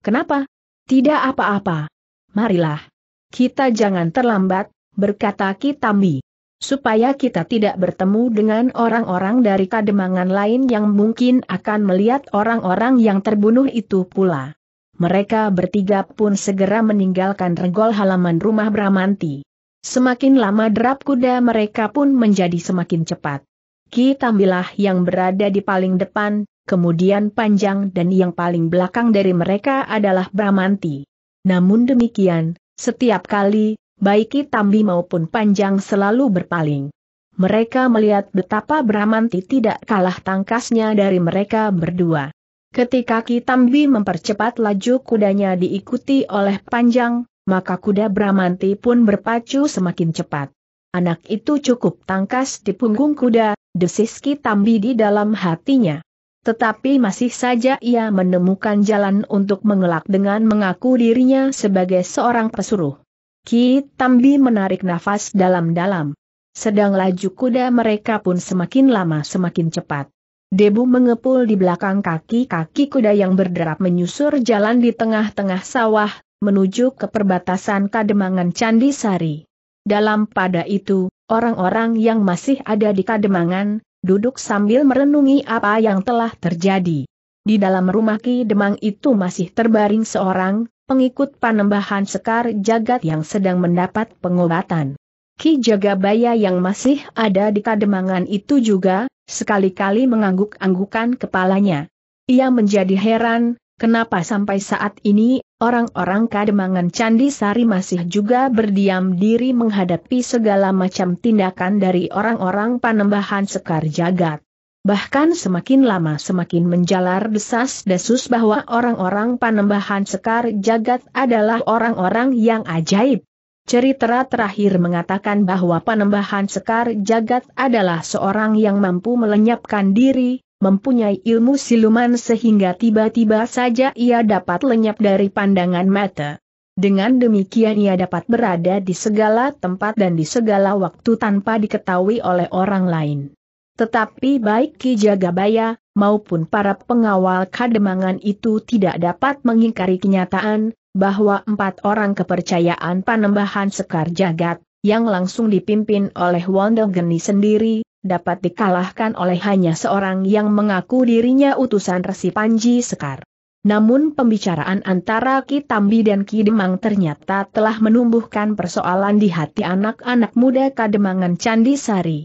Speaker 1: Kenapa? Tidak apa-apa. Marilah. Kita jangan terlambat, berkata Kitambi. Supaya kita tidak bertemu dengan orang-orang dari kademangan lain yang mungkin akan melihat orang-orang yang terbunuh itu pula. Mereka bertiga pun segera meninggalkan regol halaman rumah Bramanti. Semakin lama derap kuda mereka pun menjadi semakin cepat. Ki Tambilah yang berada di paling depan, kemudian Panjang dan yang paling belakang dari mereka adalah Bramanti. Namun demikian, setiap kali, baik Tambi maupun Panjang selalu berpaling. Mereka melihat betapa Bramanti tidak kalah tangkasnya dari mereka berdua. Ketika Kitambi mempercepat laju kudanya diikuti oleh Panjang, maka kuda Bramanti pun berpacu semakin cepat. Anak itu cukup tangkas di punggung kuda, desis Kitambi di dalam hatinya. Tetapi masih saja ia menemukan jalan untuk mengelak dengan mengaku dirinya sebagai seorang pesuruh. Ki Tambi menarik nafas dalam-dalam. Sedang laju kuda mereka pun semakin lama semakin cepat. Debu mengepul di belakang kaki-kaki kuda yang berderap menyusur jalan di tengah-tengah sawah, menuju ke perbatasan Kademangan Candi Sari. Dalam pada itu, orang-orang yang masih ada di Kademangan, duduk sambil merenungi apa yang telah terjadi. Di dalam rumah Ki Demang itu masih terbaring seorang, pengikut panembahan Sekar Jagat yang sedang mendapat pengobatan. Ki Jagabaya yang masih ada di kademangan itu juga, sekali-kali mengangguk-anggukan kepalanya. Ia menjadi heran, Kenapa sampai saat ini, orang-orang kademangan Candi Sari masih juga berdiam diri menghadapi segala macam tindakan dari orang-orang panembahan sekar jagat? Bahkan semakin lama semakin menjalar desas-desus bahwa orang-orang panembahan sekar jagat adalah orang-orang yang ajaib. Cerita terakhir mengatakan bahwa panembahan sekar jagat adalah seorang yang mampu melenyapkan diri, mempunyai ilmu siluman sehingga tiba-tiba saja ia dapat lenyap dari pandangan mata. Dengan demikian ia dapat berada di segala tempat dan di segala waktu tanpa diketahui oleh orang lain. Tetapi baik Ki Jagabaya, maupun para pengawal kademangan itu tidak dapat mengingkari kenyataan, bahwa empat orang kepercayaan panembahan Sekar Jagat, yang langsung dipimpin oleh Wondogeni sendiri, dapat dikalahkan oleh hanya seorang yang mengaku dirinya utusan Resi Panji Sekar. Namun pembicaraan antara Ki Tambi dan Ki Demang ternyata telah menumbuhkan persoalan di hati anak-anak muda Kademangan Candi Sari.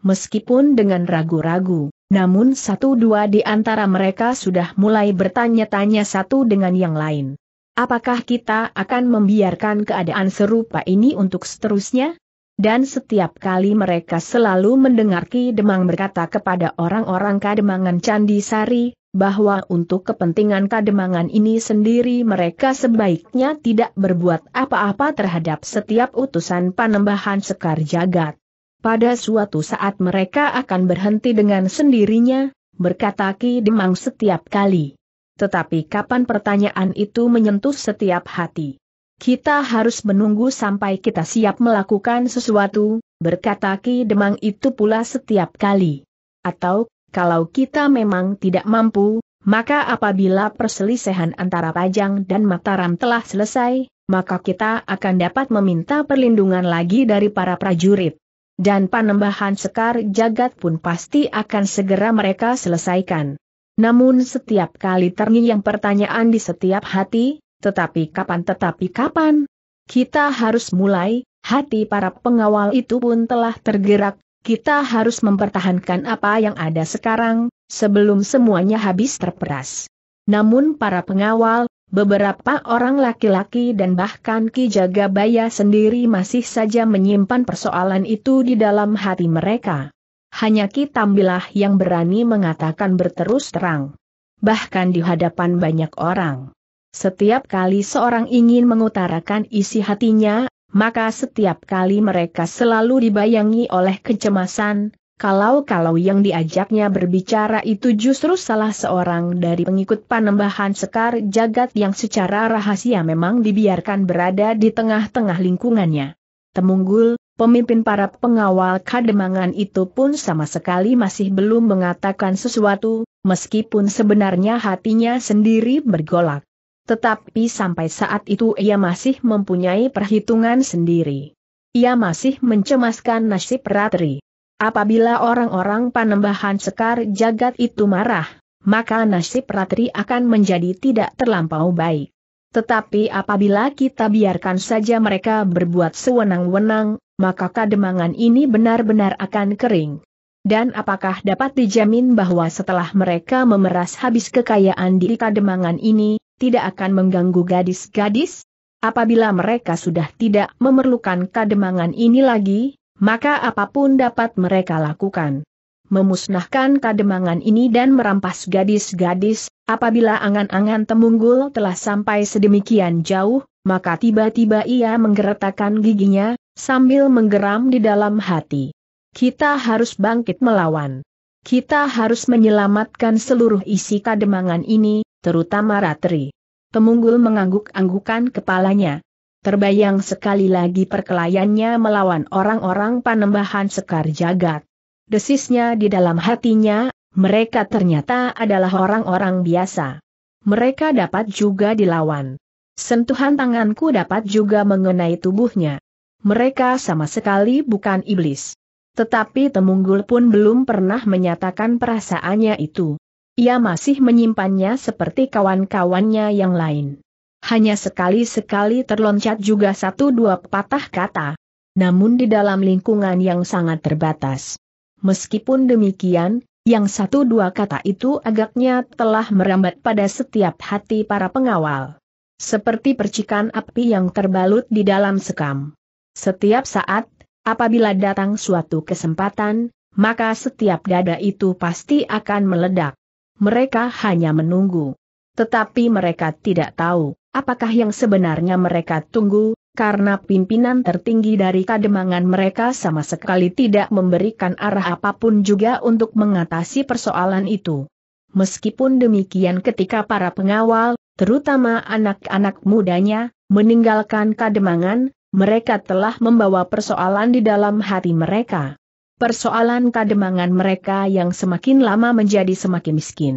Speaker 1: Meskipun dengan ragu-ragu, namun satu dua di antara mereka sudah mulai bertanya-tanya satu dengan yang lain. Apakah kita akan membiarkan keadaan serupa ini untuk seterusnya? Dan setiap kali mereka selalu mendengar Ki Demang berkata kepada orang-orang Kademangan Candi Sari bahwa untuk kepentingan Kademangan ini sendiri mereka sebaiknya tidak berbuat apa-apa terhadap setiap utusan panembahan Sekar Jagat. Pada suatu saat mereka akan berhenti dengan sendirinya, berkata Ki Demang setiap kali. Tetapi kapan pertanyaan itu menyentuh setiap hati? Kita harus menunggu sampai kita siap melakukan sesuatu, berkata Ki Demang itu pula setiap kali. Atau, kalau kita memang tidak mampu, maka apabila perselisihan antara Pajang dan Mataram telah selesai, maka kita akan dapat meminta perlindungan lagi dari para prajurit. Dan panembahan Sekar Jagat pun pasti akan segera mereka selesaikan. Namun setiap kali terngiang pertanyaan di setiap hati, tetapi kapan tetapi kapan? Kita harus mulai, hati para pengawal itu pun telah tergerak, kita harus mempertahankan apa yang ada sekarang, sebelum semuanya habis terperas. Namun para pengawal, beberapa orang laki-laki dan bahkan Ki Jagabaya sendiri masih saja menyimpan persoalan itu di dalam hati mereka. Hanya Ki Tambilah yang berani mengatakan berterus terang. Bahkan di hadapan banyak orang. Setiap kali seorang ingin mengutarakan isi hatinya, maka setiap kali mereka selalu dibayangi oleh kecemasan, kalau-kalau yang diajaknya berbicara itu justru salah seorang dari pengikut panembahan Sekar Jagat yang secara rahasia memang dibiarkan berada di tengah-tengah lingkungannya. Temunggul, pemimpin para pengawal kademangan itu pun sama sekali masih belum mengatakan sesuatu, meskipun sebenarnya hatinya sendiri bergolak. Tetapi sampai saat itu ia masih mempunyai perhitungan sendiri. Ia masih mencemaskan nasib Ratri. Apabila orang-orang panembahan sekar jagat itu marah, maka nasib Ratri akan menjadi tidak terlampau baik. Tetapi apabila kita biarkan saja mereka berbuat sewenang-wenang, maka kademangan ini benar-benar akan kering. Dan apakah dapat dijamin bahwa setelah mereka memeras habis kekayaan di kademangan ini, tidak akan mengganggu gadis-gadis? Apabila mereka sudah tidak memerlukan kademangan ini lagi, maka apapun dapat mereka lakukan. Memusnahkan kademangan ini dan merampas gadis-gadis, apabila angan-angan temunggul telah sampai sedemikian jauh, maka tiba-tiba ia menggeretakkan giginya, sambil menggeram di dalam hati. Kita harus bangkit melawan. Kita harus menyelamatkan seluruh isi kademangan ini, terutama Ratri. Temunggul mengangguk-anggukan kepalanya. Terbayang sekali lagi perkelayannya melawan orang-orang panembahan Sekar Jagat. Desisnya di dalam hatinya, mereka ternyata adalah orang-orang biasa. Mereka dapat juga dilawan. Sentuhan tanganku dapat juga mengenai tubuhnya. Mereka sama sekali bukan iblis. Tetapi Temunggul pun belum pernah menyatakan perasaannya itu. Ia masih menyimpannya seperti kawan-kawannya yang lain. Hanya sekali-sekali terloncat juga satu dua patah kata. Namun di dalam lingkungan yang sangat terbatas. Meskipun demikian, yang satu dua kata itu agaknya telah merambat pada setiap hati para pengawal. Seperti percikan api yang terbalut di dalam sekam. Setiap saat, apabila datang suatu kesempatan, maka setiap dada itu pasti akan meledak mereka hanya menunggu. Tetapi mereka tidak tahu, apakah yang sebenarnya mereka tunggu, karena pimpinan tertinggi dari kademangan mereka sama sekali tidak memberikan arah apapun juga untuk mengatasi persoalan itu. Meskipun demikian ketika para pengawal, terutama anak-anak mudanya, meninggalkan kademangan, mereka telah membawa persoalan di dalam hati mereka. Persoalan kademangan mereka yang semakin lama menjadi semakin miskin.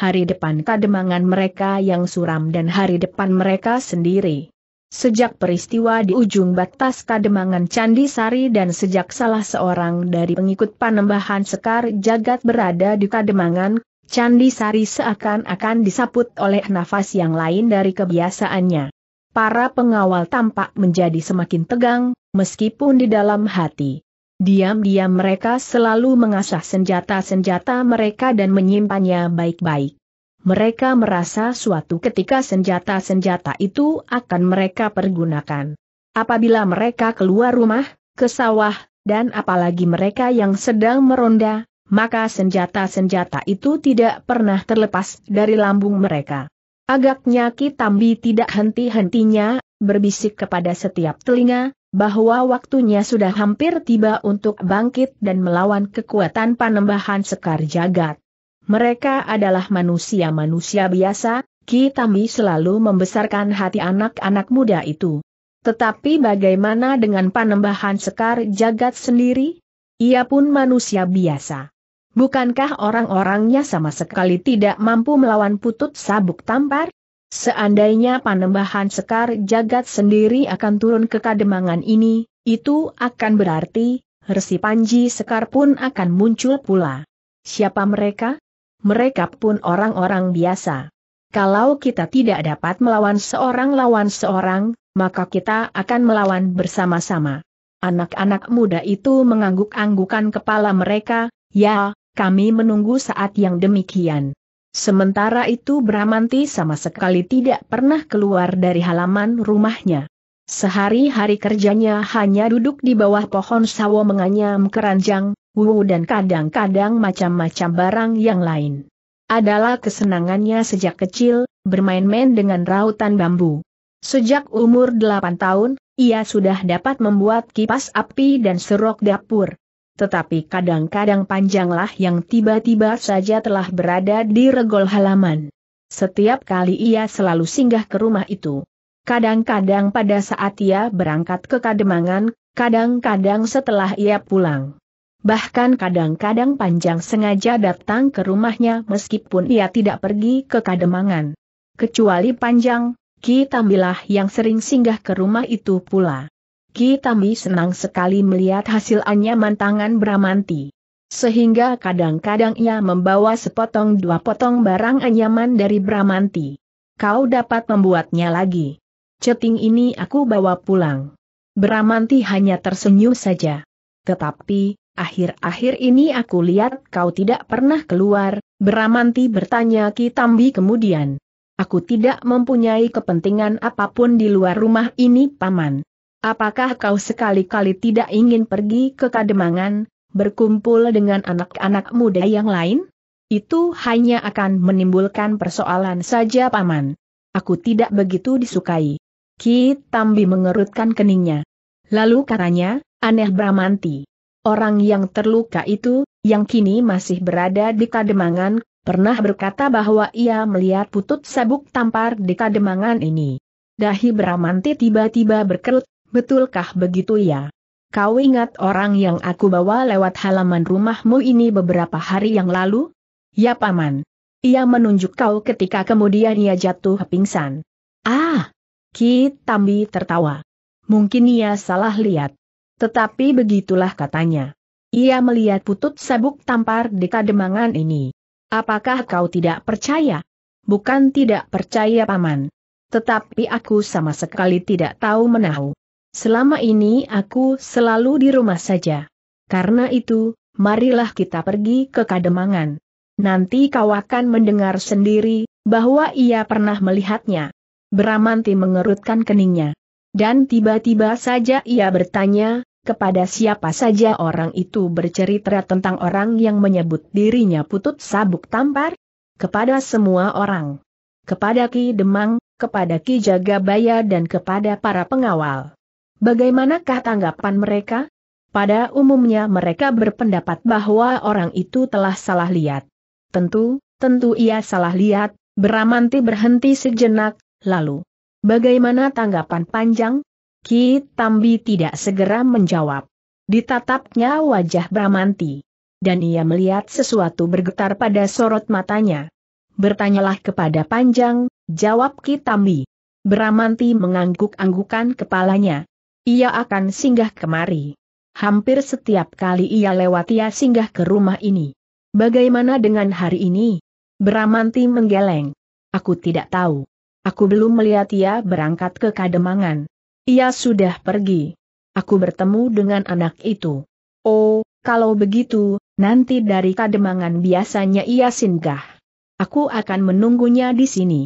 Speaker 1: Hari depan kademangan mereka yang suram dan hari depan mereka sendiri. Sejak peristiwa di ujung batas kademangan Candi Sari dan sejak salah seorang dari pengikut panembahan Sekar Jagat berada di kademangan, Candi Sari seakan-akan disaput oleh nafas yang lain dari kebiasaannya. Para pengawal tampak menjadi semakin tegang, meskipun di dalam hati Diam-diam mereka selalu mengasah senjata-senjata mereka dan menyimpannya baik-baik. Mereka merasa suatu ketika senjata-senjata itu akan mereka pergunakan. Apabila mereka keluar rumah, ke sawah, dan apalagi mereka yang sedang meronda, maka senjata-senjata itu tidak pernah terlepas dari lambung mereka. Agaknya Kitambi tidak henti-hentinya, berbisik kepada setiap telinga, bahwa waktunya sudah hampir tiba untuk bangkit dan melawan kekuatan panembahan Sekar Jagat. Mereka adalah manusia-manusia biasa, Kitami selalu membesarkan hati anak-anak muda itu. Tetapi bagaimana dengan panembahan Sekar Jagat sendiri? Ia pun manusia biasa. Bukankah orang-orangnya sama sekali tidak mampu melawan putut sabuk tampar? Seandainya panembahan sekar jagat sendiri akan turun ke kademangan ini, itu akan berarti, resi panji sekar pun akan muncul pula. Siapa mereka? Mereka pun orang-orang biasa. Kalau kita tidak dapat melawan seorang lawan seorang, maka kita akan melawan bersama-sama. Anak-anak muda itu mengangguk-anggukan kepala mereka, ya, kami menunggu saat yang demikian. Sementara itu Bramanti sama sekali tidak pernah keluar dari halaman rumahnya. Sehari-hari kerjanya hanya duduk di bawah pohon sawo menganyam keranjang, wuwu dan kadang-kadang macam-macam barang yang lain. Adalah kesenangannya sejak kecil, bermain-main dengan rautan bambu. Sejak umur 8 tahun, ia sudah dapat membuat kipas api dan serok dapur tetapi kadang-kadang panjanglah yang tiba-tiba saja telah berada di regol halaman. Setiap kali ia selalu singgah ke rumah itu. Kadang-kadang pada saat ia berangkat ke Kademangan, kadang-kadang setelah ia pulang. Bahkan kadang-kadang panjang sengaja datang ke rumahnya meskipun ia tidak pergi ke Kademangan. Kecuali panjang, Ki Tambilah yang sering singgah ke rumah itu pula. Tami senang sekali melihat hasil anyaman tangan Bramanti. Sehingga kadang-kadang ia membawa sepotong dua potong barang anyaman dari Bramanti. Kau dapat membuatnya lagi. Ceting ini aku bawa pulang. Bramanti hanya tersenyum saja. Tetapi, akhir-akhir ini aku lihat kau tidak pernah keluar, Bramanti bertanya Tambi kemudian. Aku tidak mempunyai kepentingan apapun di luar rumah ini paman. Apakah kau sekali-kali tidak ingin pergi ke Kademangan, berkumpul dengan anak-anak muda yang lain? Itu hanya akan menimbulkan persoalan saja paman. Aku tidak begitu disukai. Ki Tambi mengerutkan keningnya. Lalu katanya, aneh Bramanti. Orang yang terluka itu, yang kini masih berada di Kademangan, pernah berkata bahwa ia melihat putut sabuk tampar di Kademangan ini. Dahi Bramanti tiba-tiba berkerut, Betulkah begitu ya? Kau ingat orang yang aku bawa lewat halaman rumahmu ini beberapa hari yang lalu? Ya paman. Ia menunjuk kau ketika kemudian ia jatuh pingsan. Ah! Ki Tambi tertawa. Mungkin ia salah lihat. Tetapi begitulah katanya. Ia melihat putut sabuk tampar di kademangan ini. Apakah kau tidak percaya? Bukan tidak percaya paman. Tetapi aku sama sekali tidak tahu menahu. Selama ini aku selalu di rumah saja. Karena itu, marilah kita pergi ke Kademangan. Nanti kau akan mendengar sendiri, bahwa ia pernah melihatnya. Bramanti mengerutkan keningnya. Dan tiba-tiba saja ia bertanya, kepada siapa saja orang itu bercerita tentang orang yang menyebut dirinya putut sabuk tampar? Kepada semua orang. Kepada Ki Demang, kepada Ki Jagabaya dan kepada para pengawal. Bagaimanakah tanggapan mereka? Pada umumnya mereka berpendapat bahwa orang itu telah salah lihat. Tentu, tentu ia salah lihat, Beramanti berhenti sejenak, lalu. Bagaimana tanggapan panjang? Ki Tambi tidak segera menjawab. Ditatapnya wajah Bramanti. Dan ia melihat sesuatu bergetar pada sorot matanya. Bertanyalah kepada Panjang, jawab Ki Tambi. Bramanti mengangguk-anggukan kepalanya ia akan singgah kemari. Hampir setiap kali ia lewat ia singgah ke rumah ini. Bagaimana dengan hari ini? Bramanti menggeleng. Aku tidak tahu. Aku belum melihat ia berangkat ke Kademangan. Ia sudah pergi. Aku bertemu dengan anak itu. Oh, kalau begitu, nanti dari Kademangan biasanya ia singgah. Aku akan menunggunya di sini.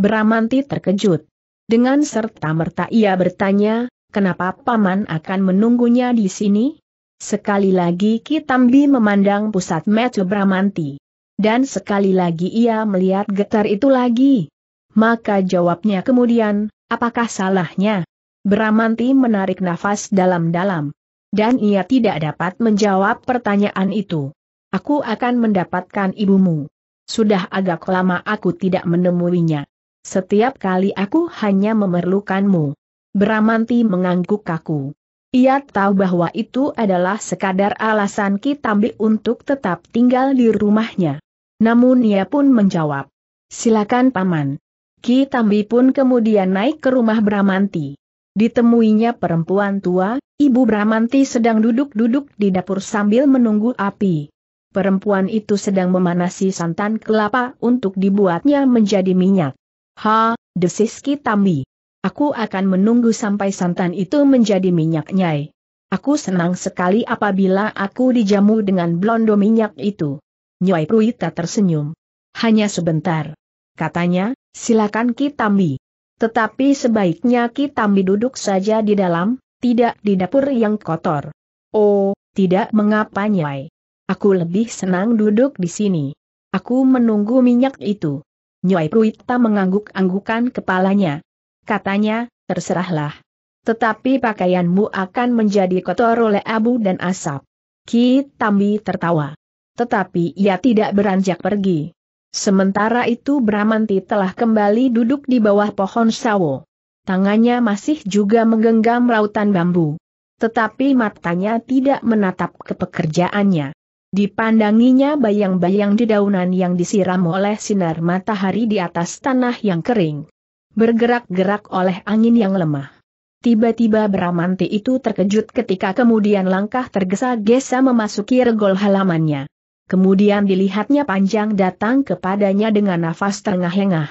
Speaker 1: Bramanti terkejut. Dengan serta merta ia bertanya, Kenapa Paman akan menunggunya di sini? Sekali lagi Kitambi memandang pusat Metu Bramanti. Dan sekali lagi ia melihat getar itu lagi. Maka jawabnya kemudian, apakah salahnya? Bramanti menarik nafas dalam-dalam. Dan ia tidak dapat menjawab pertanyaan itu. Aku akan mendapatkan ibumu. Sudah agak lama aku tidak menemuinya. Setiap kali aku hanya memerlukanmu. Bramanti mengangguk kaku. Ia tahu bahwa itu adalah sekadar alasan Kitambi untuk tetap tinggal di rumahnya. Namun ia pun menjawab, silakan paman. Kitambi pun kemudian naik ke rumah Bramanti. Ditemuinya perempuan tua, ibu Bramanti sedang duduk-duduk di dapur sambil menunggu api. Perempuan itu sedang memanasi santan kelapa untuk dibuatnya menjadi minyak. Ha, desis Kitambi. Aku akan menunggu sampai santan itu menjadi minyak nyai. Aku senang sekali apabila aku dijamu dengan blondo minyak itu. Nyai Pruita tersenyum. Hanya sebentar. Katanya, silakan Kitambi. Tetapi sebaiknya Kitambi duduk saja di dalam, tidak di dapur yang kotor. Oh, tidak mengapa Nyai. Aku lebih senang duduk di sini. Aku menunggu minyak itu. Nyai Pruita mengangguk-anggukan kepalanya katanya, terserahlah. Tetapi pakaianmu akan menjadi kotor oleh abu dan asap. Ki Tambi tertawa. Tetapi ia tidak beranjak pergi. Sementara itu Bramanti telah kembali duduk di bawah pohon sawo. Tangannya masih juga menggenggam lautan bambu. Tetapi matanya tidak menatap ke pekerjaannya. Dipandanginya bayang-bayang dedaunan yang disiram oleh sinar matahari di atas tanah yang kering bergerak-gerak oleh angin yang lemah. Tiba-tiba Bramanti itu terkejut ketika kemudian langkah tergesa-gesa memasuki regol halamannya. Kemudian dilihatnya panjang datang kepadanya dengan nafas tengah engah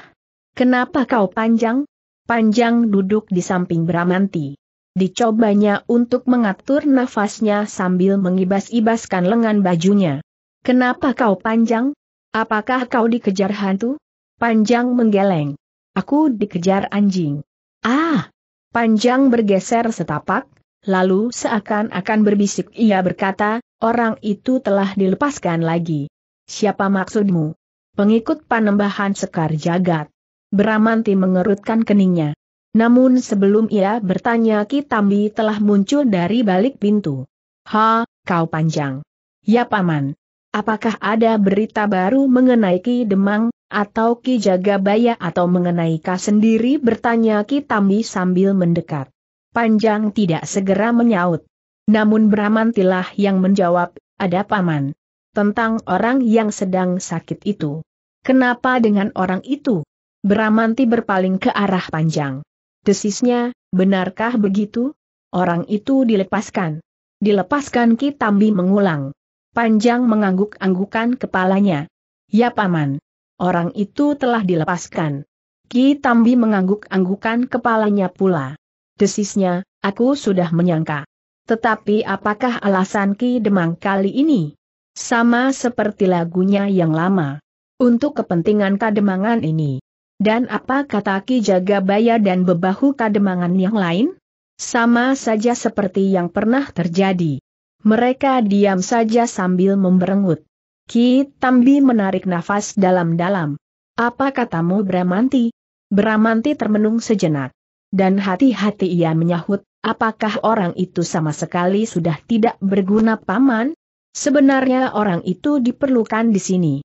Speaker 1: Kenapa kau panjang? Panjang duduk di samping Bramanti. Dicobanya untuk mengatur nafasnya sambil mengibas-ibaskan lengan bajunya. Kenapa kau panjang? Apakah kau dikejar hantu? Panjang menggeleng. Aku dikejar anjing. Ah! Panjang bergeser setapak, lalu seakan-akan berbisik ia berkata, orang itu telah dilepaskan lagi. Siapa maksudmu? Pengikut panembahan Sekar Jagat. Beramanti mengerutkan keningnya. Namun sebelum ia bertanya Kitambi telah muncul dari balik pintu. Ha, kau panjang. Ya paman. Apakah ada berita baru mengenai Ki Demang? atau Ki Jagabaya atau mengenai Ka sendiri bertanya Ki Tambi sambil mendekat. Panjang tidak segera menyaut. Namun Bramantilah yang menjawab, ada paman. Tentang orang yang sedang sakit itu. Kenapa dengan orang itu? Bramanti berpaling ke arah panjang. Desisnya, benarkah begitu? Orang itu dilepaskan. Dilepaskan Ki Tambi mengulang. Panjang mengangguk-anggukan kepalanya. Ya paman. Orang itu telah dilepaskan. Ki Tambi mengangguk-anggukan kepalanya pula. Desisnya, aku sudah menyangka. Tetapi apakah alasan Ki Demang kali ini? Sama seperti lagunya yang lama. Untuk kepentingan kademangan ini. Dan apa kata Ki Jagabaya dan bebahu kademangan yang lain? Sama saja seperti yang pernah terjadi. Mereka diam saja sambil memberengut. Ki Tambi menarik nafas dalam-dalam. Apa katamu Bramanti? Bramanti termenung sejenak. Dan hati-hati ia menyahut, apakah orang itu sama sekali sudah tidak berguna paman? Sebenarnya orang itu diperlukan di sini.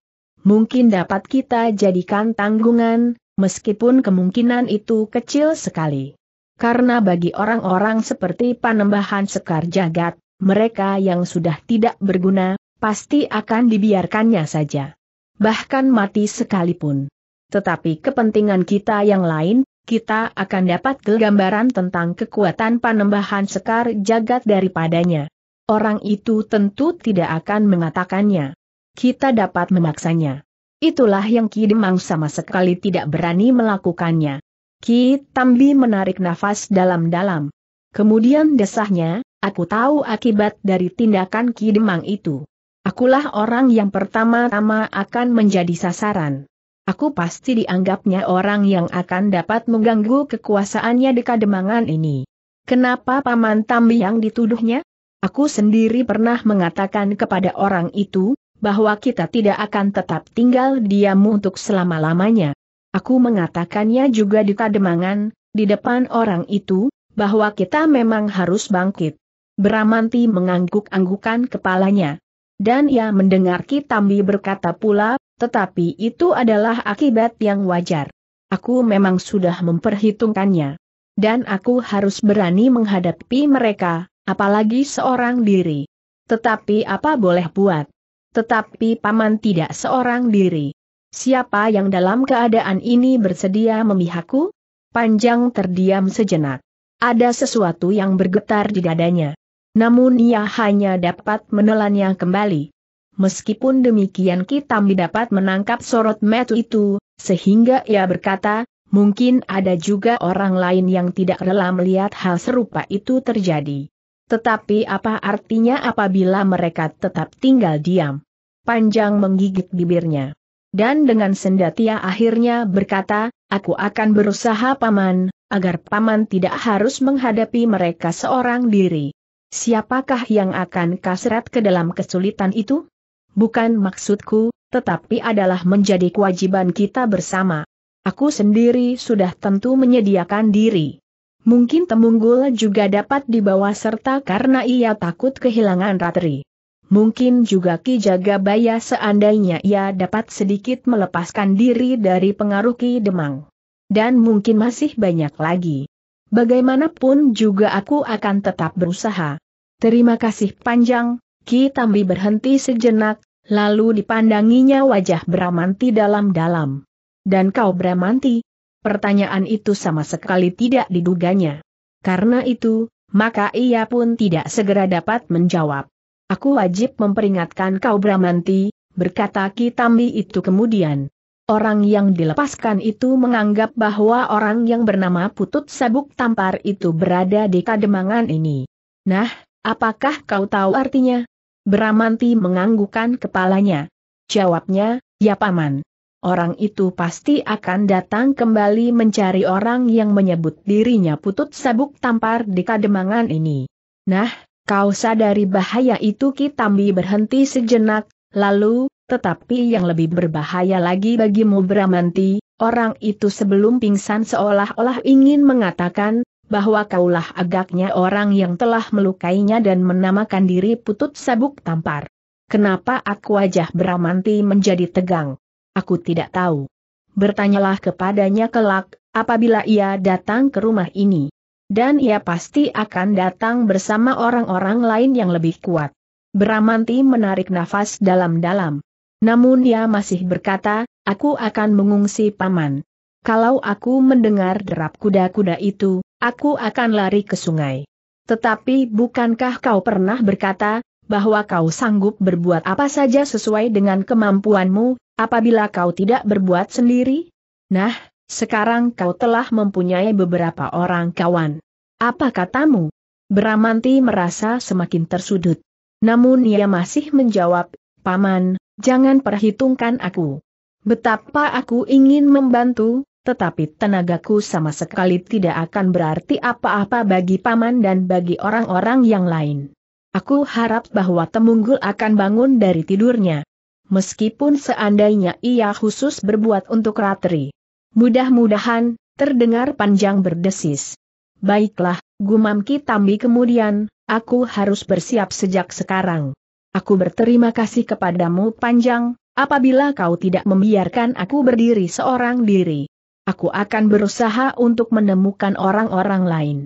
Speaker 1: Mungkin dapat kita jadikan tanggungan, meskipun kemungkinan itu kecil sekali. Karena bagi orang-orang seperti panembahan sekar jagat, mereka yang sudah tidak berguna, pasti akan dibiarkannya saja. Bahkan mati sekalipun. Tetapi kepentingan kita yang lain, kita akan dapat gambaran tentang kekuatan panembahan sekar jagat daripadanya. Orang itu tentu tidak akan mengatakannya. Kita dapat memaksanya. Itulah yang Ki Demang sama sekali tidak berani melakukannya. Ki Tambi menarik nafas dalam-dalam. Kemudian desahnya, aku tahu akibat dari tindakan Ki Demang itu. Akulah orang yang pertama-tama akan menjadi sasaran. Aku pasti dianggapnya orang yang akan dapat mengganggu kekuasaannya di kademangan ini. Kenapa Paman Tambi yang dituduhnya? Aku sendiri pernah mengatakan kepada orang itu, bahwa kita tidak akan tetap tinggal diam untuk selama-lamanya. Aku mengatakannya juga di kademangan, di depan orang itu, bahwa kita memang harus bangkit. Beramanti mengangguk-anggukan kepalanya dan ia mendengar Kitambi berkata pula, tetapi itu adalah akibat yang wajar. Aku memang sudah memperhitungkannya. Dan aku harus berani menghadapi mereka, apalagi seorang diri. Tetapi apa boleh buat? Tetapi paman tidak seorang diri. Siapa yang dalam keadaan ini bersedia memihakku? Panjang terdiam sejenak. Ada sesuatu yang bergetar di dadanya. Namun ia hanya dapat menelannya kembali. Meskipun demikian kita dapat menangkap sorot metu itu, sehingga ia berkata, mungkin ada juga orang lain yang tidak rela melihat hal serupa itu terjadi. Tetapi apa artinya apabila mereka tetap tinggal diam? Panjang menggigit bibirnya. Dan dengan sendatia akhirnya berkata, aku akan berusaha paman, agar paman tidak harus menghadapi mereka seorang diri. Siapakah yang akan kasrat ke dalam kesulitan itu? Bukan maksudku, tetapi adalah menjadi kewajiban kita bersama. Aku sendiri sudah tentu menyediakan diri. Mungkin Temunggul juga dapat dibawa serta karena ia takut kehilangan Ratri. Mungkin juga Ki Jagabaya seandainya ia dapat sedikit melepaskan diri dari pengaruh Ki Demang. Dan mungkin masih banyak lagi. Bagaimanapun juga aku akan tetap berusaha. Terima kasih panjang, Ki Tambi berhenti sejenak, lalu dipandanginya wajah Bramanti dalam-dalam. Dan kau Bramanti? Pertanyaan itu sama sekali tidak diduganya. Karena itu, maka ia pun tidak segera dapat menjawab. Aku wajib memperingatkan kau Bramanti, berkata Ki Tambi itu kemudian. Orang yang dilepaskan itu menganggap bahwa orang yang bernama Putut Sabuk Tampar itu berada di kademangan ini. Nah, apakah kau tahu artinya? Bramanti menganggukkan kepalanya. Jawabnya, ya paman. Orang itu pasti akan datang kembali mencari orang yang menyebut dirinya Putut Sabuk Tampar di kademangan ini. Nah, kau sadari bahaya itu Kitambi berhenti sejenak, lalu, tetapi yang lebih berbahaya lagi bagimu Bramanti, orang itu sebelum pingsan seolah-olah ingin mengatakan, bahwa kaulah agaknya orang yang telah melukainya dan menamakan diri putut sabuk tampar. Kenapa aku wajah Bramanti menjadi tegang? Aku tidak tahu. Bertanyalah kepadanya kelak, apabila ia datang ke rumah ini. Dan ia pasti akan datang bersama orang-orang lain yang lebih kuat. Bramanti menarik nafas dalam-dalam. Namun ia masih berkata, aku akan mengungsi paman. Kalau aku mendengar derap kuda-kuda itu, aku akan lari ke sungai. Tetapi bukankah kau pernah berkata, bahwa kau sanggup berbuat apa saja sesuai dengan kemampuanmu, apabila kau tidak berbuat sendiri? Nah, sekarang kau telah mempunyai beberapa orang kawan. Apa katamu? Beramanti merasa semakin tersudut. Namun ia masih menjawab, Paman, jangan perhitungkan aku. Betapa aku ingin membantu, tetapi tenagaku sama sekali tidak akan berarti apa-apa bagi paman dan bagi orang-orang yang lain. Aku harap bahwa Temunggul akan bangun dari tidurnya. Meskipun seandainya ia khusus berbuat untuk Ratri. Mudah-mudahan, terdengar panjang berdesis. Baiklah, gumam Kitambi kemudian, aku harus bersiap sejak sekarang. Aku berterima kasih kepadamu panjang, apabila kau tidak membiarkan aku berdiri seorang diri. Aku akan berusaha untuk menemukan orang-orang lain.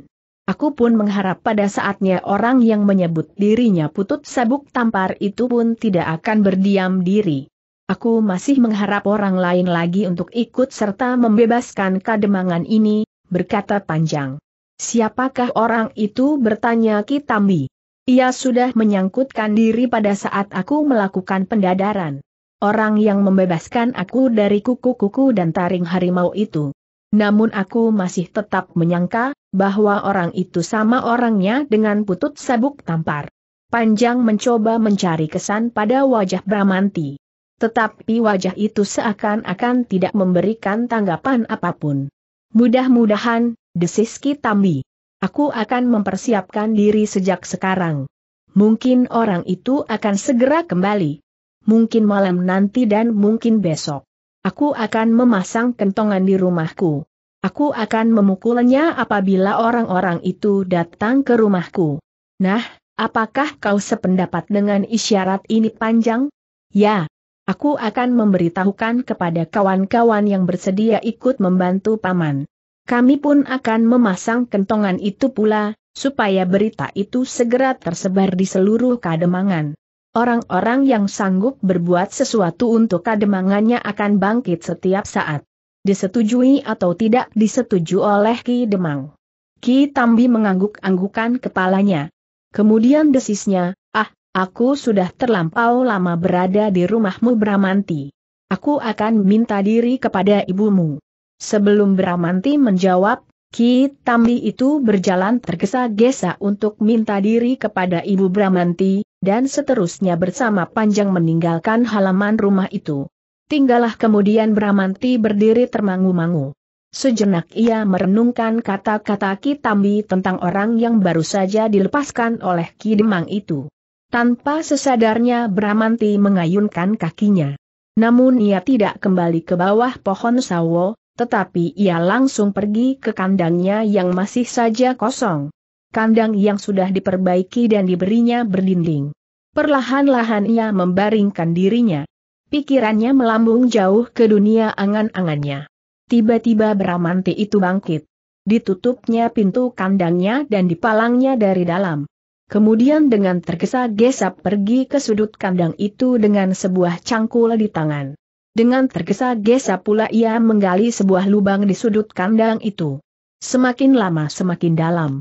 Speaker 1: Aku pun mengharap pada saatnya orang yang menyebut dirinya putut sabuk tampar itu pun tidak akan berdiam diri. Aku masih mengharap orang lain lagi untuk ikut serta membebaskan kademangan ini, berkata panjang. Siapakah orang itu bertanya Kitambi? Ia sudah menyangkutkan diri pada saat aku melakukan pendadaran. Orang yang membebaskan aku dari kuku-kuku dan taring harimau itu. Namun aku masih tetap menyangka, bahwa orang itu sama orangnya dengan putut sabuk tampar. Panjang mencoba mencari kesan pada wajah Bramanti. Tetapi wajah itu seakan-akan tidak memberikan tanggapan apapun. Mudah-mudahan, desis tami. Aku akan mempersiapkan diri sejak sekarang. Mungkin orang itu akan segera kembali. Mungkin malam nanti dan mungkin besok. Aku akan memasang kentongan di rumahku. Aku akan memukulnya apabila orang-orang itu datang ke rumahku. Nah, apakah kau sependapat dengan isyarat ini panjang? Ya, aku akan memberitahukan kepada kawan-kawan yang bersedia ikut membantu paman. Kami pun akan memasang kentongan itu pula, supaya berita itu segera tersebar di seluruh kademangan. Orang-orang yang sanggup berbuat sesuatu untuk kademangannya akan bangkit setiap saat. Disetujui atau tidak disetuju oleh Ki Demang. Ki Tambi mengangguk-anggukan kepalanya. Kemudian desisnya, ah, aku sudah terlampau lama berada di rumahmu Bramanti. Aku akan minta diri kepada ibumu. Sebelum Bramanti menjawab, Ki Tambi itu berjalan tergesa-gesa untuk minta diri kepada Ibu Bramanti, dan seterusnya bersama panjang meninggalkan halaman rumah itu. Tinggallah kemudian Bramanti berdiri termangu-mangu. Sejenak ia merenungkan kata-kata Ki Tambi tentang orang yang baru saja dilepaskan oleh Ki Demang itu. Tanpa sesadarnya Bramanti mengayunkan kakinya. Namun ia tidak kembali ke bawah pohon sawo, tetapi ia langsung pergi ke kandangnya yang masih saja kosong. Kandang yang sudah diperbaiki dan diberinya berdinding. Perlahan-lahan ia membaringkan dirinya. Pikirannya melambung jauh ke dunia angan-angannya. Tiba-tiba Bramanti itu bangkit. Ditutupnya pintu kandangnya dan dipalangnya dari dalam. Kemudian dengan tergesa-gesa pergi ke sudut kandang itu dengan sebuah cangkul di tangan. Dengan tergesa-gesa pula ia menggali sebuah lubang di sudut kandang itu. Semakin lama semakin dalam.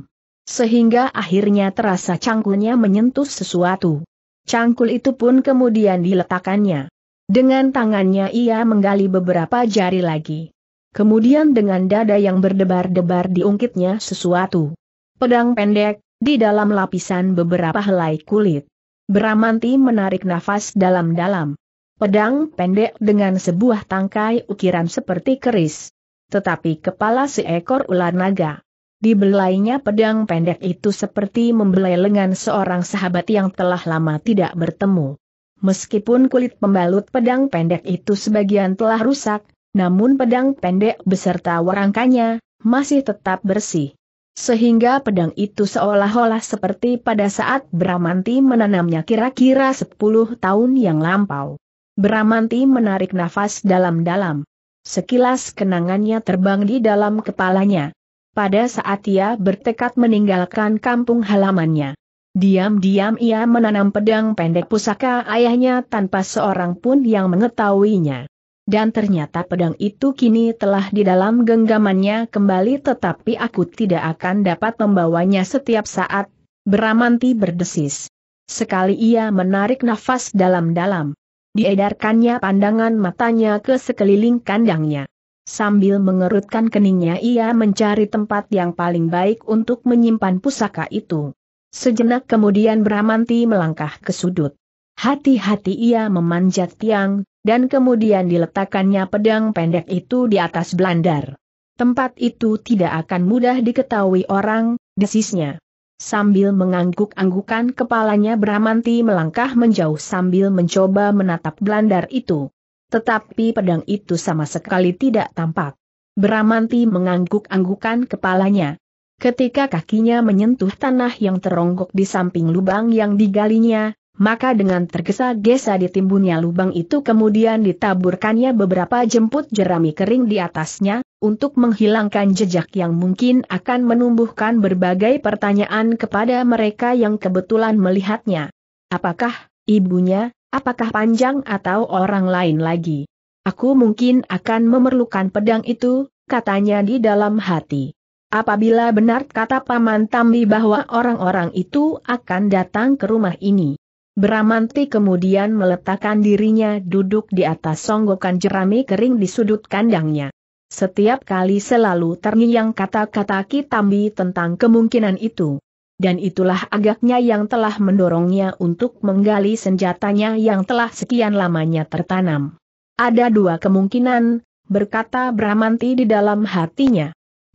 Speaker 1: Sehingga akhirnya terasa cangkulnya menyentuh sesuatu. Cangkul itu pun kemudian diletakkannya. Dengan tangannya ia menggali beberapa jari lagi. Kemudian dengan dada yang berdebar-debar diungkitnya sesuatu. Pedang pendek, di dalam lapisan beberapa helai kulit. Beramanti menarik nafas dalam-dalam. Pedang pendek dengan sebuah tangkai ukiran seperti keris. Tetapi kepala seekor ular naga. Dibelainya pedang pendek itu seperti membelai lengan seorang sahabat yang telah lama tidak bertemu. Meskipun kulit pembalut pedang pendek itu sebagian telah rusak, namun pedang pendek beserta warangkanya masih tetap bersih. Sehingga pedang itu seolah-olah seperti pada saat Bramanti menanamnya kira-kira 10 tahun yang lampau. Bramanti menarik nafas dalam-dalam. Sekilas kenangannya terbang di dalam kepalanya. Pada saat ia bertekad meninggalkan kampung halamannya. Diam-diam ia menanam pedang pendek pusaka ayahnya tanpa seorang pun yang mengetahuinya. Dan ternyata pedang itu kini telah di dalam genggamannya kembali tetapi aku tidak akan dapat membawanya setiap saat, Bramanti berdesis. Sekali ia menarik nafas dalam-dalam. Diedarkannya pandangan matanya ke sekeliling kandangnya. Sambil mengerutkan keningnya ia mencari tempat yang paling baik untuk menyimpan pusaka itu. Sejenak kemudian Bramanti melangkah ke sudut. Hati-hati ia memanjat tiang, dan kemudian diletakkannya pedang pendek itu di atas belandar. Tempat itu tidak akan mudah diketahui orang, desisnya. Sambil mengangguk-anggukan kepalanya Bramanti melangkah menjauh sambil mencoba menatap blandar itu. Tetapi pedang itu sama sekali tidak tampak. Bramanti mengangguk-anggukan kepalanya. Ketika kakinya menyentuh tanah yang teronggok di samping lubang yang digalinya, maka dengan tergesa-gesa ditimbunnya lubang itu kemudian ditaburkannya beberapa jemput jerami kering di atasnya, untuk menghilangkan jejak yang mungkin akan menumbuhkan berbagai pertanyaan kepada mereka yang kebetulan melihatnya. Apakah ibunya, apakah panjang atau orang lain lagi? Aku mungkin akan memerlukan pedang itu, katanya di dalam hati. Apabila benar kata Paman Tambi bahwa orang-orang itu akan datang ke rumah ini Bramanti kemudian meletakkan dirinya duduk di atas songgokan jerami kering di sudut kandangnya. Setiap kali selalu terngiang kata-kata Kitambi tentang kemungkinan itu. Dan itulah agaknya yang telah mendorongnya untuk menggali senjatanya yang telah sekian lamanya tertanam. Ada dua kemungkinan, berkata Bramanti di dalam hatinya.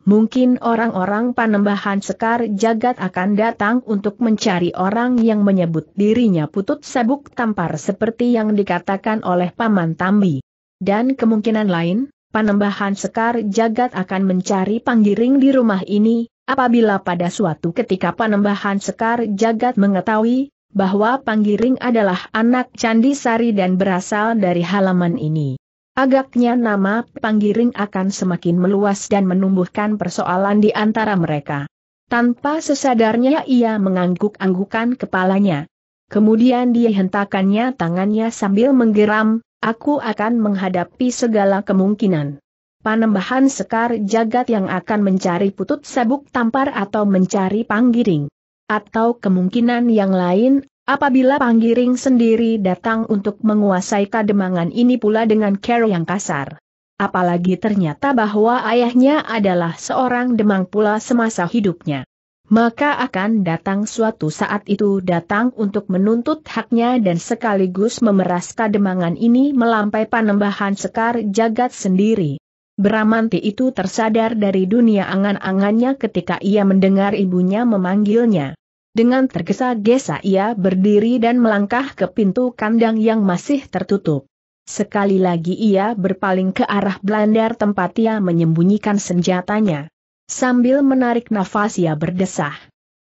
Speaker 1: Mungkin orang-orang panembahan sekar jagat akan datang untuk mencari orang yang menyebut dirinya putut sabuk tampar seperti yang dikatakan oleh Paman Tambi. Dan kemungkinan lain, panembahan sekar jagat akan mencari panggiring di rumah ini, apabila pada suatu ketika panembahan sekar jagat mengetahui bahwa panggiring adalah anak candi sari dan berasal dari halaman ini. Agaknya nama Panggiring akan semakin meluas dan menumbuhkan persoalan di antara mereka. Tanpa sesadarnya ia mengangguk-anggukan kepalanya. Kemudian dia hentakannya tangannya sambil menggeram, aku akan menghadapi segala kemungkinan. Panembahan sekar jagat yang akan mencari putut sabuk tampar atau mencari panggiring. Atau kemungkinan yang lain Apabila Panggiring sendiri datang untuk menguasai kademangan ini pula dengan cara yang kasar. Apalagi ternyata bahwa ayahnya adalah seorang demang pula semasa hidupnya. Maka akan datang suatu saat itu datang untuk menuntut haknya dan sekaligus memeras kademangan ini melampai panembahan sekar jagat sendiri. Bramanti itu tersadar dari dunia angan-angannya ketika ia mendengar ibunya memanggilnya. Dengan tergesa-gesa ia berdiri dan melangkah ke pintu kandang yang masih tertutup. Sekali lagi ia berpaling ke arah Blandar tempat ia menyembunyikan senjatanya. Sambil menarik nafas ia berdesah.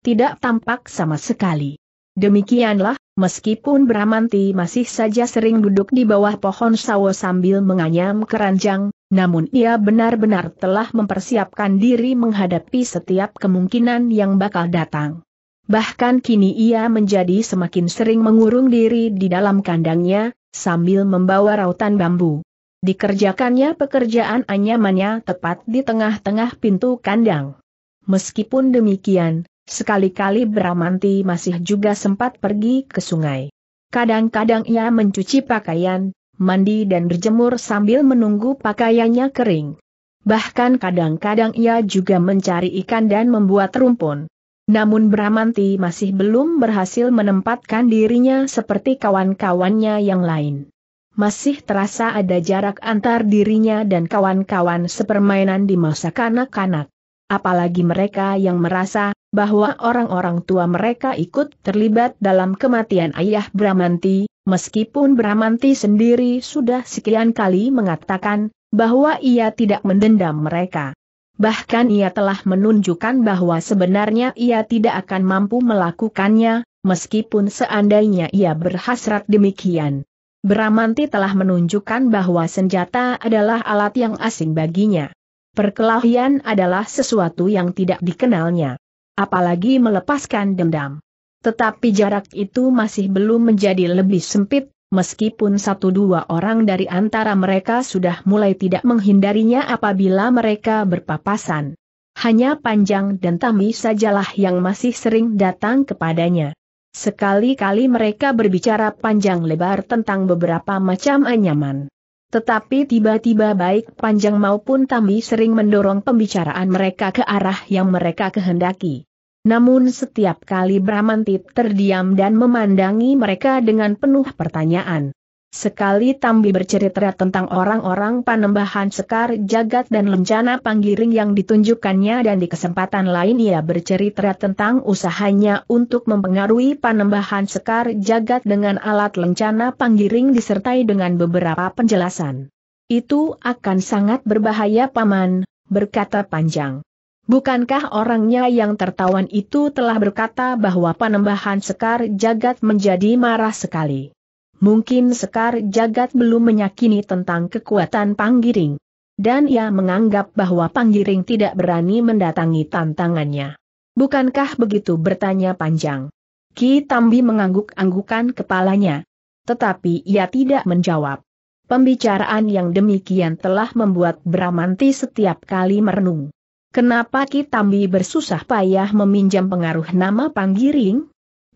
Speaker 1: Tidak tampak sama sekali. Demikianlah, meskipun Bramanti masih saja sering duduk di bawah pohon sawo sambil menganyam keranjang, namun ia benar-benar telah mempersiapkan diri menghadapi setiap kemungkinan yang bakal datang. Bahkan kini ia menjadi semakin sering mengurung diri di dalam kandangnya, sambil membawa rautan bambu. Dikerjakannya pekerjaan anyamannya tepat di tengah-tengah pintu kandang. Meskipun demikian, sekali-kali Bramanti masih juga sempat pergi ke sungai. Kadang-kadang ia mencuci pakaian, mandi dan berjemur sambil menunggu pakaiannya kering. Bahkan kadang-kadang ia juga mencari ikan dan membuat rumpun. Namun Bramanti masih belum berhasil menempatkan dirinya seperti kawan-kawannya yang lain. Masih terasa ada jarak antar dirinya dan kawan-kawan sepermainan di masa kanak-kanak. Apalagi mereka yang merasa bahwa orang-orang tua mereka ikut terlibat dalam kematian ayah Bramanti, meskipun Bramanti sendiri sudah sekian kali mengatakan bahwa ia tidak mendendam mereka bahkan ia telah menunjukkan bahwa sebenarnya ia tidak akan mampu melakukannya, meskipun seandainya ia berhasrat demikian. Bramanti telah menunjukkan bahwa senjata adalah alat yang asing baginya. Perkelahian adalah sesuatu yang tidak dikenalnya. Apalagi melepaskan dendam. Tetapi jarak itu masih belum menjadi lebih sempit, meskipun satu dua orang dari antara mereka sudah mulai tidak menghindarinya apabila mereka berpapasan. Hanya Panjang dan Tami sajalah yang masih sering datang kepadanya. Sekali-kali mereka berbicara panjang lebar tentang beberapa macam anyaman. Tetapi tiba-tiba baik Panjang maupun Tami sering mendorong pembicaraan mereka ke arah yang mereka kehendaki. Namun setiap kali Bramantip terdiam dan memandangi mereka dengan penuh pertanyaan. Sekali Tambi bercerita tentang orang-orang panembahan Sekar Jagat dan Lencana Panggiring yang ditunjukkannya dan di kesempatan lain ia bercerita tentang usahanya untuk mempengaruhi panembahan Sekar Jagat dengan alat Lencana Panggiring disertai dengan beberapa penjelasan. Itu akan sangat berbahaya paman, berkata panjang. Bukankah orangnya yang tertawan itu telah berkata bahwa penembahan Sekar Jagat menjadi marah sekali? Mungkin Sekar Jagat belum menyakini tentang kekuatan Panggiring. Dan ia menganggap bahwa Panggiring tidak berani mendatangi tantangannya. Bukankah begitu bertanya panjang? Ki Tambi mengangguk-anggukan kepalanya. Tetapi ia tidak menjawab. Pembicaraan yang demikian telah membuat Bramanti setiap kali merenung. Kenapa Kitambi bersusah payah meminjam pengaruh nama Panggiring?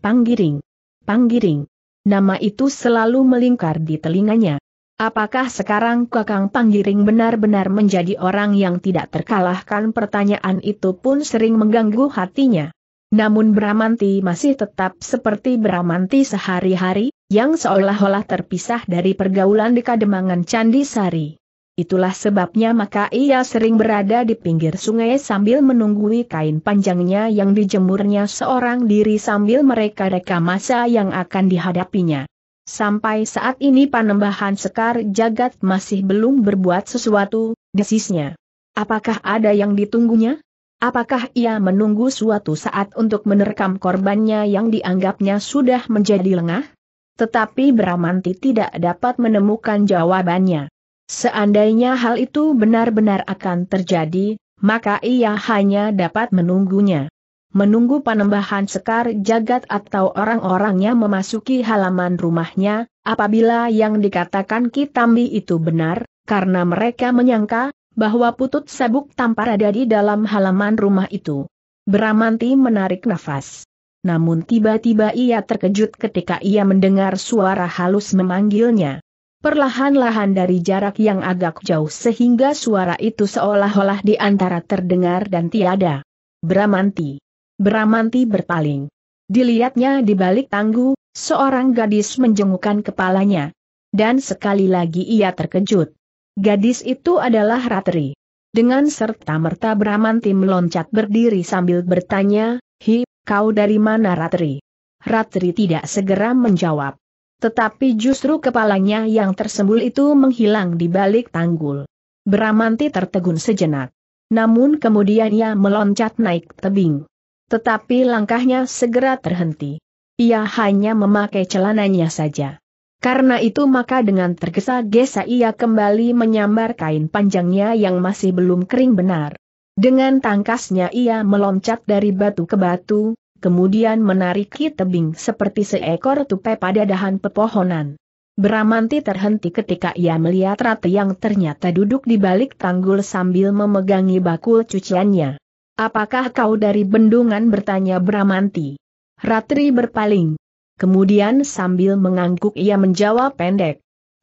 Speaker 1: Panggiring. Panggiring. Nama itu selalu melingkar di telinganya. Apakah sekarang Kakang Panggiring benar-benar menjadi orang yang tidak terkalahkan pertanyaan itu pun sering mengganggu hatinya. Namun Bramanti masih tetap seperti Bramanti sehari-hari, yang seolah-olah terpisah dari pergaulan di Kademangan Sari. Itulah sebabnya maka ia sering berada di pinggir sungai sambil menunggui kain panjangnya yang dijemurnya seorang diri sambil mereka-reka masa yang akan dihadapinya. Sampai saat ini panembahan Sekar Jagat masih belum berbuat sesuatu, desisnya. Apakah ada yang ditunggunya? Apakah ia menunggu suatu saat untuk menerkam korbannya yang dianggapnya sudah menjadi lengah? Tetapi Bramanti tidak dapat menemukan jawabannya. Seandainya hal itu benar-benar akan terjadi, maka ia hanya dapat menunggunya. Menunggu panembahan sekar jagat atau orang-orangnya memasuki halaman rumahnya, apabila yang dikatakan Kitambi itu benar, karena mereka menyangka bahwa putut sabuk tampar ada di dalam halaman rumah itu. Beramanti menarik nafas. Namun tiba-tiba ia terkejut ketika ia mendengar suara halus memanggilnya perlahan-lahan dari jarak yang agak jauh sehingga suara itu seolah-olah di antara terdengar dan tiada. Bramanti. Bramanti berpaling. Dilihatnya di balik tangguh seorang gadis menjengukkan kepalanya. Dan sekali lagi ia terkejut. Gadis itu adalah Ratri. Dengan serta-merta Bramanti meloncat berdiri sambil bertanya, Hi, kau dari mana Ratri? Ratri tidak segera menjawab. Tetapi justru kepalanya yang tersembul itu menghilang di balik tanggul. Bramanti tertegun sejenak. Namun kemudian ia meloncat naik tebing. Tetapi langkahnya segera terhenti. Ia hanya memakai celananya saja. Karena itu maka dengan tergesa-gesa ia kembali menyambar kain panjangnya yang masih belum kering benar. Dengan tangkasnya ia meloncat dari batu ke batu, kemudian menariki tebing seperti seekor tupai pada dahan pepohonan. Bramanti terhenti ketika ia melihat Ratu yang ternyata duduk di balik tanggul sambil memegangi bakul cuciannya. Apakah kau dari bendungan bertanya Bramanti? Ratri berpaling. Kemudian sambil mengangguk ia menjawab pendek.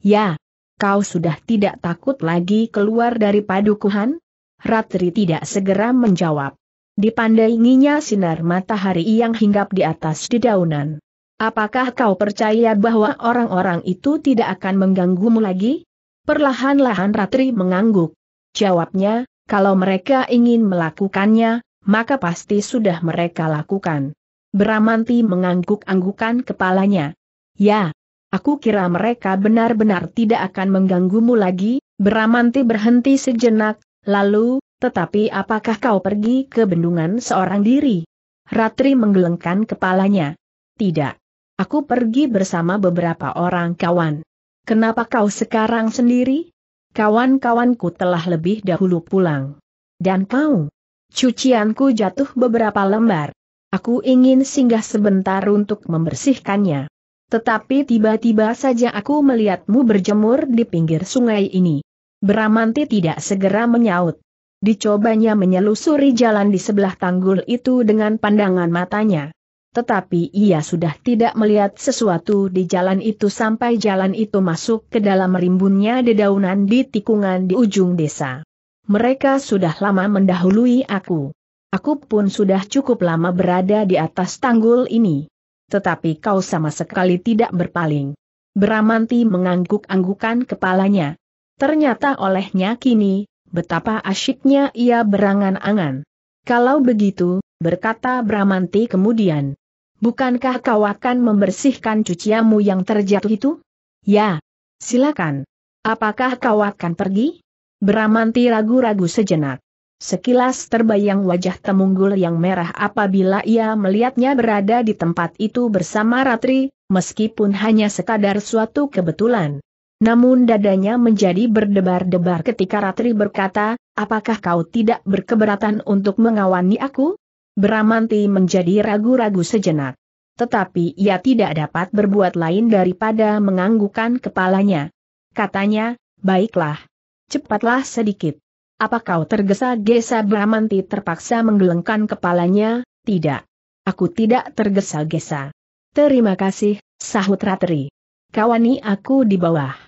Speaker 1: Ya, kau sudah tidak takut lagi keluar dari padukuhan? Ratri tidak segera menjawab. Dipandainginya sinar matahari yang hinggap di atas dedaunan. Apakah kau percaya bahwa orang-orang itu tidak akan mengganggumu lagi? Perlahan-lahan Ratri mengangguk. Jawabnya, kalau mereka ingin melakukannya, maka pasti sudah mereka lakukan. Bramanti mengangguk-anggukan kepalanya. Ya, aku kira mereka benar-benar tidak akan mengganggumu lagi, Bramanti berhenti sejenak, lalu, tetapi apakah kau pergi ke bendungan seorang diri? Ratri menggelengkan kepalanya. Tidak. Aku pergi bersama beberapa orang kawan. Kenapa kau sekarang sendiri? Kawan-kawanku telah lebih dahulu pulang. Dan kau? Cucianku jatuh beberapa lembar. Aku ingin singgah sebentar untuk membersihkannya. Tetapi tiba-tiba saja aku melihatmu berjemur di pinggir sungai ini. Beramanti tidak segera menyaut. Dicobanya menyelusuri jalan di sebelah tanggul itu dengan pandangan matanya. Tetapi ia sudah tidak melihat sesuatu di jalan itu sampai jalan itu masuk ke dalam rimbunnya dedaunan di tikungan di ujung desa. Mereka sudah lama mendahului aku. Aku pun sudah cukup lama berada di atas tanggul ini. Tetapi kau sama sekali tidak berpaling. Beramanti mengangguk-anggukan kepalanya. Ternyata olehnya kini, betapa asyiknya ia berangan-angan. Kalau begitu, berkata Bramanti kemudian, bukankah kau akan membersihkan cuciamu yang terjatuh itu? Ya, silakan. Apakah kau akan pergi? Bramanti ragu-ragu sejenak. Sekilas terbayang wajah Temunggul yang merah apabila ia melihatnya berada di tempat itu bersama Ratri, meskipun hanya sekadar suatu kebetulan. Namun dadanya menjadi berdebar-debar ketika Ratri berkata, apakah kau tidak berkeberatan untuk mengawani aku? Bramanti menjadi ragu-ragu sejenak. Tetapi ia tidak dapat berbuat lain daripada menganggukan kepalanya. Katanya, baiklah. Cepatlah sedikit. Apa kau tergesa-gesa Bramanti terpaksa menggelengkan kepalanya? Tidak. Aku tidak tergesa-gesa. Terima kasih, sahut Ratri. Kawani aku di bawah.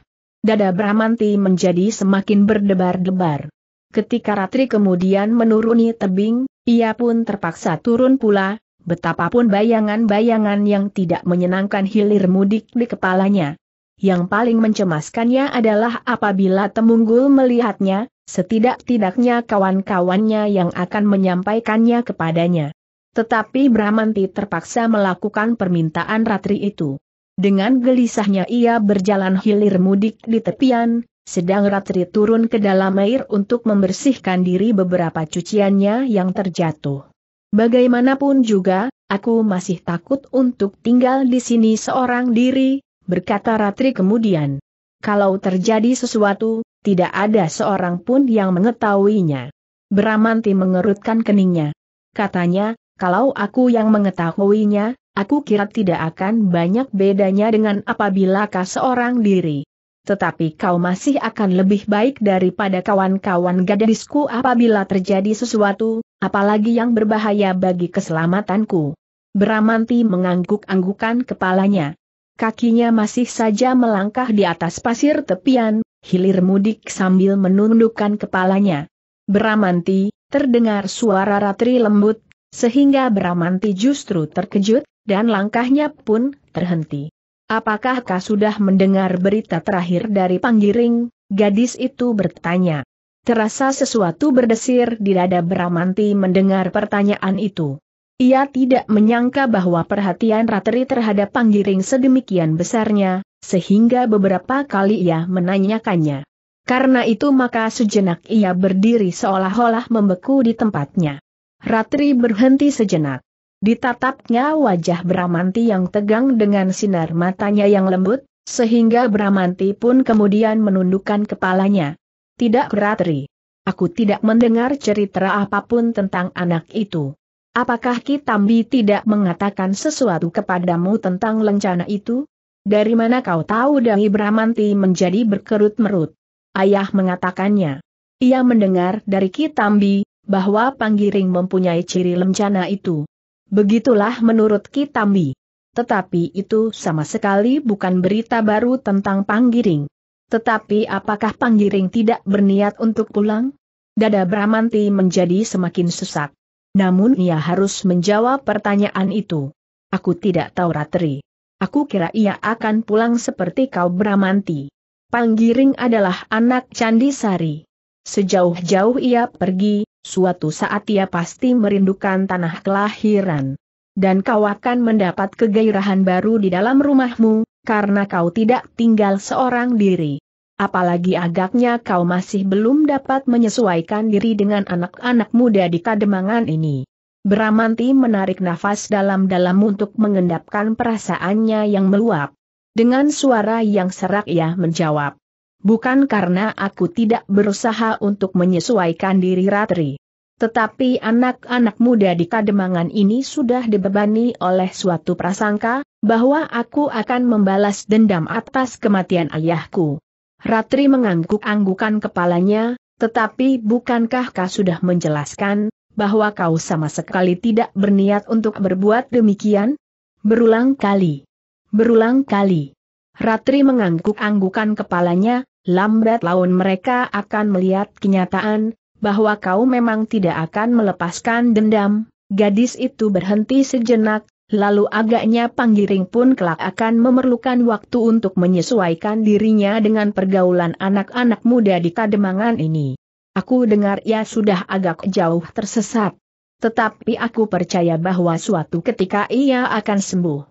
Speaker 1: Dada Bramanti menjadi semakin berdebar-debar. Ketika Ratri kemudian menuruni tebing, ia pun terpaksa turun pula, betapapun bayangan-bayangan yang tidak menyenangkan hilir mudik di kepalanya. Yang paling mencemaskannya adalah apabila Temunggul melihatnya, setidak-tidaknya kawan-kawannya yang akan menyampaikannya kepadanya. Tetapi Bramanti terpaksa melakukan permintaan Ratri itu. Dengan gelisahnya ia berjalan hilir mudik di tepian, sedang Ratri turun ke dalam air untuk membersihkan diri beberapa cuciannya yang terjatuh. Bagaimanapun juga, aku masih takut untuk tinggal di sini seorang diri, berkata Ratri kemudian. Kalau terjadi sesuatu, tidak ada seorang pun yang mengetahuinya. Bramanti mengerutkan keningnya. Katanya, kalau aku yang mengetahuinya, Aku kira tidak akan banyak bedanya dengan apabila kau seorang diri. Tetapi kau masih akan lebih baik daripada kawan-kawan gadisku apabila terjadi sesuatu, apalagi yang berbahaya bagi keselamatanku. Bramanti mengangguk-anggukan kepalanya. Kakinya masih saja melangkah di atas pasir tepian, hilir mudik sambil menundukkan kepalanya. Bramanti, terdengar suara Ratri lembut, sehingga Bramanti justru terkejut, dan langkahnya pun terhenti. Apakah kau sudah mendengar berita terakhir dari Panggiring? Gadis itu bertanya. Terasa sesuatu berdesir di dada Bramanti mendengar pertanyaan itu. Ia tidak menyangka bahwa perhatian Ratri terhadap Panggiring sedemikian besarnya, sehingga beberapa kali ia menanyakannya. Karena itu maka sejenak ia berdiri seolah-olah membeku di tempatnya. Ratri berhenti sejenak. Ditatapnya wajah Bramanti yang tegang dengan sinar matanya yang lembut, sehingga Bramanti pun kemudian menundukkan kepalanya. Tidak Ratri. Aku tidak mendengar cerita apapun tentang anak itu. Apakah Kitambi tidak mengatakan sesuatu kepadamu tentang lencana itu? Dari mana kau tahu dahi Bramanti menjadi berkerut-merut? Ayah mengatakannya. Ia mendengar dari Kitambi, bahwa Panggiring mempunyai ciri lencana itu. Begitulah menurut Kitambi. Tetapi itu sama sekali bukan berita baru tentang Panggiring. Tetapi apakah Panggiring tidak berniat untuk pulang? Dada Bramanti menjadi semakin sesak. Namun ia harus menjawab pertanyaan itu. Aku tidak tahu Ratri. Aku kira ia akan pulang seperti kau Bramanti. Panggiring adalah anak Candi Sari. Sejauh-jauh ia pergi, Suatu saat ia pasti merindukan tanah kelahiran. Dan kau akan mendapat kegairahan baru di dalam rumahmu, karena kau tidak tinggal seorang diri. Apalagi agaknya kau masih belum dapat menyesuaikan diri dengan anak-anak muda di kademangan ini. Bramanti menarik nafas dalam-dalam untuk mengendapkan perasaannya yang meluap. Dengan suara yang serak ia menjawab, Bukan karena aku tidak berusaha untuk menyesuaikan diri Ratri. Tetapi anak-anak muda di kademangan ini sudah dibebani oleh suatu prasangka, bahwa aku akan membalas dendam atas kematian ayahku. Ratri mengangguk-anggukan kepalanya, tetapi bukankah kau sudah menjelaskan, bahwa kau sama sekali tidak berniat untuk berbuat demikian? Berulang kali. Berulang kali. Ratri mengangguk-anggukan kepalanya, Lambat laun mereka akan melihat kenyataan, bahwa kau memang tidak akan melepaskan dendam. Gadis itu berhenti sejenak, lalu agaknya panggiring pun kelak akan memerlukan waktu untuk menyesuaikan dirinya dengan pergaulan anak-anak muda di kademangan ini. Aku dengar ia sudah agak jauh tersesat. Tetapi aku percaya bahwa suatu ketika ia akan sembuh.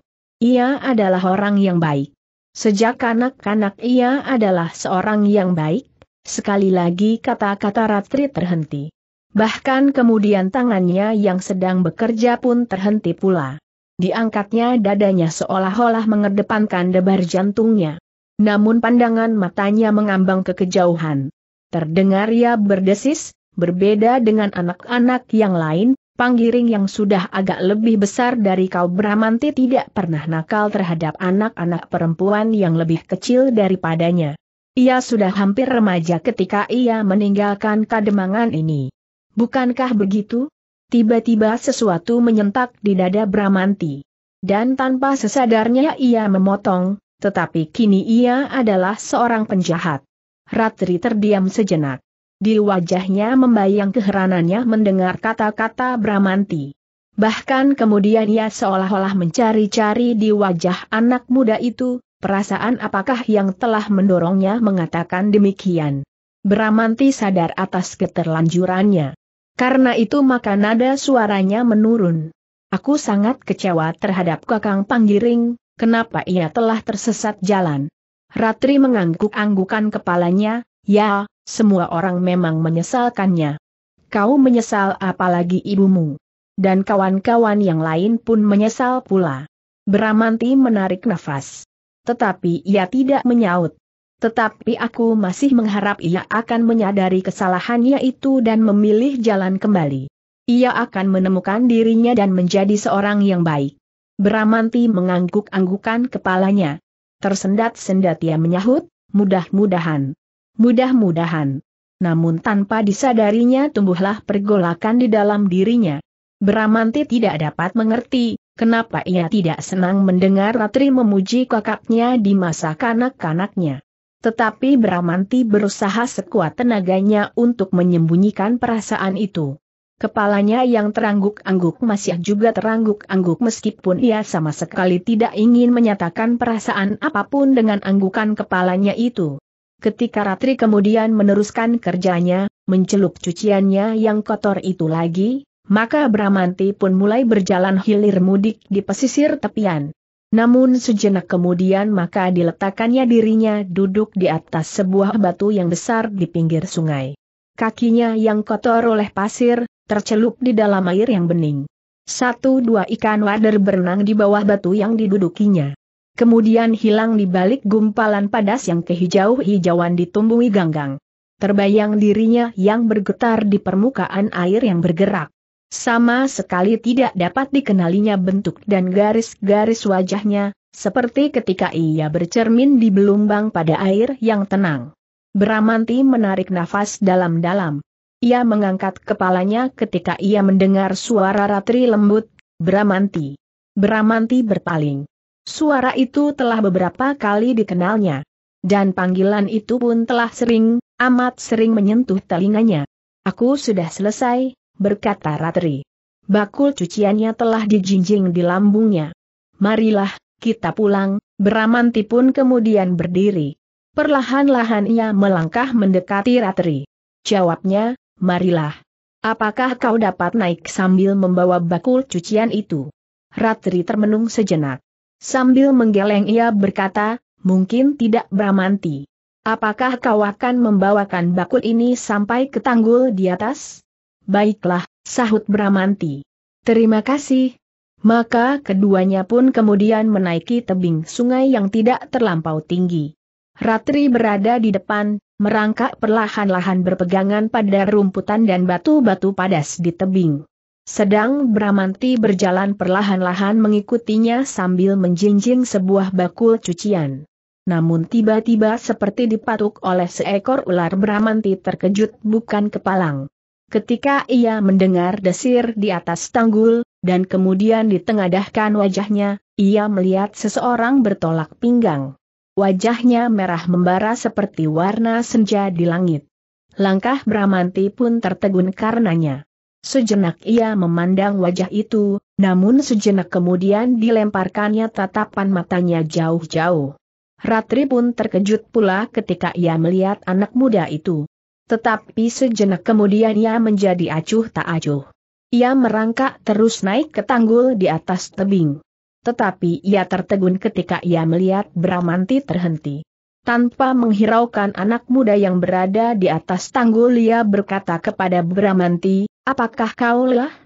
Speaker 1: Ia adalah orang yang baik. Sejak kanak-kanak ia adalah seorang yang baik, sekali lagi kata-kata Ratri terhenti. Bahkan kemudian tangannya yang sedang bekerja pun terhenti pula. Diangkatnya dadanya seolah-olah mengedepankan debar jantungnya. Namun pandangan matanya mengambang ke kejauhan. Terdengar ia berdesis, berbeda dengan anak-anak yang lain, Panggiring yang sudah agak lebih besar dari kau Bramanti tidak pernah nakal terhadap anak-anak perempuan yang lebih kecil daripadanya. Ia sudah hampir remaja ketika ia meninggalkan kademangan ini. Bukankah begitu? Tiba-tiba sesuatu menyentak di dada Bramanti. Dan tanpa sesadarnya ia memotong, tetapi kini ia adalah seorang penjahat. Ratri terdiam sejenak. Di wajahnya membayang keheranannya mendengar kata-kata Bramanti. Bahkan kemudian ia seolah-olah mencari-cari di wajah anak muda itu, perasaan apakah yang telah mendorongnya mengatakan demikian. Bramanti sadar atas keterlanjurannya. Karena itu maka nada suaranya menurun. Aku sangat kecewa terhadap Kakang Panggiring, kenapa ia telah tersesat jalan. Ratri mengangguk-anggukan kepalanya, ya, semua orang memang menyesalkannya. Kau menyesal apalagi ibumu. Dan kawan-kawan yang lain pun menyesal pula. Bramanti menarik nafas. Tetapi ia tidak menyaut. Tetapi aku masih mengharap ia akan menyadari kesalahannya itu dan memilih jalan kembali. Ia akan menemukan dirinya dan menjadi seorang yang baik. Bramanti mengangguk-anggukan kepalanya. Tersendat-sendat ia menyahut, mudah-mudahan. Mudah-mudahan. Namun tanpa disadarinya tumbuhlah pergolakan di dalam dirinya. Bramanti tidak dapat mengerti, kenapa ia tidak senang mendengar Ratri memuji kakaknya di masa kanak-kanaknya. Tetapi Bramanti berusaha sekuat tenaganya untuk menyembunyikan perasaan itu. Kepalanya yang terangguk-angguk masih juga terangguk-angguk meskipun ia sama sekali tidak ingin menyatakan perasaan apapun dengan anggukan kepalanya itu. Ketika Ratri kemudian meneruskan kerjanya, mencelup cuciannya yang kotor itu lagi, maka Bramanti pun mulai berjalan hilir mudik di pesisir tepian. Namun sejenak kemudian maka diletakkannya dirinya duduk di atas sebuah batu yang besar di pinggir sungai. Kakinya yang kotor oleh pasir, tercelup di dalam air yang bening. Satu dua ikan wader berenang di bawah batu yang didudukinya. Kemudian hilang di balik gumpalan padas yang kehijau-hijauan ditumbuhi ganggang. Terbayang dirinya yang bergetar di permukaan air yang bergerak. Sama sekali tidak dapat dikenalinya bentuk dan garis-garis wajahnya, seperti ketika ia bercermin di belumbang pada air yang tenang. Bramanti menarik nafas dalam-dalam. Ia mengangkat kepalanya ketika ia mendengar suara ratri lembut, Bramanti. Bramanti berpaling. Suara itu telah beberapa kali dikenalnya. Dan panggilan itu pun telah sering, amat sering menyentuh telinganya. Aku sudah selesai, berkata Ratri. Bakul cuciannya telah dijinjing di lambungnya. Marilah, kita pulang, Beramanti pun kemudian berdiri. Perlahan-lahan ia melangkah mendekati Ratri. Jawabnya, marilah. Apakah kau dapat naik sambil membawa bakul cucian itu? Ratri termenung sejenak. Sambil menggeleng ia berkata, mungkin tidak Bramanti. Apakah kau akan membawakan bakul ini sampai ke tanggul di atas? Baiklah, sahut Bramanti. Terima kasih. Maka keduanya pun kemudian menaiki tebing sungai yang tidak terlampau tinggi. Ratri berada di depan, merangkak perlahan-lahan berpegangan pada rumputan dan batu-batu padas di tebing. Sedang Bramanti berjalan perlahan-lahan mengikutinya sambil menjinjing sebuah bakul cucian. Namun tiba-tiba seperti dipatuk oleh seekor ular Bramanti terkejut bukan kepalang. Ketika ia mendengar desir di atas tanggul, dan kemudian ditengadahkan wajahnya, ia melihat seseorang bertolak pinggang. Wajahnya merah membara seperti warna senja di langit. Langkah Bramanti pun tertegun karenanya. Sejenak ia memandang wajah itu, namun sejenak kemudian dilemparkannya tatapan matanya jauh-jauh. Ratri pun terkejut pula ketika ia melihat anak muda itu. Tetapi sejenak kemudian ia menjadi acuh tak acuh. Ia merangkak terus naik ke tanggul di atas tebing. Tetapi ia tertegun ketika ia melihat Bramanti terhenti. Tanpa menghiraukan anak muda yang berada di atas tanggul ia berkata kepada Bramanti, Apakah kau lelah?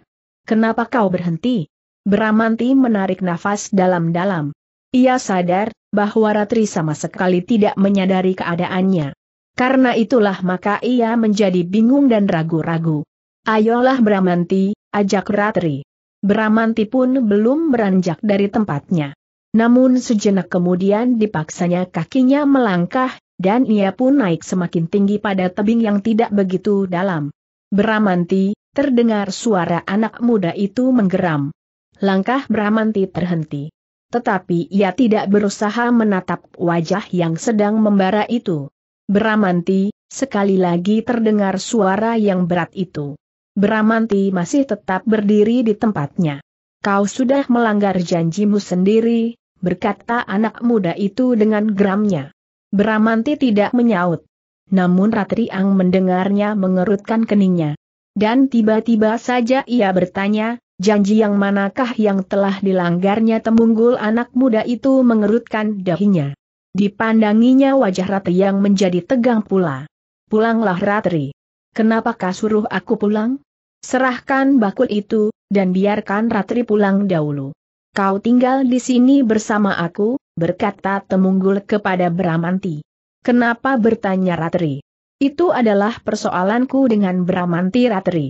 Speaker 1: Kenapa kau berhenti? Beramanti menarik nafas dalam-dalam. Ia sadar bahwa Ratri sama sekali tidak menyadari keadaannya. Karena itulah maka ia menjadi bingung dan ragu-ragu. Ayolah Bramanti, ajak Ratri. Bramanti pun belum beranjak dari tempatnya. Namun sejenak kemudian dipaksanya kakinya melangkah, dan ia pun naik semakin tinggi pada tebing yang tidak begitu dalam. Bramanti, terdengar suara anak muda itu menggeram. Langkah Bramanti terhenti. Tetapi ia tidak berusaha menatap wajah yang sedang membara itu. Bramanti, sekali lagi terdengar suara yang berat itu. Bramanti masih tetap berdiri di tempatnya. Kau sudah melanggar janjimu sendiri, berkata anak muda itu dengan geramnya. Bramanti tidak menyaut. Namun Ratri Ang mendengarnya mengerutkan keningnya. Dan tiba-tiba saja ia bertanya, janji yang manakah yang telah dilanggarnya temunggul anak muda itu mengerutkan dahinya. Dipandanginya wajah Ratri yang menjadi tegang pula. Pulanglah Ratri. Kenapakah suruh aku pulang? Serahkan bakul itu, dan biarkan Ratri pulang dahulu. Kau tinggal di sini bersama aku, berkata Temunggul kepada Bramanti. Kenapa bertanya Ratri? Itu adalah persoalanku dengan Bramanti Ratri.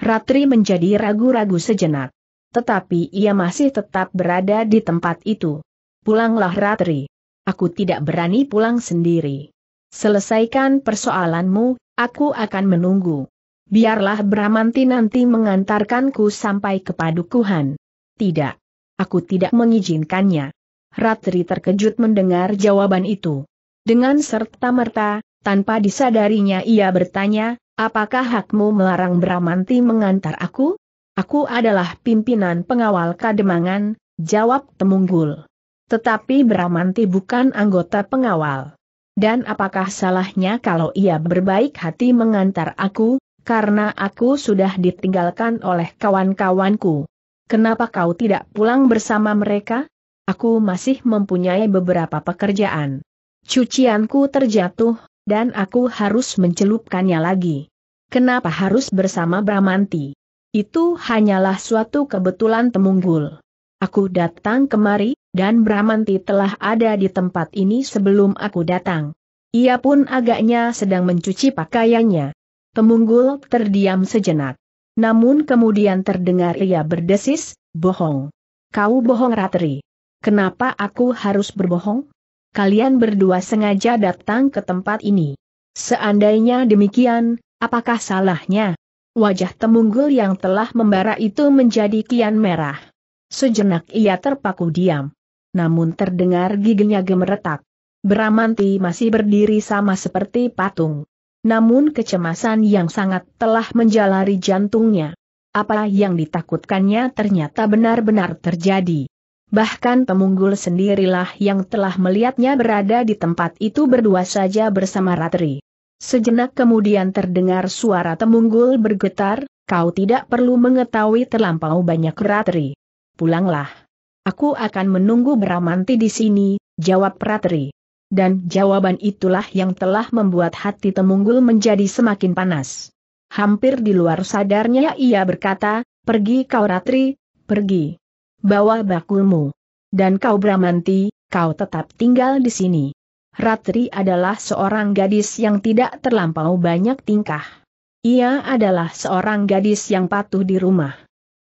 Speaker 1: Ratri menjadi ragu-ragu sejenak. Tetapi ia masih tetap berada di tempat itu. Pulanglah Ratri. Aku tidak berani pulang sendiri. Selesaikan persoalanmu, aku akan menunggu. Biarlah Bramanti nanti mengantarkanku sampai ke padukuhan. Tidak. Aku tidak mengizinkannya. Ratri terkejut mendengar jawaban itu. Dengan serta merta, tanpa disadarinya ia bertanya, apakah hakmu melarang Bramanti mengantar aku? Aku adalah pimpinan pengawal kademangan, jawab Temunggul. Tetapi Bramanti bukan anggota pengawal. Dan apakah salahnya kalau ia berbaik hati mengantar aku, karena aku sudah ditinggalkan oleh kawan-kawanku. Kenapa kau tidak pulang bersama mereka? Aku masih mempunyai beberapa pekerjaan. Cucianku terjatuh, dan aku harus mencelupkannya lagi. Kenapa harus bersama Bramanti? Itu hanyalah suatu kebetulan temunggul. Aku datang kemari, dan Bramanti telah ada di tempat ini sebelum aku datang. Ia pun agaknya sedang mencuci pakaiannya. Temunggul terdiam sejenak. Namun kemudian terdengar ia berdesis, bohong. Kau bohong Ratri. Kenapa aku harus berbohong? kalian berdua sengaja datang ke tempat ini. Seandainya demikian, apakah salahnya? Wajah Temunggul yang telah membara itu menjadi kian merah. Sejenak ia terpaku diam. Namun terdengar giginya gemeretak. Bramanti masih berdiri sama seperti patung. Namun kecemasan yang sangat telah menjalari jantungnya. Apa yang ditakutkannya ternyata benar-benar terjadi. Bahkan pemunggul sendirilah yang telah melihatnya berada di tempat itu berdua saja bersama Ratri. Sejenak kemudian terdengar suara temunggul bergetar, kau tidak perlu mengetahui terlampau banyak Ratri. Pulanglah. Aku akan menunggu beramanti di sini, jawab Ratri. Dan jawaban itulah yang telah membuat hati temunggul menjadi semakin panas. Hampir di luar sadarnya ia berkata, pergi kau Ratri, pergi bawa bakulmu. Dan kau Bramanti, kau tetap tinggal di sini. Ratri adalah seorang gadis yang tidak terlampau banyak tingkah. Ia adalah seorang gadis yang patuh di rumah.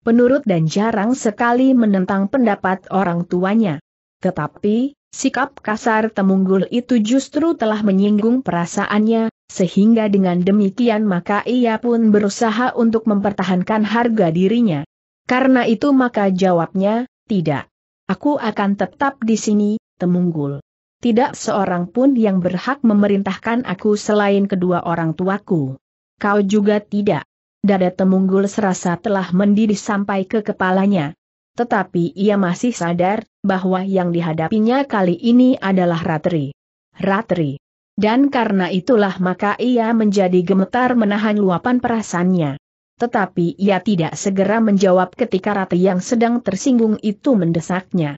Speaker 1: Penurut dan jarang sekali menentang pendapat orang tuanya. Tetapi, sikap kasar Temunggul itu justru telah menyinggung perasaannya, sehingga dengan demikian maka ia pun berusaha untuk mempertahankan harga dirinya. Karena itu maka jawabnya, tidak. Aku akan tetap di sini, Temunggul. Tidak seorang pun yang berhak memerintahkan aku selain kedua orang tuaku. Kau juga tidak. Dada Temunggul serasa telah mendidih sampai ke kepalanya. Tetapi ia masih sadar bahwa yang dihadapinya kali ini adalah Ratri. Ratri. Dan karena itulah maka ia menjadi gemetar menahan luapan perasaannya. Tetapi ia tidak segera menjawab ketika Ratu yang sedang tersinggung itu mendesaknya.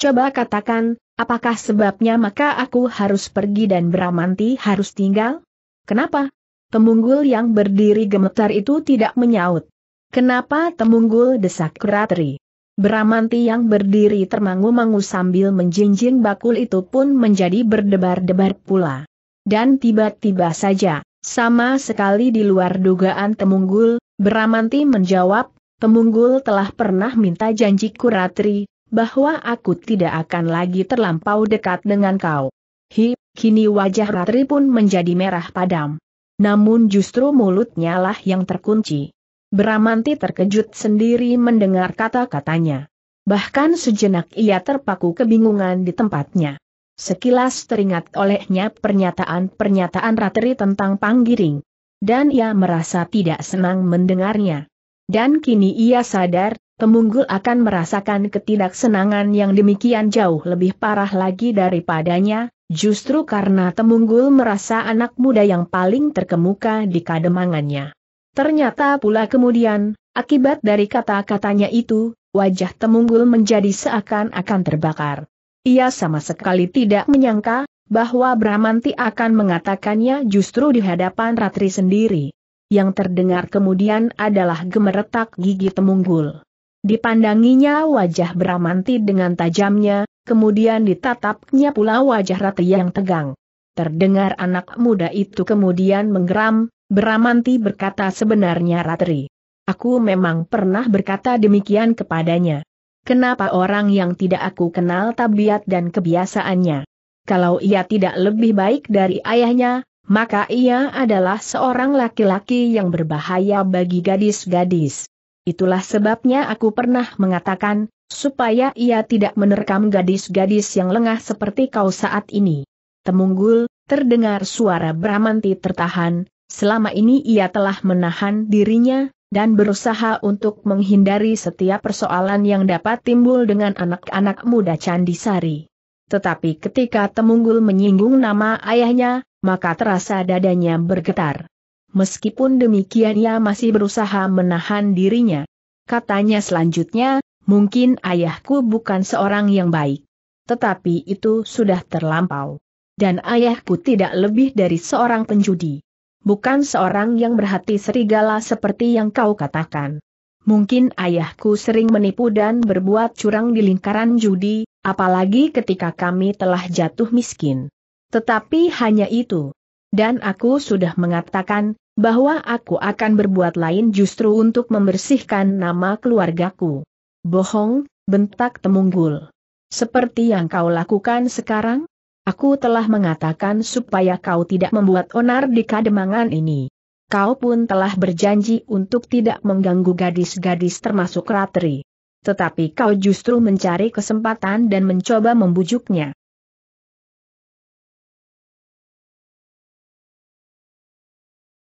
Speaker 1: Coba katakan, apakah sebabnya maka aku harus pergi dan Bramanti harus tinggal? Kenapa? Temunggul yang berdiri gemetar itu tidak menyaut. Kenapa Temunggul desak Ratri? Bramanti yang berdiri termangu-mangu sambil menjinjing bakul itu pun menjadi berdebar-debar pula. Dan tiba-tiba saja, sama sekali di luar dugaan Temunggul, Beramanti menjawab, "Temunggul telah pernah minta janji kuratri, bahwa aku tidak akan lagi terlampau dekat dengan kau. Hi, kini wajah ratri pun menjadi merah padam. Namun justru mulutnya lah yang terkunci. Beramanti terkejut sendiri mendengar kata-katanya. Bahkan sejenak ia terpaku kebingungan di tempatnya. Sekilas teringat olehnya pernyataan-pernyataan Ratri tentang panggiring dan ia merasa tidak senang mendengarnya. Dan kini ia sadar, pemunggul akan merasakan ketidaksenangan yang demikian jauh lebih parah lagi daripadanya, justru karena temunggul merasa anak muda yang paling terkemuka di kademangannya. Ternyata pula kemudian, akibat dari kata-katanya itu, wajah temunggul menjadi seakan-akan terbakar. Ia sama sekali tidak menyangka, bahwa Bramanti akan mengatakannya justru di hadapan Ratri sendiri. Yang terdengar kemudian adalah gemeretak gigi temunggul. Dipandanginya wajah Bramanti dengan tajamnya, kemudian ditatapnya pula wajah Ratri yang tegang. Terdengar anak muda itu kemudian menggeram, Bramanti berkata sebenarnya Ratri. Aku memang pernah berkata demikian kepadanya. Kenapa orang yang tidak aku kenal tabiat dan kebiasaannya kalau ia tidak lebih baik dari ayahnya, maka ia adalah seorang laki-laki yang berbahaya bagi gadis-gadis. Itulah sebabnya aku pernah mengatakan, supaya ia tidak menerkam gadis-gadis yang lengah seperti kau saat ini. Temunggul, terdengar suara Bramanti tertahan, selama ini ia telah menahan dirinya, dan berusaha untuk menghindari setiap persoalan yang dapat timbul dengan anak-anak muda Candisari. Tetapi ketika Temunggul menyinggung nama ayahnya, maka terasa dadanya bergetar. Meskipun demikian ia masih berusaha menahan dirinya. Katanya selanjutnya, mungkin ayahku bukan seorang yang baik. Tetapi itu sudah terlampau. Dan ayahku tidak lebih dari seorang penjudi. Bukan seorang yang berhati serigala seperti yang kau katakan. Mungkin ayahku sering menipu dan berbuat curang di lingkaran judi, apalagi ketika kami telah jatuh miskin. Tetapi hanya itu. Dan aku sudah mengatakan, bahwa aku akan berbuat lain justru untuk membersihkan nama keluargaku. Bohong, bentak temunggul. Seperti yang kau lakukan sekarang? Aku telah mengatakan supaya kau tidak membuat onar di kademangan ini. Kau pun telah berjanji untuk tidak mengganggu gadis-gadis termasuk Ratri tetapi kau justru mencari kesempatan dan mencoba membujuknya.